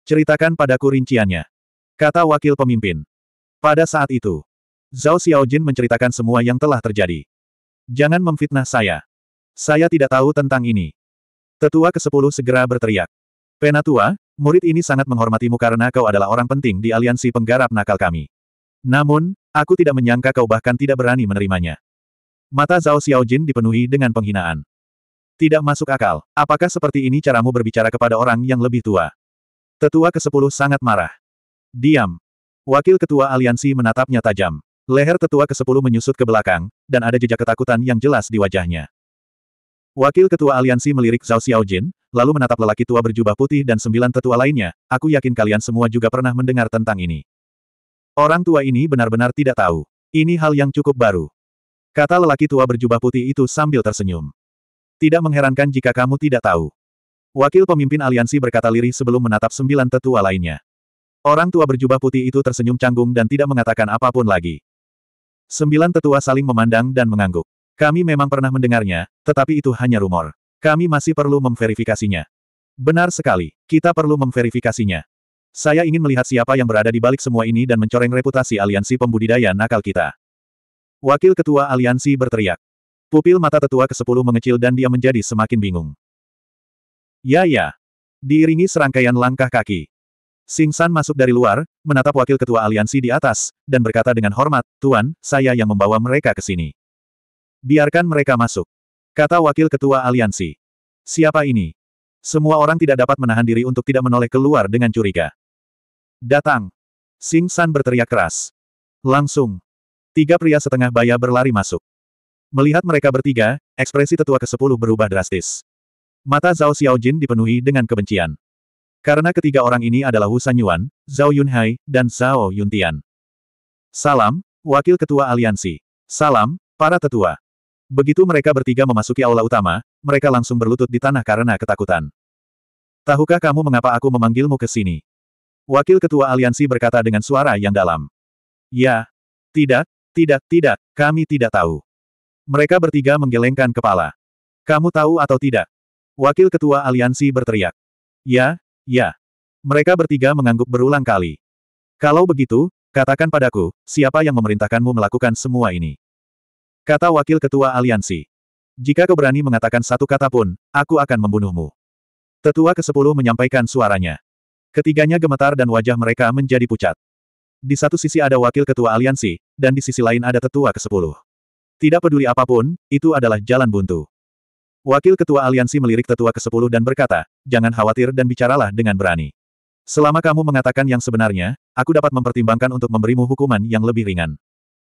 Ceritakan padaku rinciannya. Kata wakil pemimpin. Pada saat itu, Zhao Xiaojin menceritakan semua yang telah terjadi. Jangan memfitnah saya. Saya tidak tahu tentang ini. Tetua ke-10 segera berteriak. Penatua, murid ini sangat menghormatimu karena kau adalah orang penting di aliansi penggarap nakal kami. Namun, aku tidak menyangka kau bahkan tidak berani menerimanya. Mata Zhao Xiaojin dipenuhi dengan penghinaan. Tidak masuk akal, apakah seperti ini caramu berbicara kepada orang yang lebih tua? Tetua ke-10 sangat marah. Diam. Wakil Ketua Aliansi menatapnya tajam. Leher tetua ke-10 menyusut ke belakang, dan ada jejak ketakutan yang jelas di wajahnya. Wakil Ketua Aliansi melirik Zhao Xiaojin, lalu menatap lelaki tua berjubah putih dan sembilan tetua lainnya, aku yakin kalian semua juga pernah mendengar tentang ini. Orang tua ini benar-benar tidak tahu. Ini hal yang cukup baru. Kata lelaki tua berjubah putih itu sambil tersenyum. Tidak mengherankan jika kamu tidak tahu. Wakil pemimpin aliansi berkata lirih sebelum menatap sembilan tetua lainnya. Orang tua berjubah putih itu tersenyum canggung dan tidak mengatakan apapun lagi. Sembilan tetua saling memandang dan mengangguk. Kami memang pernah mendengarnya, tetapi itu hanya rumor. Kami masih perlu memverifikasinya. Benar sekali, kita perlu memverifikasinya. Saya ingin melihat siapa yang berada di balik semua ini dan mencoreng reputasi aliansi pembudidaya nakal kita. Wakil Ketua Aliansi berteriak. Pupil mata tetua ke-10 mengecil dan dia menjadi semakin bingung. Ya ya. Diiringi serangkaian langkah kaki. Sing San masuk dari luar, menatap wakil ketua aliansi di atas, dan berkata dengan hormat, Tuan, saya yang membawa mereka ke sini. Biarkan mereka masuk. Kata wakil ketua aliansi. Siapa ini? Semua orang tidak dapat menahan diri untuk tidak menoleh keluar dengan curiga. Datang. Sing San berteriak keras. Langsung. Tiga pria setengah baya berlari masuk. Melihat mereka bertiga, ekspresi tetua ke-10 berubah drastis. Mata Zhao Xiaojin dipenuhi dengan kebencian. Karena ketiga orang ini adalah Wu Sanyuan, Zhao Yunhai, dan Zhao Yuntian. Salam, Wakil Ketua Aliansi. Salam, para tetua. Begitu mereka bertiga memasuki aula utama, mereka langsung berlutut di tanah karena ketakutan. Tahukah kamu mengapa aku memanggilmu ke sini? Wakil Ketua Aliansi berkata dengan suara yang dalam. Ya. Tidak, tidak, tidak, kami tidak tahu. Mereka bertiga menggelengkan kepala. Kamu tahu atau tidak? Wakil Ketua Aliansi berteriak. Ya, Ya. Mereka bertiga mengangguk berulang kali. Kalau begitu, katakan padaku, siapa yang memerintahkanmu melakukan semua ini? Kata wakil ketua aliansi. Jika kau berani mengatakan satu kata pun, aku akan membunuhmu. Tetua ke-10 menyampaikan suaranya. Ketiganya gemetar dan wajah mereka menjadi pucat. Di satu sisi ada wakil ketua aliansi, dan di sisi lain ada tetua ke-10. Tidak peduli apapun, itu adalah jalan buntu. Wakil Ketua Aliansi melirik tetua ke-10 dan berkata, jangan khawatir dan bicaralah dengan berani. Selama kamu mengatakan yang sebenarnya, aku dapat mempertimbangkan untuk memberimu hukuman yang lebih ringan.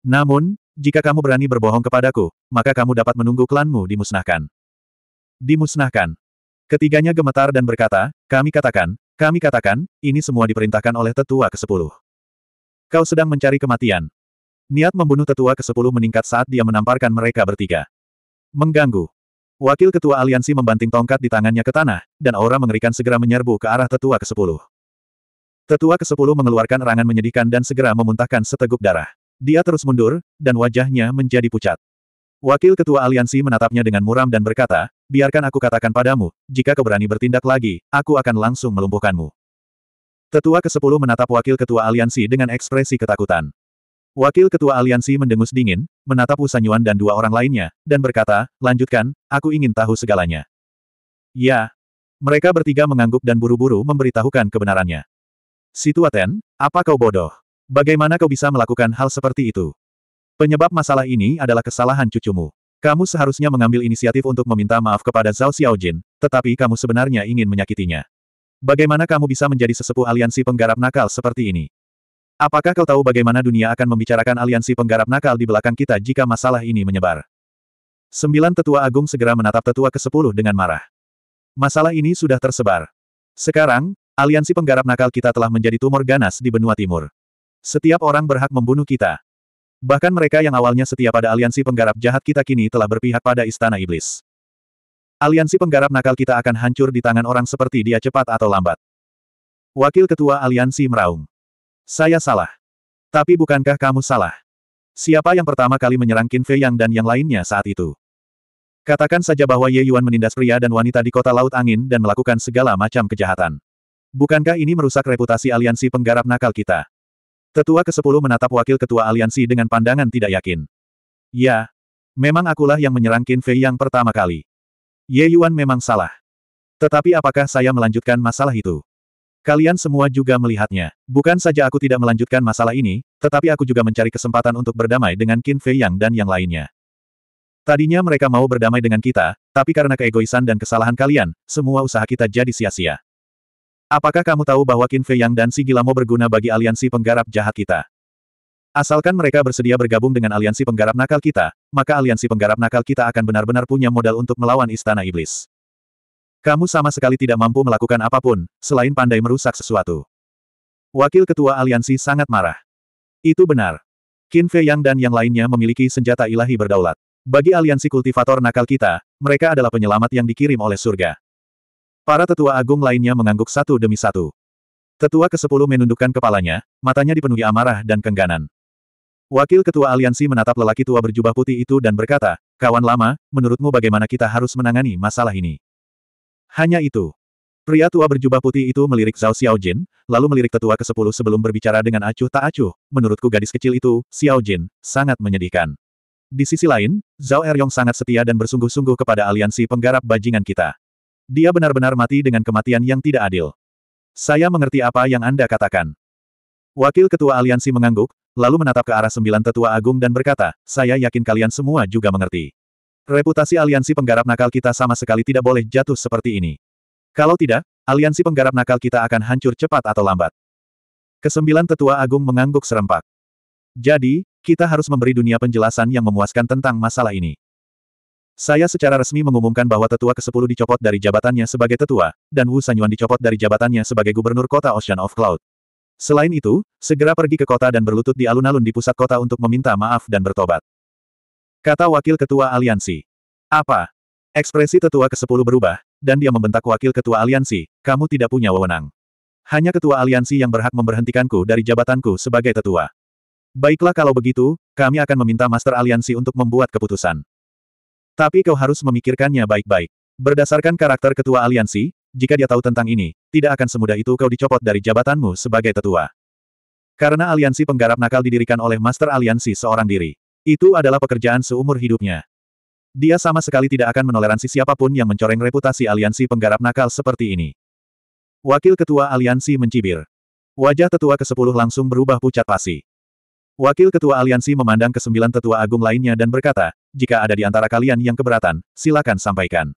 Namun, jika kamu berani berbohong kepadaku, maka kamu dapat menunggu klanmu dimusnahkan. Dimusnahkan. Ketiganya gemetar dan berkata, kami katakan, kami katakan, ini semua diperintahkan oleh tetua ke-10. Kau sedang mencari kematian. Niat membunuh tetua ke-10 meningkat saat dia menamparkan mereka bertiga. Mengganggu. Wakil Ketua Aliansi membanting tongkat di tangannya ke tanah, dan aura mengerikan segera menyerbu ke arah tetua ke-10. Tetua ke-10 mengeluarkan erangan menyedihkan dan segera memuntahkan seteguk darah. Dia terus mundur, dan wajahnya menjadi pucat. Wakil Ketua Aliansi menatapnya dengan muram dan berkata, biarkan aku katakan padamu, jika kau berani bertindak lagi, aku akan langsung melumpuhkanmu. Tetua ke-10 menatap Wakil Ketua Aliansi dengan ekspresi ketakutan. Wakil Ketua Aliansi mendengus dingin, menatap Usanyuan dan dua orang lainnya, dan berkata, lanjutkan, aku ingin tahu segalanya. Ya. Mereka bertiga mengangguk dan buru-buru memberitahukan kebenarannya. Situaten, apa kau bodoh? Bagaimana kau bisa melakukan hal seperti itu? Penyebab masalah ini adalah kesalahan cucumu. Kamu seharusnya mengambil inisiatif untuk meminta maaf kepada Zhao Xiaojin, tetapi kamu sebenarnya ingin menyakitinya. Bagaimana kamu bisa menjadi sesepuh aliansi penggarap nakal seperti ini? Apakah kau tahu bagaimana dunia akan membicarakan aliansi penggarap nakal di belakang kita jika masalah ini menyebar? Sembilan tetua agung segera menatap tetua ke-10 dengan marah. Masalah ini sudah tersebar. Sekarang, aliansi penggarap nakal kita telah menjadi tumor ganas di benua timur. Setiap orang berhak membunuh kita. Bahkan mereka yang awalnya setia pada aliansi penggarap jahat kita kini telah berpihak pada istana iblis. Aliansi penggarap nakal kita akan hancur di tangan orang seperti dia cepat atau lambat. Wakil Ketua Aliansi Meraung saya salah. Tapi bukankah kamu salah? Siapa yang pertama kali menyerang Qin Fei Yang dan yang lainnya saat itu? Katakan saja bahwa Ye Yuan menindas pria dan wanita di kota Laut Angin dan melakukan segala macam kejahatan. Bukankah ini merusak reputasi aliansi penggarap nakal kita? Tetua ke-10 menatap wakil ketua aliansi dengan pandangan tidak yakin. Ya, memang akulah yang menyerang Qin Fei yang pertama kali. Ye Yuan memang salah. Tetapi apakah saya melanjutkan masalah itu? Kalian semua juga melihatnya. Bukan saja aku tidak melanjutkan masalah ini, tetapi aku juga mencari kesempatan untuk berdamai dengan Qin Fei Yang dan yang lainnya. Tadinya mereka mau berdamai dengan kita, tapi karena keegoisan dan kesalahan kalian, semua usaha kita jadi sia-sia. Apakah kamu tahu bahwa Qin Fei Yang dan si Gilamo berguna bagi aliansi penggarap jahat kita? Asalkan mereka bersedia bergabung dengan aliansi penggarap nakal kita, maka aliansi penggarap nakal kita akan benar-benar punya modal untuk melawan Istana Iblis. Kamu sama sekali tidak mampu melakukan apapun, selain pandai merusak sesuatu. Wakil Ketua Aliansi sangat marah. Itu benar. Qin Fei Yang dan yang lainnya memiliki senjata ilahi berdaulat. Bagi aliansi kultivator nakal kita, mereka adalah penyelamat yang dikirim oleh surga. Para tetua agung lainnya mengangguk satu demi satu. Tetua ke-10 menundukkan kepalanya, matanya dipenuhi amarah dan kengganan. Wakil Ketua Aliansi menatap lelaki tua berjubah putih itu dan berkata, Kawan lama, menurutmu bagaimana kita harus menangani masalah ini? Hanya itu. Pria tua berjubah putih itu melirik Zhao Xiaojin, lalu melirik tetua ke-10 sebelum berbicara dengan acuh tak acuh, menurutku gadis kecil itu, Xiao Jin, sangat menyedihkan. Di sisi lain, Zhao Eryong sangat setia dan bersungguh-sungguh kepada aliansi penggarap bajingan kita. Dia benar-benar mati dengan kematian yang tidak adil. Saya mengerti apa yang Anda katakan. Wakil Ketua Aliansi mengangguk, lalu menatap ke arah sembilan tetua agung dan berkata, saya yakin kalian semua juga mengerti. Reputasi aliansi penggarap nakal kita sama sekali tidak boleh jatuh seperti ini. Kalau tidak, aliansi penggarap nakal kita akan hancur cepat atau lambat. Kesembilan tetua agung mengangguk serempak. Jadi, kita harus memberi dunia penjelasan yang memuaskan tentang masalah ini. Saya secara resmi mengumumkan bahwa tetua ke-10 dicopot dari jabatannya sebagai tetua, dan Wu Sanyuan dicopot dari jabatannya sebagai gubernur kota Ocean of Cloud. Selain itu, segera pergi ke kota dan berlutut di alun-alun di pusat kota untuk meminta maaf dan bertobat. Kata Wakil Ketua Aliansi. Apa? Ekspresi tetua ke-10 berubah, dan dia membentak Wakil Ketua Aliansi, kamu tidak punya wewenang. Hanya Ketua Aliansi yang berhak memberhentikanku dari jabatanku sebagai tetua. Baiklah kalau begitu, kami akan meminta Master Aliansi untuk membuat keputusan. Tapi kau harus memikirkannya baik-baik. Berdasarkan karakter Ketua Aliansi, jika dia tahu tentang ini, tidak akan semudah itu kau dicopot dari jabatanmu sebagai tetua. Karena aliansi penggarap nakal didirikan oleh Master Aliansi seorang diri. Itu adalah pekerjaan seumur hidupnya. Dia sama sekali tidak akan menoleransi siapapun yang mencoreng reputasi aliansi penggarap nakal seperti ini. Wakil Ketua Aliansi mencibir. Wajah tetua ke-10 langsung berubah pucat pasi. Wakil Ketua Aliansi memandang ke sembilan tetua agung lainnya dan berkata, jika ada di antara kalian yang keberatan, silakan sampaikan.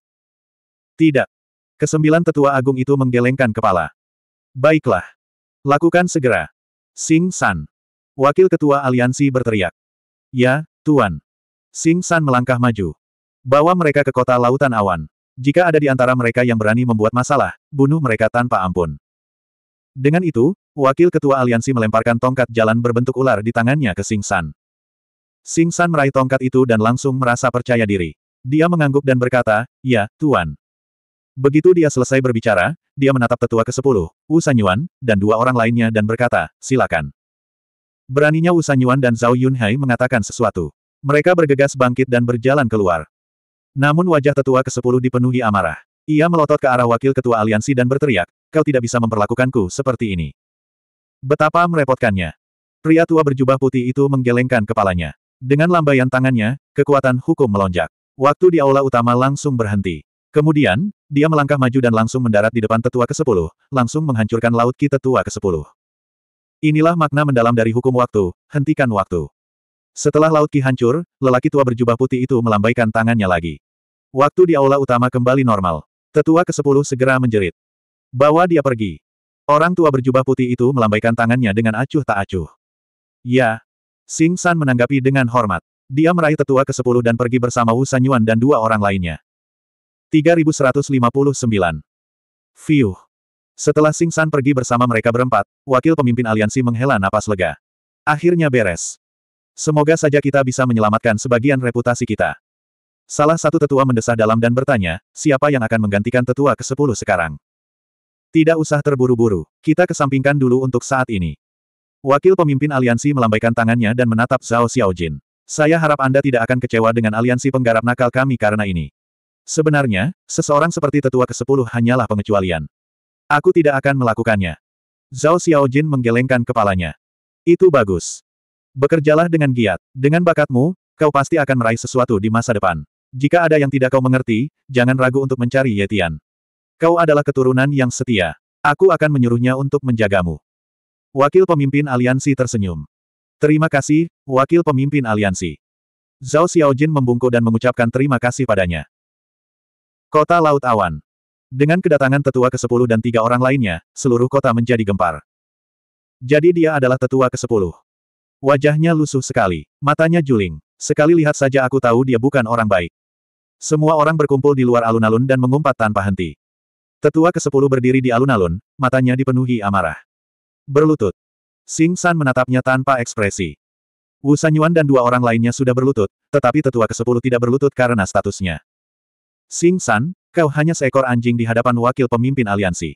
Tidak. Kesembilan tetua agung itu menggelengkan kepala. Baiklah. Lakukan segera. Sing San. Wakil Ketua Aliansi berteriak. Ya, Tuan. Sing San melangkah maju. Bawa mereka ke kota lautan awan. Jika ada di antara mereka yang berani membuat masalah, bunuh mereka tanpa ampun. Dengan itu, wakil ketua aliansi melemparkan tongkat jalan berbentuk ular di tangannya ke Sing San. Sing San meraih tongkat itu dan langsung merasa percaya diri. Dia mengangguk dan berkata, Ya, Tuan. Begitu dia selesai berbicara, dia menatap tetua ke-10, Wu Sanyuan, dan dua orang lainnya dan berkata, silakan. Beraninya Wu Sanyuan dan Zhao Yunhai mengatakan sesuatu. Mereka bergegas bangkit dan berjalan keluar. Namun wajah tetua ke-10 dipenuhi amarah. Ia melotot ke arah wakil ketua aliansi dan berteriak, kau tidak bisa memperlakukanku seperti ini. Betapa merepotkannya. Pria tua berjubah putih itu menggelengkan kepalanya. Dengan lambaian tangannya, kekuatan hukum melonjak. Waktu di aula utama langsung berhenti. Kemudian, dia melangkah maju dan langsung mendarat di depan tetua ke-10, langsung menghancurkan laut ki tetua ke-10. Inilah makna mendalam dari hukum waktu, hentikan waktu. Setelah Laut Ki hancur, lelaki tua berjubah putih itu melambaikan tangannya lagi. Waktu di aula utama kembali normal. Tetua ke-10 segera menjerit. Bawa dia pergi. Orang tua berjubah putih itu melambaikan tangannya dengan acuh tak acuh. Ya. Sing San menanggapi dengan hormat. Dia meraih tetua ke-10 dan pergi bersama Wu Sanyuan dan dua orang lainnya. 3159. Fiuh. Setelah Sing San pergi bersama mereka berempat, wakil pemimpin aliansi menghela napas lega. Akhirnya beres. Semoga saja kita bisa menyelamatkan sebagian reputasi kita. Salah satu tetua mendesah dalam dan bertanya, siapa yang akan menggantikan tetua ke-10 sekarang? Tidak usah terburu-buru, kita kesampingkan dulu untuk saat ini. Wakil pemimpin aliansi melambaikan tangannya dan menatap Zhao Xiaojin. Saya harap Anda tidak akan kecewa dengan aliansi penggarap nakal kami karena ini. Sebenarnya, seseorang seperti tetua ke-10 hanyalah pengecualian. Aku tidak akan melakukannya. Zhao Xiaojin menggelengkan kepalanya. Itu bagus. Bekerjalah dengan giat. Dengan bakatmu, kau pasti akan meraih sesuatu di masa depan. Jika ada yang tidak kau mengerti, jangan ragu untuk mencari Yetian. Kau adalah keturunan yang setia. Aku akan menyuruhnya untuk menjagamu. Wakil pemimpin aliansi tersenyum. Terima kasih, wakil pemimpin aliansi. Zhao Xiaojin membungkuk dan mengucapkan terima kasih padanya. Kota Laut Awan dengan kedatangan tetua ke-10 dan tiga orang lainnya, seluruh kota menjadi gempar. Jadi dia adalah tetua ke-10. Wajahnya lusuh sekali, matanya juling. Sekali lihat saja aku tahu dia bukan orang baik. Semua orang berkumpul di luar alun-alun dan mengumpat tanpa henti. Tetua ke-10 berdiri di alun-alun, matanya dipenuhi amarah. Berlutut. Sing San menatapnya tanpa ekspresi. Wu Sanyuan dan dua orang lainnya sudah berlutut, tetapi tetua ke-10 tidak berlutut karena statusnya. Sing San, Kau hanya seekor anjing di hadapan wakil pemimpin aliansi.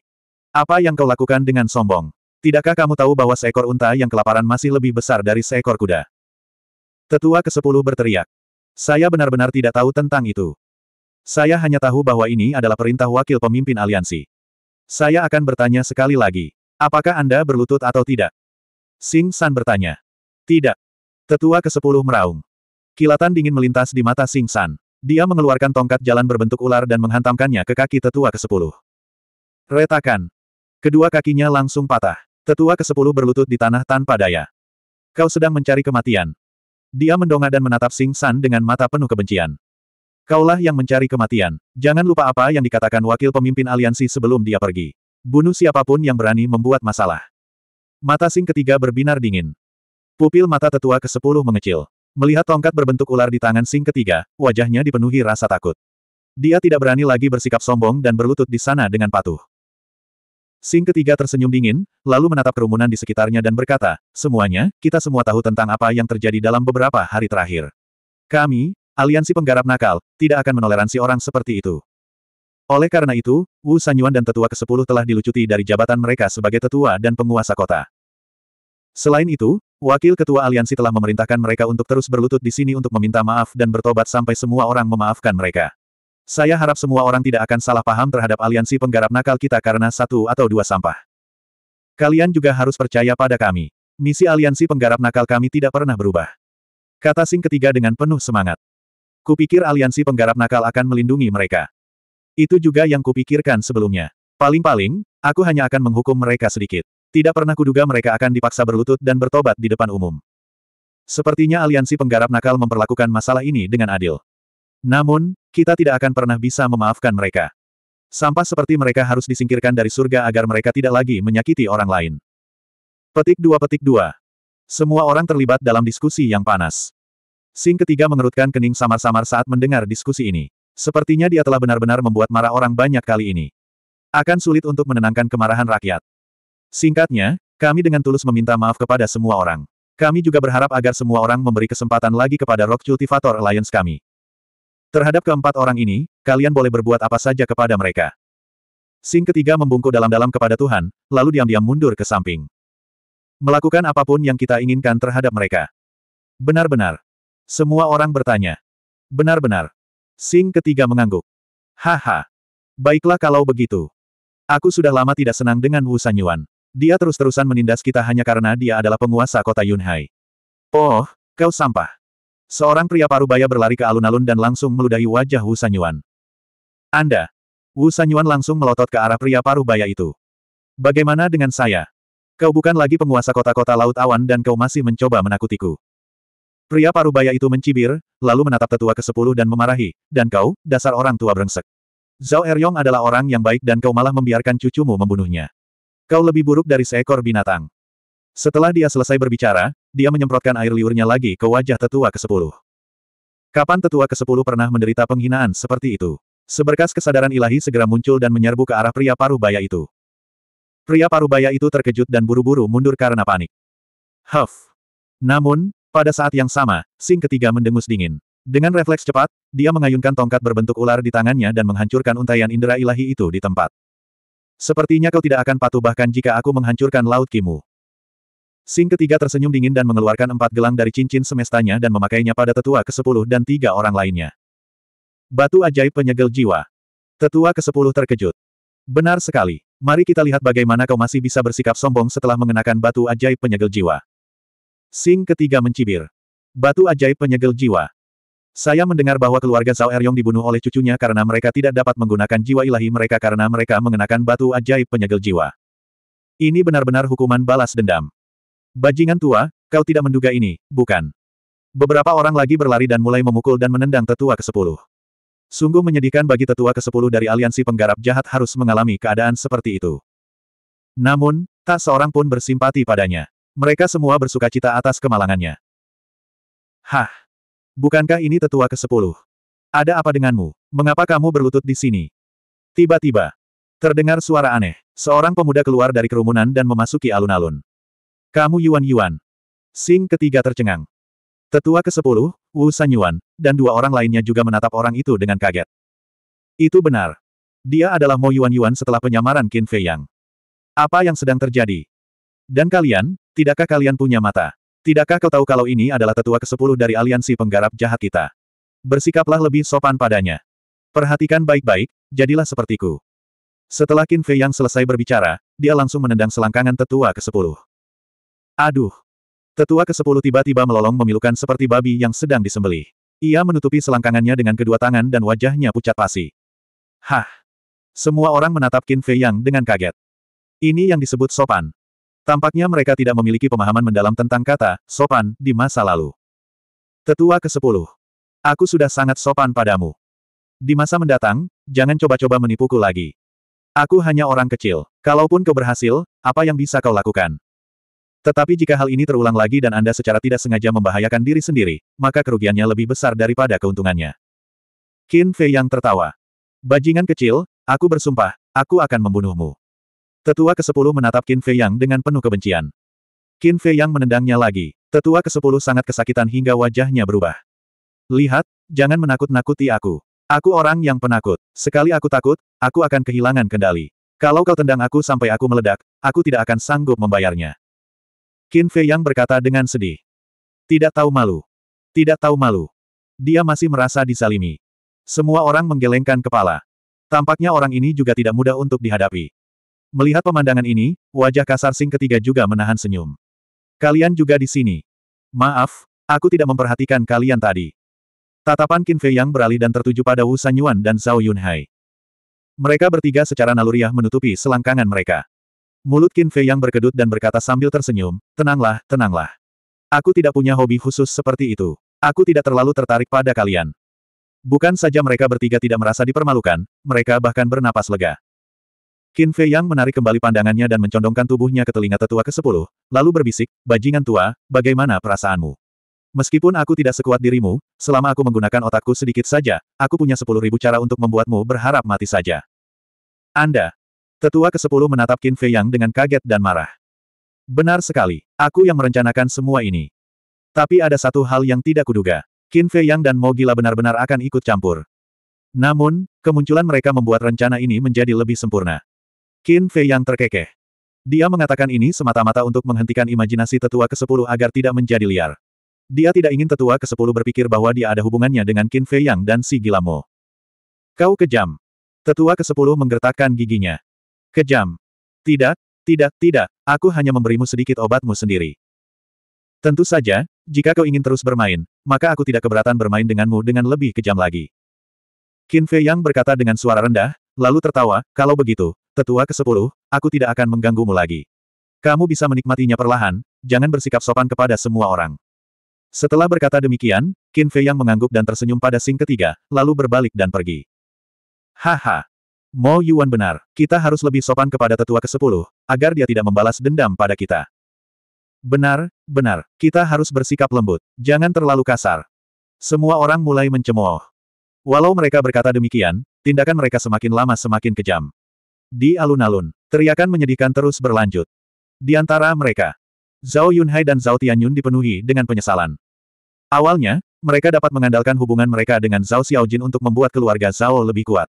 Apa yang kau lakukan dengan sombong? Tidakkah kamu tahu bahwa seekor unta yang kelaparan masih lebih besar dari seekor kuda? Tetua ke-10 berteriak. Saya benar-benar tidak tahu tentang itu. Saya hanya tahu bahwa ini adalah perintah wakil pemimpin aliansi. Saya akan bertanya sekali lagi. Apakah Anda berlutut atau tidak? Sing San bertanya. Tidak. Tetua ke-10 meraung. Kilatan dingin melintas di mata Sing San. Dia mengeluarkan tongkat jalan berbentuk ular dan menghantamkannya ke kaki tetua ke-10. Retakan. Kedua kakinya langsung patah. Tetua ke-10 berlutut di tanah tanpa daya. Kau sedang mencari kematian. Dia mendongak dan menatap Sing San dengan mata penuh kebencian. Kaulah yang mencari kematian. Jangan lupa apa yang dikatakan wakil pemimpin aliansi sebelum dia pergi. Bunuh siapapun yang berani membuat masalah. Mata Sing ketiga berbinar dingin. Pupil mata tetua ke-10 mengecil. Melihat tongkat berbentuk ular di tangan Sing ketiga, wajahnya dipenuhi rasa takut. Dia tidak berani lagi bersikap sombong dan berlutut di sana dengan patuh. Sing ketiga tersenyum dingin, lalu menatap kerumunan di sekitarnya dan berkata, Semuanya, kita semua tahu tentang apa yang terjadi dalam beberapa hari terakhir. Kami, aliansi penggarap nakal, tidak akan menoleransi orang seperti itu. Oleh karena itu, Wu Sanyuan dan tetua ke-10 telah dilucuti dari jabatan mereka sebagai tetua dan penguasa kota. Selain itu, Wakil Ketua Aliansi telah memerintahkan mereka untuk terus berlutut di sini untuk meminta maaf dan bertobat sampai semua orang memaafkan mereka. Saya harap semua orang tidak akan salah paham terhadap aliansi penggarap nakal kita karena satu atau dua sampah. Kalian juga harus percaya pada kami. Misi aliansi penggarap nakal kami tidak pernah berubah. Kata Sing ketiga dengan penuh semangat. Kupikir aliansi penggarap nakal akan melindungi mereka. Itu juga yang kupikirkan sebelumnya. Paling-paling, aku hanya akan menghukum mereka sedikit. Tidak pernah kuduga mereka akan dipaksa berlutut dan bertobat di depan umum. Sepertinya aliansi penggarap nakal memperlakukan masalah ini dengan adil. Namun, kita tidak akan pernah bisa memaafkan mereka. Sampah seperti mereka harus disingkirkan dari surga agar mereka tidak lagi menyakiti orang lain. Petik dua petik dua. Semua orang terlibat dalam diskusi yang panas. Sing ketiga mengerutkan kening samar-samar saat mendengar diskusi ini. Sepertinya dia telah benar-benar membuat marah orang banyak kali ini. Akan sulit untuk menenangkan kemarahan rakyat. Singkatnya, kami dengan tulus meminta maaf kepada semua orang. Kami juga berharap agar semua orang memberi kesempatan lagi kepada Rock Cultivator Alliance kami. Terhadap keempat orang ini, kalian boleh berbuat apa saja kepada mereka. Sing ketiga membungkuk dalam-dalam kepada Tuhan, lalu diam-diam mundur ke samping. Melakukan apapun yang kita inginkan terhadap mereka. Benar-benar. Semua orang bertanya. Benar-benar. Sing ketiga mengangguk. Haha. Baiklah kalau begitu. Aku sudah lama tidak senang dengan Wu Sanyuan. Dia terus-terusan menindas kita hanya karena dia adalah penguasa kota Yunhai. Oh, kau sampah. Seorang pria parubaya berlari ke alun-alun dan langsung meludahi wajah Wu Sanyuan. Anda. Wu Sanyuan langsung melotot ke arah pria parubaya itu. Bagaimana dengan saya? Kau bukan lagi penguasa kota-kota Laut Awan dan kau masih mencoba menakutiku. Pria parubaya itu mencibir, lalu menatap tetua ke-10 dan memarahi, dan kau, dasar orang tua brengsek. Zhao Eryong adalah orang yang baik dan kau malah membiarkan cucumu membunuhnya. Kau lebih buruk dari seekor binatang. Setelah dia selesai berbicara, dia menyemprotkan air liurnya lagi ke wajah tetua ke-10. Kapan tetua ke-10 pernah menderita penghinaan seperti itu? Seberkas kesadaran ilahi segera muncul dan menyerbu ke arah pria paruh baya itu. Pria paruh baya itu terkejut dan buru-buru mundur karena panik. Huff. Namun, pada saat yang sama, Sing ketiga mendengus dingin. Dengan refleks cepat, dia mengayunkan tongkat berbentuk ular di tangannya dan menghancurkan untayan indera ilahi itu di tempat. Sepertinya kau tidak akan patuh bahkan jika aku menghancurkan laut kimu. Sing ketiga tersenyum dingin dan mengeluarkan empat gelang dari cincin semestanya dan memakainya pada tetua ke-10 dan tiga orang lainnya. Batu ajaib penyegel jiwa. Tetua ke-10 terkejut. Benar sekali. Mari kita lihat bagaimana kau masih bisa bersikap sombong setelah mengenakan batu ajaib penyegel jiwa. Sing ketiga mencibir. Batu ajaib penyegel jiwa. Saya mendengar bahwa keluarga Zhao Eryong dibunuh oleh cucunya karena mereka tidak dapat menggunakan jiwa ilahi mereka karena mereka mengenakan batu ajaib penyegel jiwa. Ini benar-benar hukuman balas dendam. Bajingan tua, kau tidak menduga ini, bukan? Beberapa orang lagi berlari dan mulai memukul dan menendang tetua ke-10. Sungguh menyedihkan bagi tetua ke-10 dari aliansi penggarap jahat harus mengalami keadaan seperti itu. Namun, tak seorang pun bersimpati padanya. Mereka semua bersuka cita atas kemalangannya. Hah! Bukankah ini tetua ke-10? Ada apa denganmu? Mengapa kamu berlutut di sini? Tiba-tiba, terdengar suara aneh. Seorang pemuda keluar dari kerumunan dan memasuki alun-alun. Kamu Yuan-Yuan. Sing ketiga tercengang. Tetua ke-10, Wu Yuan, dan dua orang lainnya juga menatap orang itu dengan kaget. Itu benar. Dia adalah Mo Yuan-Yuan setelah penyamaran Qin Fei Yang. Apa yang sedang terjadi? Dan kalian, tidakkah kalian punya mata? Tidakkah kau tahu kalau ini adalah tetua ke-10 dari aliansi penggarap jahat kita? Bersikaplah lebih sopan padanya. Perhatikan baik-baik, jadilah sepertiku. Setelah Qin Fei yang selesai berbicara, dia langsung menendang selangkangan tetua ke-10. Aduh! Tetua ke-10 tiba-tiba melolong memilukan seperti babi yang sedang disembelih. Ia menutupi selangkangannya dengan kedua tangan dan wajahnya pucat pasi. Hah! Semua orang menatap Qin Fei Yang dengan kaget. Ini yang disebut sopan. Tampaknya mereka tidak memiliki pemahaman mendalam tentang kata, sopan, di masa lalu. Tetua ke-10. Aku sudah sangat sopan padamu. Di masa mendatang, jangan coba-coba menipuku lagi. Aku hanya orang kecil. Kalaupun kau berhasil, apa yang bisa kau lakukan? Tetapi jika hal ini terulang lagi dan Anda secara tidak sengaja membahayakan diri sendiri, maka kerugiannya lebih besar daripada keuntungannya. Qin Fei yang tertawa. Bajingan kecil, aku bersumpah, aku akan membunuhmu. Tetua ke-10 menatap Qin Fei Yang dengan penuh kebencian. Qin Fei Yang menendangnya lagi. Tetua ke-10 sangat kesakitan hingga wajahnya berubah. Lihat, jangan menakut-nakuti aku. Aku orang yang penakut. Sekali aku takut, aku akan kehilangan kendali. Kalau kau tendang aku sampai aku meledak, aku tidak akan sanggup membayarnya. Qin Fei Yang berkata dengan sedih. Tidak tahu malu. Tidak tahu malu. Dia masih merasa disalimi. Semua orang menggelengkan kepala. Tampaknya orang ini juga tidak mudah untuk dihadapi. Melihat pemandangan ini, wajah kasar Sing ketiga juga menahan senyum. Kalian juga di sini. Maaf, aku tidak memperhatikan kalian tadi. Tatapan Qin Fei yang beralih dan tertuju pada Wu Sanyuan dan Zhao Yunhai. Mereka bertiga secara naluriah menutupi selangkangan mereka. Mulut Qin Fei yang berkedut dan berkata sambil tersenyum, tenanglah, tenanglah. Aku tidak punya hobi khusus seperti itu. Aku tidak terlalu tertarik pada kalian. Bukan saja mereka bertiga tidak merasa dipermalukan, mereka bahkan bernapas lega. Qin Fei Yang menarik kembali pandangannya dan mencondongkan tubuhnya ke telinga tetua ke-10, lalu berbisik, Bajingan tua, bagaimana perasaanmu? Meskipun aku tidak sekuat dirimu, selama aku menggunakan otakku sedikit saja, aku punya sepuluh ribu cara untuk membuatmu berharap mati saja. Anda. Tetua ke-10 menatap Qin Fei Yang dengan kaget dan marah. Benar sekali, aku yang merencanakan semua ini. Tapi ada satu hal yang tidak kuduga. Qin Fei Yang dan Mo Gila benar-benar akan ikut campur. Namun, kemunculan mereka membuat rencana ini menjadi lebih sempurna. Qin Fei yang terkekeh. Dia mengatakan ini semata-mata untuk menghentikan imajinasi tetua ke-10 agar tidak menjadi liar. Dia tidak ingin tetua ke-10 berpikir bahwa dia ada hubungannya dengan Qin Fei Yang dan si Gilamo. Kau kejam. Tetua ke-10 menggertakkan giginya. Kejam. Tidak, tidak, tidak, aku hanya memberimu sedikit obatmu sendiri. Tentu saja, jika kau ingin terus bermain, maka aku tidak keberatan bermain denganmu dengan lebih kejam lagi. Qin Fei Yang berkata dengan suara rendah, lalu tertawa, kalau begitu, tetua ke-10, aku tidak akan mengganggumu lagi. Kamu bisa menikmatinya perlahan, jangan bersikap sopan kepada semua orang. Setelah berkata demikian, Qin Fei yang mengangguk dan tersenyum pada Sing ketiga, lalu berbalik dan pergi. Haha. Mo Yuan benar, kita harus lebih sopan kepada tetua ke-10, agar dia tidak membalas dendam pada kita. Benar, benar, kita harus bersikap lembut, jangan terlalu kasar. Semua orang mulai mencemooh. Walau mereka berkata demikian, tindakan mereka semakin lama semakin kejam. Di alun-alun, teriakan menyedihkan terus berlanjut. Di antara mereka, Zhao Yunhai dan Zhao Tianyun dipenuhi dengan penyesalan. Awalnya, mereka dapat mengandalkan hubungan mereka dengan Zhao Xiaojin untuk membuat keluarga Zhao lebih kuat.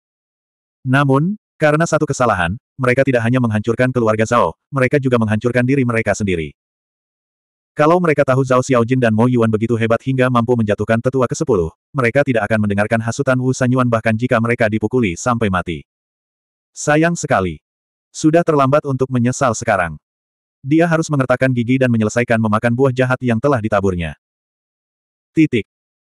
Namun, karena satu kesalahan, mereka tidak hanya menghancurkan keluarga Zhao, mereka juga menghancurkan diri mereka sendiri. Kalau mereka tahu Zhao Xiaojin dan Mo Yuan begitu hebat hingga mampu menjatuhkan tetua ke-10, mereka tidak akan mendengarkan hasutan Wu Sanyuan bahkan jika mereka dipukuli sampai mati. Sayang sekali. Sudah terlambat untuk menyesal sekarang. Dia harus mengertakkan gigi dan menyelesaikan memakan buah jahat yang telah ditaburnya. Titik.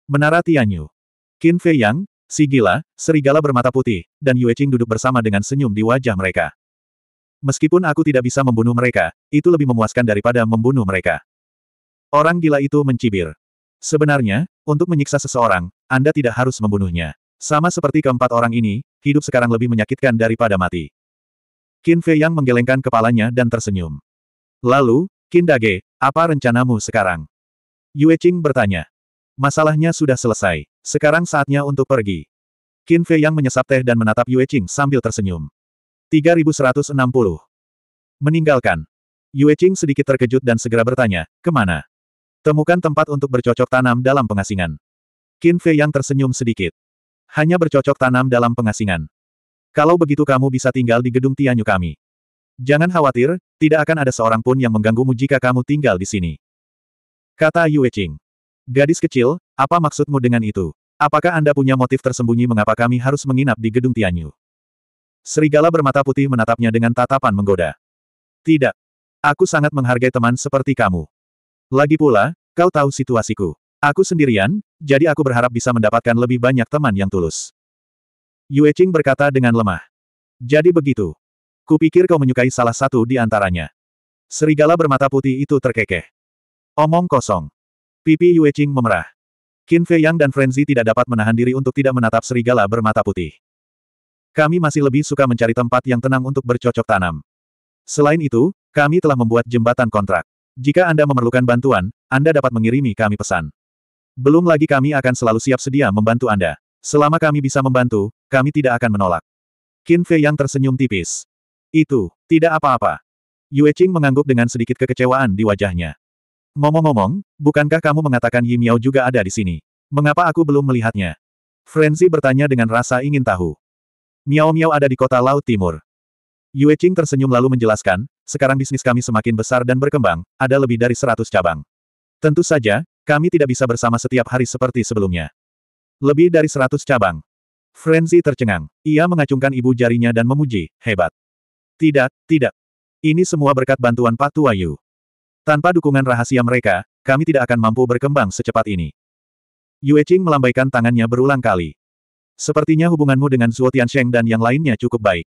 Menara Tianyu. Qin Fei Yang, si gila, serigala bermata putih, dan Yue Qing duduk bersama dengan senyum di wajah mereka. Meskipun aku tidak bisa membunuh mereka, itu lebih memuaskan daripada membunuh mereka. Orang gila itu mencibir. Sebenarnya, untuk menyiksa seseorang, Anda tidak harus membunuhnya. Sama seperti keempat orang ini, hidup sekarang lebih menyakitkan daripada mati. Qin Fei Yang menggelengkan kepalanya dan tersenyum. Lalu, Qin Dage, apa rencanamu sekarang? Yue Qing bertanya. Masalahnya sudah selesai. Sekarang saatnya untuk pergi. Qin Fei Yang menyesap teh dan menatap Yue Qing sambil tersenyum. 3160. Meninggalkan. Yue Qing sedikit terkejut dan segera bertanya, kemana? Temukan tempat untuk bercocok tanam dalam pengasingan. Qin Fei Yang tersenyum sedikit. Hanya bercocok tanam dalam pengasingan. Kalau begitu kamu bisa tinggal di gedung Tianyu kami. Jangan khawatir, tidak akan ada seorang pun yang mengganggumu jika kamu tinggal di sini. Kata Yue Qing. Gadis kecil, apa maksudmu dengan itu? Apakah Anda punya motif tersembunyi mengapa kami harus menginap di gedung Tianyu? Serigala bermata putih menatapnya dengan tatapan menggoda. Tidak. Aku sangat menghargai teman seperti kamu. Lagi pula, kau tahu situasiku. Aku sendirian, jadi aku berharap bisa mendapatkan lebih banyak teman yang tulus. Yue Qing berkata dengan lemah. Jadi begitu. Kupikir kau menyukai salah satu di antaranya. Serigala bermata putih itu terkekeh. Omong kosong. Pipi Yue Qing memerah. Qin Fei Yang dan Frenzy tidak dapat menahan diri untuk tidak menatap serigala bermata putih. Kami masih lebih suka mencari tempat yang tenang untuk bercocok tanam. Selain itu, kami telah membuat jembatan kontrak. Jika Anda memerlukan bantuan, Anda dapat mengirimi kami pesan. Belum lagi kami akan selalu siap sedia membantu Anda. Selama kami bisa membantu, kami tidak akan menolak. Qin Fei yang tersenyum tipis. Itu, tidak apa-apa. Yue Qing mengangguk dengan sedikit kekecewaan di wajahnya. Ngomong-ngomong, bukankah kamu mengatakan Yi Miao juga ada di sini? Mengapa aku belum melihatnya? Frenzy bertanya dengan rasa ingin tahu. Miao Miao ada di kota Laut Timur. Yue Qing tersenyum lalu menjelaskan, sekarang bisnis kami semakin besar dan berkembang, ada lebih dari 100 cabang. Tentu saja, kami tidak bisa bersama setiap hari seperti sebelumnya. Lebih dari seratus cabang. Frenzy tercengang. Ia mengacungkan ibu jarinya dan memuji, hebat. Tidak, tidak. Ini semua berkat bantuan Pak Tuayu. Tanpa dukungan rahasia mereka, kami tidak akan mampu berkembang secepat ini. Yue Qing melambaikan tangannya berulang kali. Sepertinya hubunganmu dengan Zuo Tiansheng dan yang lainnya cukup baik.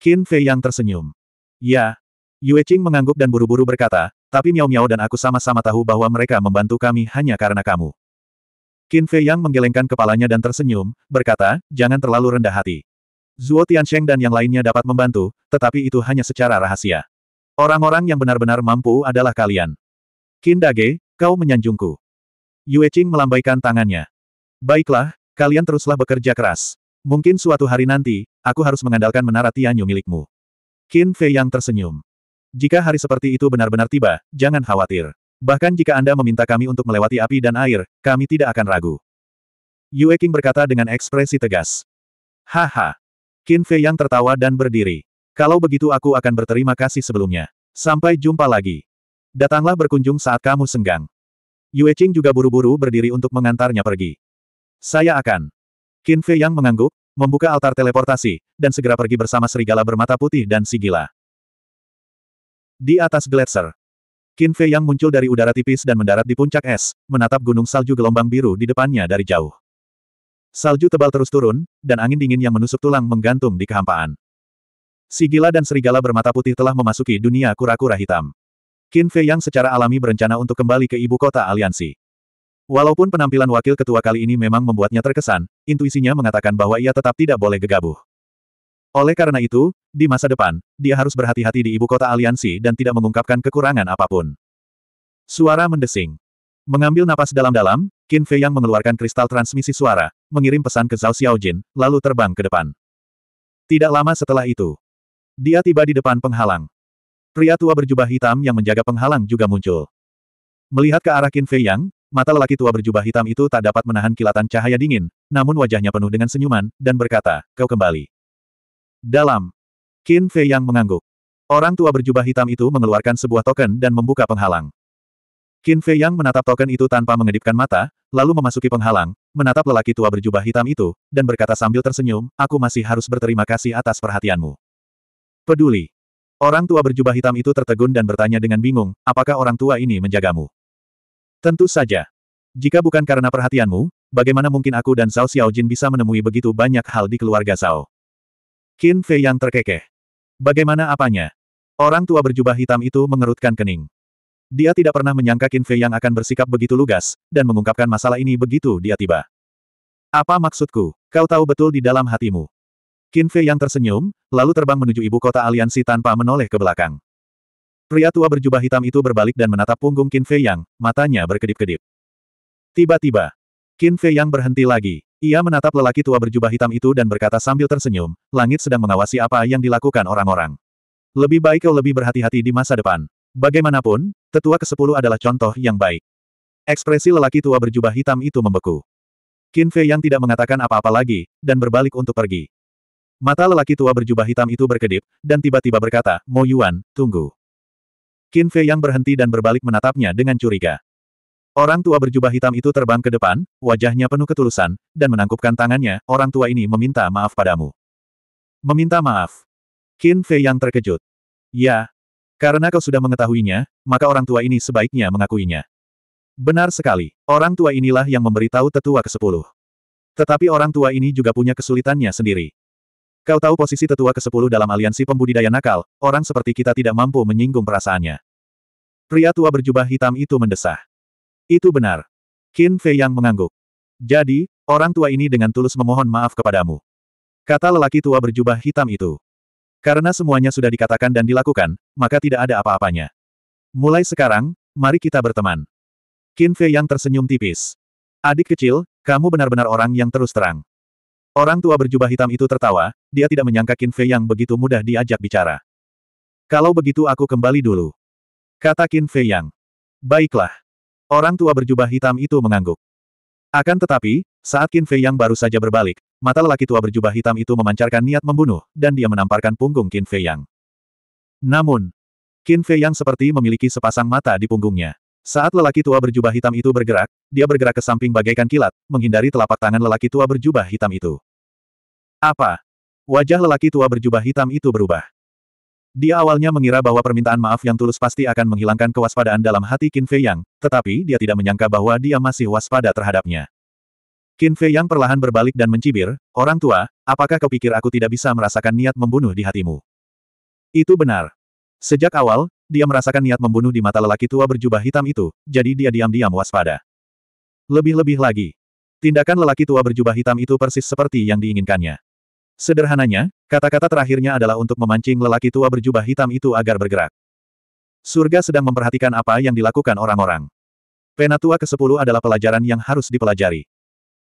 Qin Fei yang tersenyum. Ya, Yue Qing mengangguk dan buru-buru berkata, tapi Miao Miao dan aku sama-sama tahu bahwa mereka membantu kami hanya karena kamu. Qin Fei Yang menggelengkan kepalanya dan tersenyum, berkata, jangan terlalu rendah hati. Zuo Tiansheng dan yang lainnya dapat membantu, tetapi itu hanya secara rahasia. Orang-orang yang benar-benar mampu adalah kalian. Qin Dage, kau menyanjungku. Yue Qing melambaikan tangannya. Baiklah, kalian teruslah bekerja keras. Mungkin suatu hari nanti, aku harus mengandalkan menara Tianyu milikmu. Qin Fei Yang tersenyum. Jika hari seperti itu benar-benar tiba, jangan khawatir. Bahkan jika Anda meminta kami untuk melewati api dan air, kami tidak akan ragu. Yue King berkata dengan ekspresi tegas. Haha. Qin Fei yang tertawa dan berdiri. Kalau begitu aku akan berterima kasih sebelumnya. Sampai jumpa lagi. Datanglah berkunjung saat kamu senggang. Yue Qing juga buru-buru berdiri untuk mengantarnya pergi. Saya akan. Qin Fei yang mengangguk, membuka altar teleportasi, dan segera pergi bersama serigala bermata putih dan si di atas gletser. Qin Fei yang muncul dari udara tipis dan mendarat di puncak es, menatap gunung salju gelombang biru di depannya dari jauh. Salju tebal terus turun, dan angin dingin yang menusuk tulang menggantung di kehampaan. Sigila dan serigala bermata putih telah memasuki dunia kura-kura hitam. Qin Fei yang secara alami berencana untuk kembali ke ibu kota aliansi. Walaupun penampilan wakil ketua kali ini memang membuatnya terkesan, intuisinya mengatakan bahwa ia tetap tidak boleh gegabah. Oleh karena itu, di masa depan, dia harus berhati-hati di ibu kota aliansi dan tidak mengungkapkan kekurangan apapun. Suara mendesing. Mengambil napas dalam-dalam, Qin Fei yang mengeluarkan kristal transmisi suara, mengirim pesan ke Zhao Xiaojin, lalu terbang ke depan. Tidak lama setelah itu, dia tiba di depan penghalang. Pria tua berjubah hitam yang menjaga penghalang juga muncul. Melihat ke arah Qin Fei Yang, mata lelaki tua berjubah hitam itu tak dapat menahan kilatan cahaya dingin, namun wajahnya penuh dengan senyuman, dan berkata, kau kembali. Dalam. Qin Fei yang mengangguk. Orang tua berjubah hitam itu mengeluarkan sebuah token dan membuka penghalang. Qin Fei yang menatap token itu tanpa mengedipkan mata, lalu memasuki penghalang, menatap lelaki tua berjubah hitam itu, dan berkata sambil tersenyum, aku masih harus berterima kasih atas perhatianmu. Peduli. Orang tua berjubah hitam itu tertegun dan bertanya dengan bingung, apakah orang tua ini menjagamu? Tentu saja. Jika bukan karena perhatianmu, bagaimana mungkin aku dan Zhao Xiaojin bisa menemui begitu banyak hal di keluarga Zhao? Qin Fei yang terkekeh. Bagaimana apanya? Orang tua berjubah hitam itu mengerutkan kening. Dia tidak pernah menyangka Qin Fei yang akan bersikap begitu lugas, dan mengungkapkan masalah ini begitu dia tiba. Apa maksudku? Kau tahu betul di dalam hatimu. Qin Fei yang tersenyum, lalu terbang menuju ibu kota aliansi tanpa menoleh ke belakang. Pria tua berjubah hitam itu berbalik dan menatap punggung Qin Fei yang, matanya berkedip-kedip. Tiba-tiba, Qin Fei yang berhenti lagi. Ia menatap lelaki tua berjubah hitam itu dan berkata sambil tersenyum, langit sedang mengawasi apa yang dilakukan orang-orang. Lebih baik kau lebih berhati-hati di masa depan. Bagaimanapun, tetua ke-10 adalah contoh yang baik. Ekspresi lelaki tua berjubah hitam itu membeku. Qin Fei yang tidak mengatakan apa-apa lagi, dan berbalik untuk pergi. Mata lelaki tua berjubah hitam itu berkedip, dan tiba-tiba berkata, Mo Yuan, tunggu. Qin Fei yang berhenti dan berbalik menatapnya dengan curiga. Orang tua berjubah hitam itu terbang ke depan, wajahnya penuh ketulusan, dan menangkupkan tangannya, orang tua ini meminta maaf padamu. Meminta maaf. Qin Fei yang terkejut. Ya. Karena kau sudah mengetahuinya, maka orang tua ini sebaiknya mengakuinya. Benar sekali, orang tua inilah yang memberitahu tetua ke-10. Tetapi orang tua ini juga punya kesulitannya sendiri. Kau tahu posisi tetua ke-10 dalam aliansi pembudidaya nakal, orang seperti kita tidak mampu menyinggung perasaannya. Pria tua berjubah hitam itu mendesah. Itu benar. Qin Fei yang mengangguk. Jadi, orang tua ini dengan tulus memohon maaf kepadamu. Kata lelaki tua berjubah hitam itu. Karena semuanya sudah dikatakan dan dilakukan, maka tidak ada apa-apanya. Mulai sekarang, mari kita berteman. Qin Fei yang tersenyum tipis. Adik kecil, kamu benar-benar orang yang terus terang. Orang tua berjubah hitam itu tertawa, dia tidak menyangka Qin Fei yang begitu mudah diajak bicara. Kalau begitu aku kembali dulu. Kata Qin Fei yang. Baiklah. Orang tua berjubah hitam itu mengangguk. Akan tetapi, saat Qin Fei yang baru saja berbalik, mata lelaki tua berjubah hitam itu memancarkan niat membunuh, dan dia menamparkan punggung Qin Fei yang. Namun, Qin Fei yang seperti memiliki sepasang mata di punggungnya. Saat lelaki tua berjubah hitam itu bergerak, dia bergerak ke samping bagaikan kilat, menghindari telapak tangan lelaki tua berjubah hitam itu. Apa? Wajah lelaki tua berjubah hitam itu berubah. Dia awalnya mengira bahwa permintaan maaf yang tulus pasti akan menghilangkan kewaspadaan dalam hati Qin Fei Yang, tetapi dia tidak menyangka bahwa dia masih waspada terhadapnya. Qin Fei Yang perlahan berbalik dan mencibir, Orang tua, apakah kau pikir aku tidak bisa merasakan niat membunuh di hatimu? Itu benar. Sejak awal, dia merasakan niat membunuh di mata lelaki tua berjubah hitam itu, jadi dia diam-diam waspada. Lebih-lebih lagi. Tindakan lelaki tua berjubah hitam itu persis seperti yang diinginkannya. Sederhananya, kata-kata terakhirnya adalah untuk memancing lelaki tua berjubah hitam itu agar bergerak. Surga sedang memperhatikan apa yang dilakukan orang-orang. Penatua ke-10 adalah pelajaran yang harus dipelajari.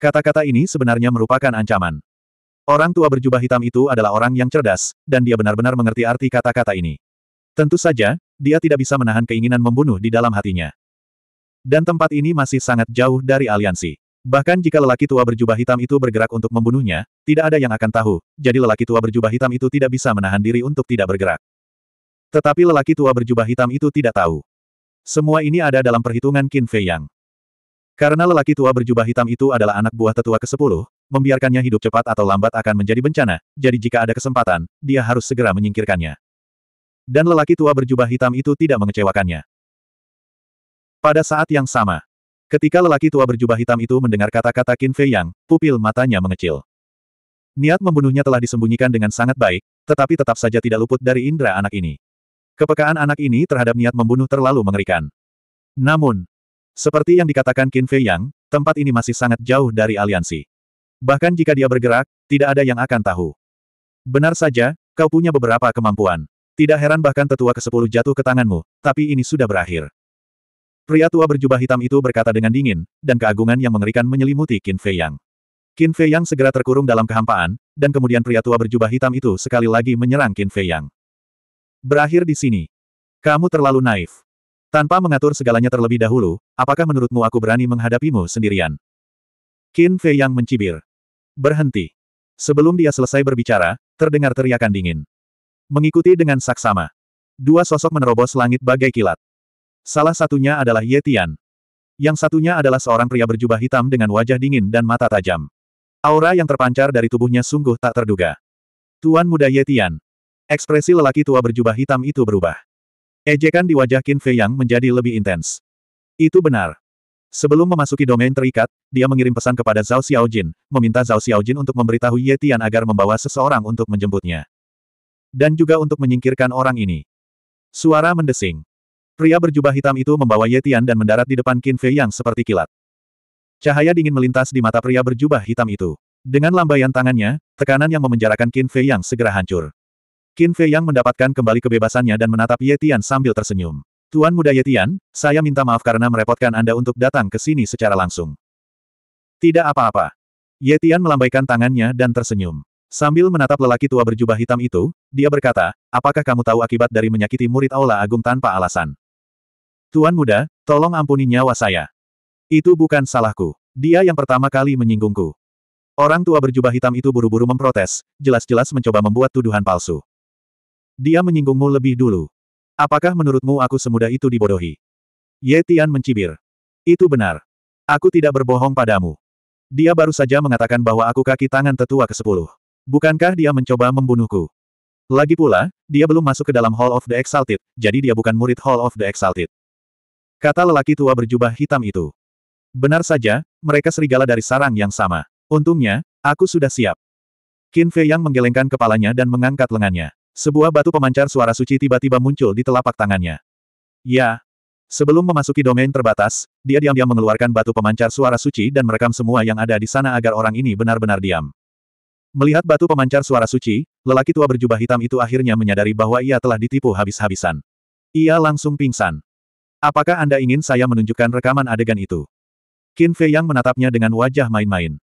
Kata-kata ini sebenarnya merupakan ancaman. Orang tua berjubah hitam itu adalah orang yang cerdas, dan dia benar-benar mengerti arti kata-kata ini. Tentu saja, dia tidak bisa menahan keinginan membunuh di dalam hatinya. Dan tempat ini masih sangat jauh dari aliansi. Bahkan jika lelaki tua berjubah hitam itu bergerak untuk membunuhnya, tidak ada yang akan tahu, jadi lelaki tua berjubah hitam itu tidak bisa menahan diri untuk tidak bergerak. Tetapi lelaki tua berjubah hitam itu tidak tahu. Semua ini ada dalam perhitungan Qin Fei Yang. Karena lelaki tua berjubah hitam itu adalah anak buah tetua ke-10, membiarkannya hidup cepat atau lambat akan menjadi bencana, jadi jika ada kesempatan, dia harus segera menyingkirkannya. Dan lelaki tua berjubah hitam itu tidak mengecewakannya. Pada saat yang sama, Ketika lelaki tua berjubah hitam itu mendengar kata-kata Qin Fei Yang, pupil matanya mengecil. Niat membunuhnya telah disembunyikan dengan sangat baik, tetapi tetap saja tidak luput dari indera anak ini. Kepekaan anak ini terhadap niat membunuh terlalu mengerikan. Namun, seperti yang dikatakan Qin Fei Yang, tempat ini masih sangat jauh dari aliansi. Bahkan jika dia bergerak, tidak ada yang akan tahu. Benar saja, kau punya beberapa kemampuan. Tidak heran bahkan tetua ke-10 jatuh ke tanganmu, tapi ini sudah berakhir. Pria tua berjubah hitam itu berkata dengan dingin, dan keagungan yang mengerikan menyelimuti Qin Fei Yang. Qin Fei Yang segera terkurung dalam kehampaan, dan kemudian pria tua berjubah hitam itu sekali lagi menyerang Qin Fei Yang. Berakhir di sini. Kamu terlalu naif. Tanpa mengatur segalanya terlebih dahulu, apakah menurutmu aku berani menghadapimu sendirian? Qin Fei Yang mencibir. Berhenti. Sebelum dia selesai berbicara, terdengar teriakan dingin. Mengikuti dengan saksama. Dua sosok menerobos langit bagai kilat. Salah satunya adalah Ye Tian. Yang satunya adalah seorang pria berjubah hitam dengan wajah dingin dan mata tajam. Aura yang terpancar dari tubuhnya sungguh tak terduga. Tuan muda Ye Tian. Ekspresi lelaki tua berjubah hitam itu berubah. Ejekan di wajah Qin Fei Yang menjadi lebih intens. Itu benar. Sebelum memasuki domain terikat, dia mengirim pesan kepada Zhao Xiaojin, meminta Zhao Xiaojin untuk memberitahu Ye Tian agar membawa seseorang untuk menjemputnya. Dan juga untuk menyingkirkan orang ini. Suara mendesing. Pria berjubah hitam itu membawa Yetian dan mendarat di depan Qin Fei yang seperti kilat. Cahaya dingin melintas di mata pria berjubah hitam itu. Dengan lambaian tangannya, tekanan yang memenjarakan Qin Fei yang segera hancur. Qin Fei yang mendapatkan kembali kebebasannya dan menatap Yetian sambil tersenyum. Tuan muda Yetian, saya minta maaf karena merepotkan Anda untuk datang ke sini secara langsung. Tidak apa-apa. Yetian melambaikan tangannya dan tersenyum. Sambil menatap lelaki tua berjubah hitam itu, dia berkata, apakah kamu tahu akibat dari menyakiti murid Aula Agung tanpa alasan? Tuan muda, tolong ampuni nyawa saya. Itu bukan salahku. Dia yang pertama kali menyinggungku. Orang tua berjubah hitam itu buru-buru memprotes, jelas-jelas mencoba membuat tuduhan palsu. Dia menyinggungmu lebih dulu. Apakah menurutmu aku semudah itu dibodohi? Ye Tian mencibir. Itu benar. Aku tidak berbohong padamu. Dia baru saja mengatakan bahwa aku kaki tangan tetua ke-10. Bukankah dia mencoba membunuhku? Lagi pula, dia belum masuk ke dalam Hall of the Exalted, jadi dia bukan murid Hall of the Exalted. Kata lelaki tua berjubah hitam itu. Benar saja, mereka serigala dari sarang yang sama. Untungnya, aku sudah siap. Qin Fei yang menggelengkan kepalanya dan mengangkat lengannya. Sebuah batu pemancar suara suci tiba-tiba muncul di telapak tangannya. Ya. Sebelum memasuki domain terbatas, dia diam-diam mengeluarkan batu pemancar suara suci dan merekam semua yang ada di sana agar orang ini benar-benar diam. Melihat batu pemancar suara suci, lelaki tua berjubah hitam itu akhirnya menyadari bahwa ia telah ditipu habis-habisan. Ia langsung pingsan. Apakah Anda ingin saya menunjukkan rekaman adegan itu? Qin Fei Yang menatapnya dengan wajah main-main.